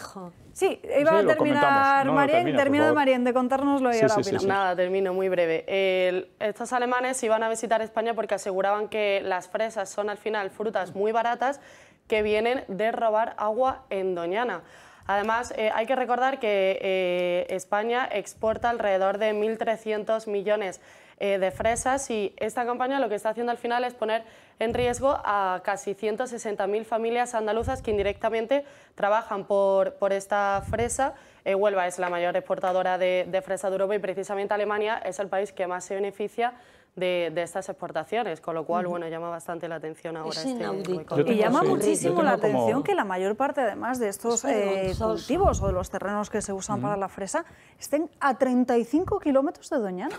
a terminar, termina, termina de contárnoslo y ahora Nada, termino muy breve. estos alemanes iban a visitar España porque aseguraban que las fresas son al final frutas muy baratas que vienen de robar agua en Doñana. Además, eh, hay que recordar que eh, España exporta alrededor de 1.300 millones eh, de fresas y esta campaña lo que está haciendo al final es poner en riesgo a casi 160.000 familias andaluzas que indirectamente trabajan por, esta fresa. Eh, Huelva es la mayor exportadora de, de fresa de Europa y precisamente Alemania es el país que más se beneficia de, estas exportaciones, con lo cual, bueno, llama bastante la atención ahora. Es este y llama muchísimo la atención que la mayor parte, además, de estos eh, cultivos o de los terrenos que se usan para la fresa estén a 35 kilómetros de Doñana.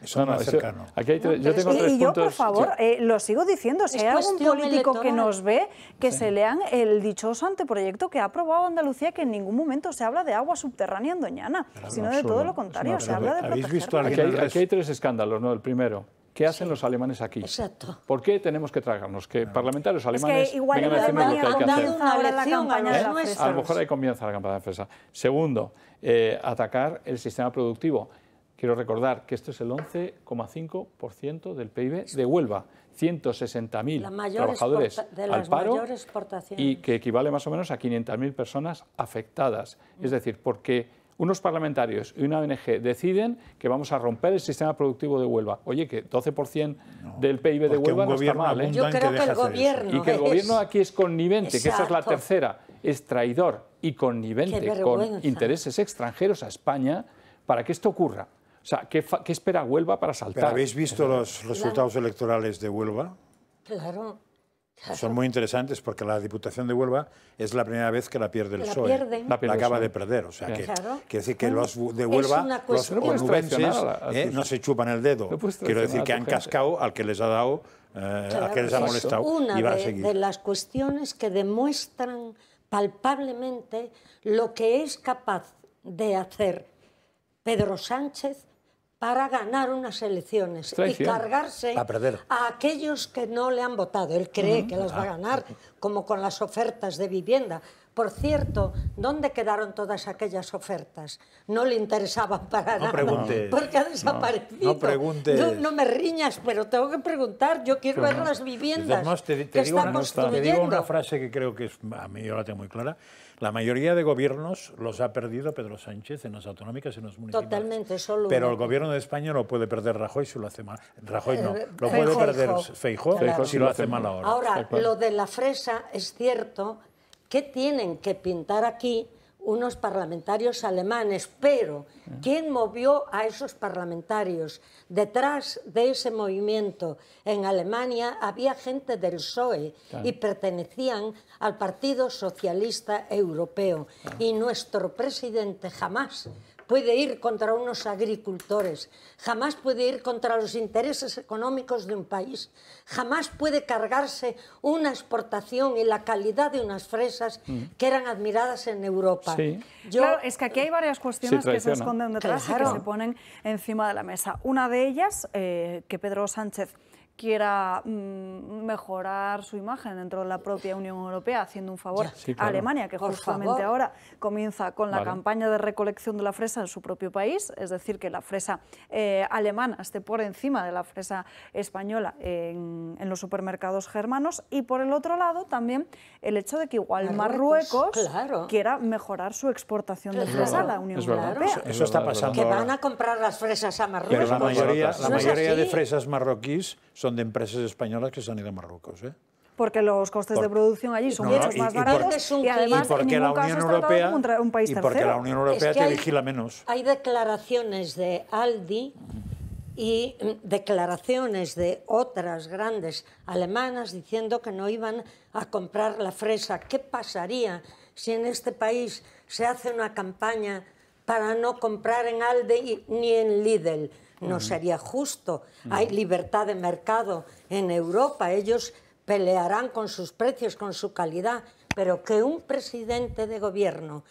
Eso no, es cercano. y, yo, por favor, eh, lo sigo diciendo, si hay algún político que nos ve, que se lean el dichoso anteproyecto que ha aprobado Andalucía, que en ningún momento se habla de agua subterránea en Doñana, sino de todo lo contrario, se habla de aquí hay tres escándalos, ¿no? El primero, ¿Qué hacen los alemanes aquí? Exacto. ¿Por qué tenemos que tragarnos que parlamentarios alemanes vengan a decirnos lo que hay que hacer? a lo mejor ahí comienza la campaña de defensa. Segundo, eh, atacar el sistema productivo. Quiero recordar que esto es el 11,5% del PIB de Huelva. 160.000 trabajadores al paro y que equivale más o menos a 500.000 personas afectadas. Es decir, porque unos parlamentarios y una ONG deciden que vamos a romper el sistema productivo de Huelva. Oye, que 12% del PIB de Huelva no está mal. ¿eh? Yo creo que, el gobierno... Y que el gobierno aquí es connivente, que esa es la tercera, es traidor y connivente con intereses extranjeros a España para que esto ocurra. O sea, ¿qué, qué espera Huelva para saltar? ¿Habéis visto los resultados electorales de Huelva? Claro. Son muy interesantes porque la Diputación de Huelva es la primera vez que la pierde el la La, acaba de perder. O sea, que, decir que los de Huelva, los ¿eh? no se chupan el dedo. quiero decir que han cascado al que les ha dado, eh, molestado. Una y a seguir. de las cuestiones que demuestran palpablemente lo que es capaz de hacer Pedro Sánchez para ganar unas elecciones y cargarse a, aquellos que no le han votado. Él cree que las va a ah. ganar, como con las ofertas de vivienda. Por cierto, ¿dónde quedaron todas aquellas ofertas? No le interesaban para nada. no nada. Pregunte, porque ha desaparecido. No, No, me riñas, pero tengo que preguntar. Yo quiero ver las viviendas. que digo una, una, frase que creo que es, a mí yo la tengo muy clara. La mayoría de gobiernos los ha perdido Pedro Sánchez en las autonómicas y en los municipales. Totalmente, solo. Pero el gobierno de España no puede perder Rajoy si lo hace mal. Rajoy no, eh, lo puede perder Feijó, si lo hace mal ahora. Ahora, lo de la fresa es cierto ¿Qué tienen que pintar aquí unos parlamentarios alemanes? Pero, ¿quién movió a esos parlamentarios? Detrás de ese movimiento en Alemania había gente del PSOE y pertenecían al Partido Socialista Europeo. Y nuestro presidente jamás puede ir contra unos agricultores, jamás puede ir contra los intereses económicos de un país, jamás puede cargarse una exportación y la calidad de unas fresas que eran admiradas en Europa. Yo, claro, es que aquí hay varias cuestiones que se esconden detrás y que se ponen encima de la mesa. Una de ellas, eh, que Pedro Sánchez quiera mm, mejorar su imagen dentro de la propia Unión Europea, haciendo un favor a Alemania, que justamente ahora comienza con la campaña de recolección de la fresa en su propio país, es decir, que la fresa eh, alemana esté por encima de la fresa española en, los supermercados germanos, y por el otro lado también el hecho de que igual Marruecos, quiera mejorar su exportación de fresa a la Unión Europea. Eso, está pasando. Que van a comprar las fresas a Marruecos. Pero mayoría, la mayoría de fresas marroquíes son de empresas españolas que se han ido a Marruecos. ¿eh? Porque los costes de producción allí son mucho más baratos y, porque la Unión Europea, te vigila menos. Hay declaraciones de Aldi y mm, declaraciones de otras grandes alemanas diciendo que no iban a comprar la fresa. ¿Qué pasaría si en este país se hace una campaña para no comprar en Aldi ni en Lidl? no sería justo. Hay libertad de mercado en Europa, ellos pelearán con sus precios, con su calidad, pero que un presidente de gobierno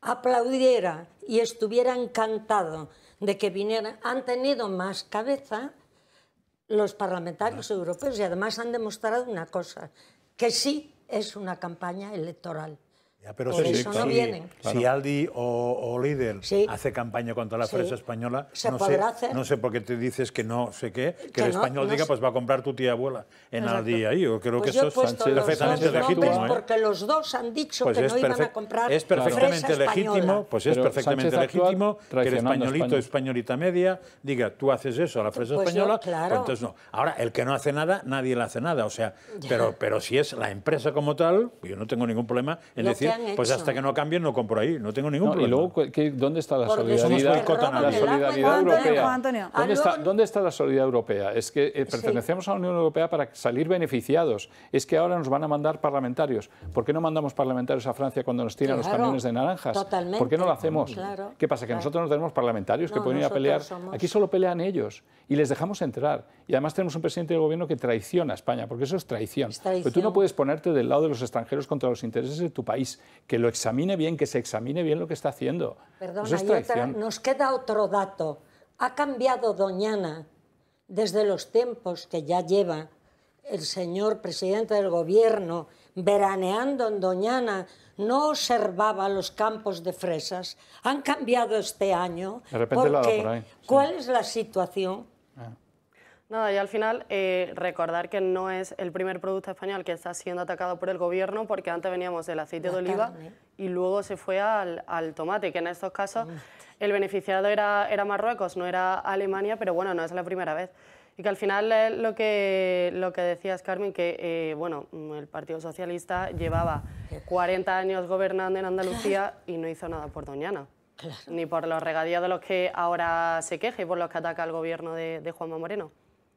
aplaudiera y estuviera encantado de que vinieran, han tenido más cabeza los parlamentarios europeos y además han demostrado una cosa, que sí es una campaña electoral pero si, Aldi o, o Lidl hace campaña contra la fresa española, no, sé, por qué te dices que no sé qué, que, el español diga, pues va a comprar tu tía abuela en Aldi ahí. Yo creo pues que eso es perfectamente legítimo. Porque los dos han dicho pues que no iban a comprar Es perfectamente legítimo, pues es perfectamente legítimo que el españolito, españolita media, diga, tú haces eso a la pues fresa española, entonces no. Ahora, el que no hace nada, nadie le hace nada. O sea, pero, pero si es la empresa como tal, yo no tengo ningún problema en decir pues hasta que no cambien no compro ahí, no tengo ningún problema. ¿Y luego dónde está la solidaridad, europea? ¿Dónde, está, la solidaridad europea? Es que eh, pertenecemos a la Unión Europea para salir beneficiados. Es que ahora nos van a mandar parlamentarios. ¿Por qué no mandamos parlamentarios a Francia cuando nos tiran los camiones de naranjas? ¿Por qué no lo hacemos? ¿Qué pasa? Que nosotros no tenemos parlamentarios que pueden ir a pelear. Aquí solo pelean ellos y les dejamos entrar. Y además tenemos un presidente del gobierno que traiciona a España, porque eso es traición. es traición. Pero tú no puedes ponerte del lado de los extranjeros contra los intereses de tu país que lo examine bien, que se examine bien lo que está haciendo. Perdona, nos queda otro dato. Ha cambiado Doñana desde los tiempos que ya lleva el señor presidente del gobierno veraneando en Doñana, no observaba los campos de fresas. Han cambiado este año. porque, ¿Cuál es la situación? Nada, y al final eh, recordar que no es el primer producto español que está siendo atacado por el gobierno, porque antes veníamos del aceite de oliva ¿eh? y luego se fue al, al, tomate, que en estos casos el beneficiado era, era Marruecos, no era Alemania, pero bueno, no es la primera vez. Y que al final lo que, lo que decías, Carmen, que eh, bueno, mm, el Partido Socialista llevaba 40 años gobernando en Andalucía y no hizo nada por Doñana. Ni por los regadíos de los que ahora se queja y por los que ataca el gobierno de, de Juanma Moreno.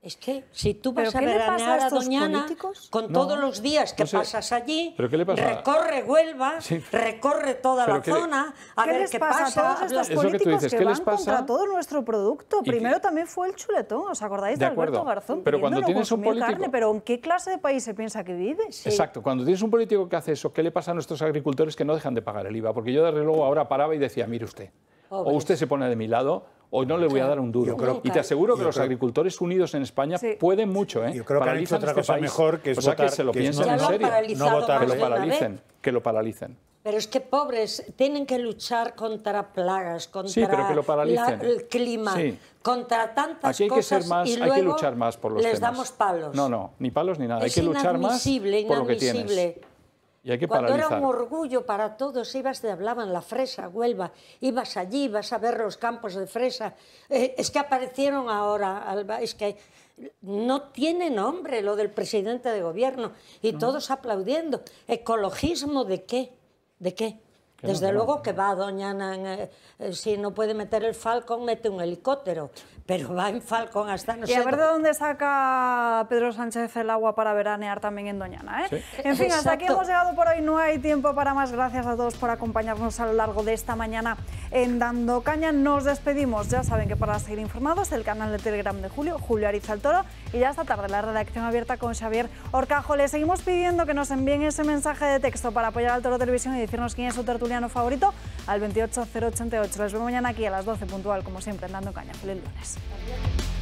Es que si tú vas a ver a, Doñana con todos los días que pasas allí, recorre Huelva, recorre toda la zona, a ver qué pasa. A todos estos políticos que, van contra todo nuestro producto. Primero también fue el chuletón, ¿os acordáis de, Alberto Garzón? Pero cuando tienes un político... pero ¿en qué clase de país se piensa que vives? Exacto, cuando tienes un político que hace eso, ¿qué le pasa a nuestros agricultores que no dejan de pagar el IVA? Porque yo desde luego ahora paraba y decía, mire usted, o usted se pone de mi lado hoy no le voy a dar un duro. y te aseguro que los agricultores unidos en España pueden mucho. ¿eh? Yo creo que han otra este cosa mejor que es que se lo piensen en serio. No votar. Que lo paralicen. Que lo paralicen. Pero es que pobres tienen que luchar contra plagas, contra que lo el clima, contra tantas Aquí hay que ser más, hay que luchar más por los les damos palos. No, no, ni palos ni nada. hay que luchar más por lo que tienes. Cuando era un orgullo para todos, ibas, te hablaban la fresa, Huelva, ibas allí, ibas a ver los campos de fresa. Eh, es que aparecieron ahora, es que no tiene nombre lo del presidente de gobierno y todos aplaudiendo. ¿Ecologismo de qué? ¿De qué? Desde luego que va Doñana, eh, eh, si no puede meter el Falcon, mete un helicóptero, pero va en Falcon hasta no ¿Y a ver de dónde saca Pedro Sánchez el agua para veranear también en Doñana, ¿eh? En fin, hasta aquí hemos llegado por hoy, no hay tiempo para más. Gracias a todos por acompañarnos a lo largo de esta mañana en Dando Caña. Nos despedimos, ya saben que para seguir informados, el canal de Telegram de Julio, Julio Ariza, El Toro, y ya esta tarde la redacción abierta con Xavier Orcajo. Le seguimos pidiendo que nos envíen ese mensaje de texto para apoyar al Toro Televisión y decirnos quién es su tertulia favorito al 28088. Les veo mañana aquí a las 12 puntual, como siempre, andando caña. Feliz lunes.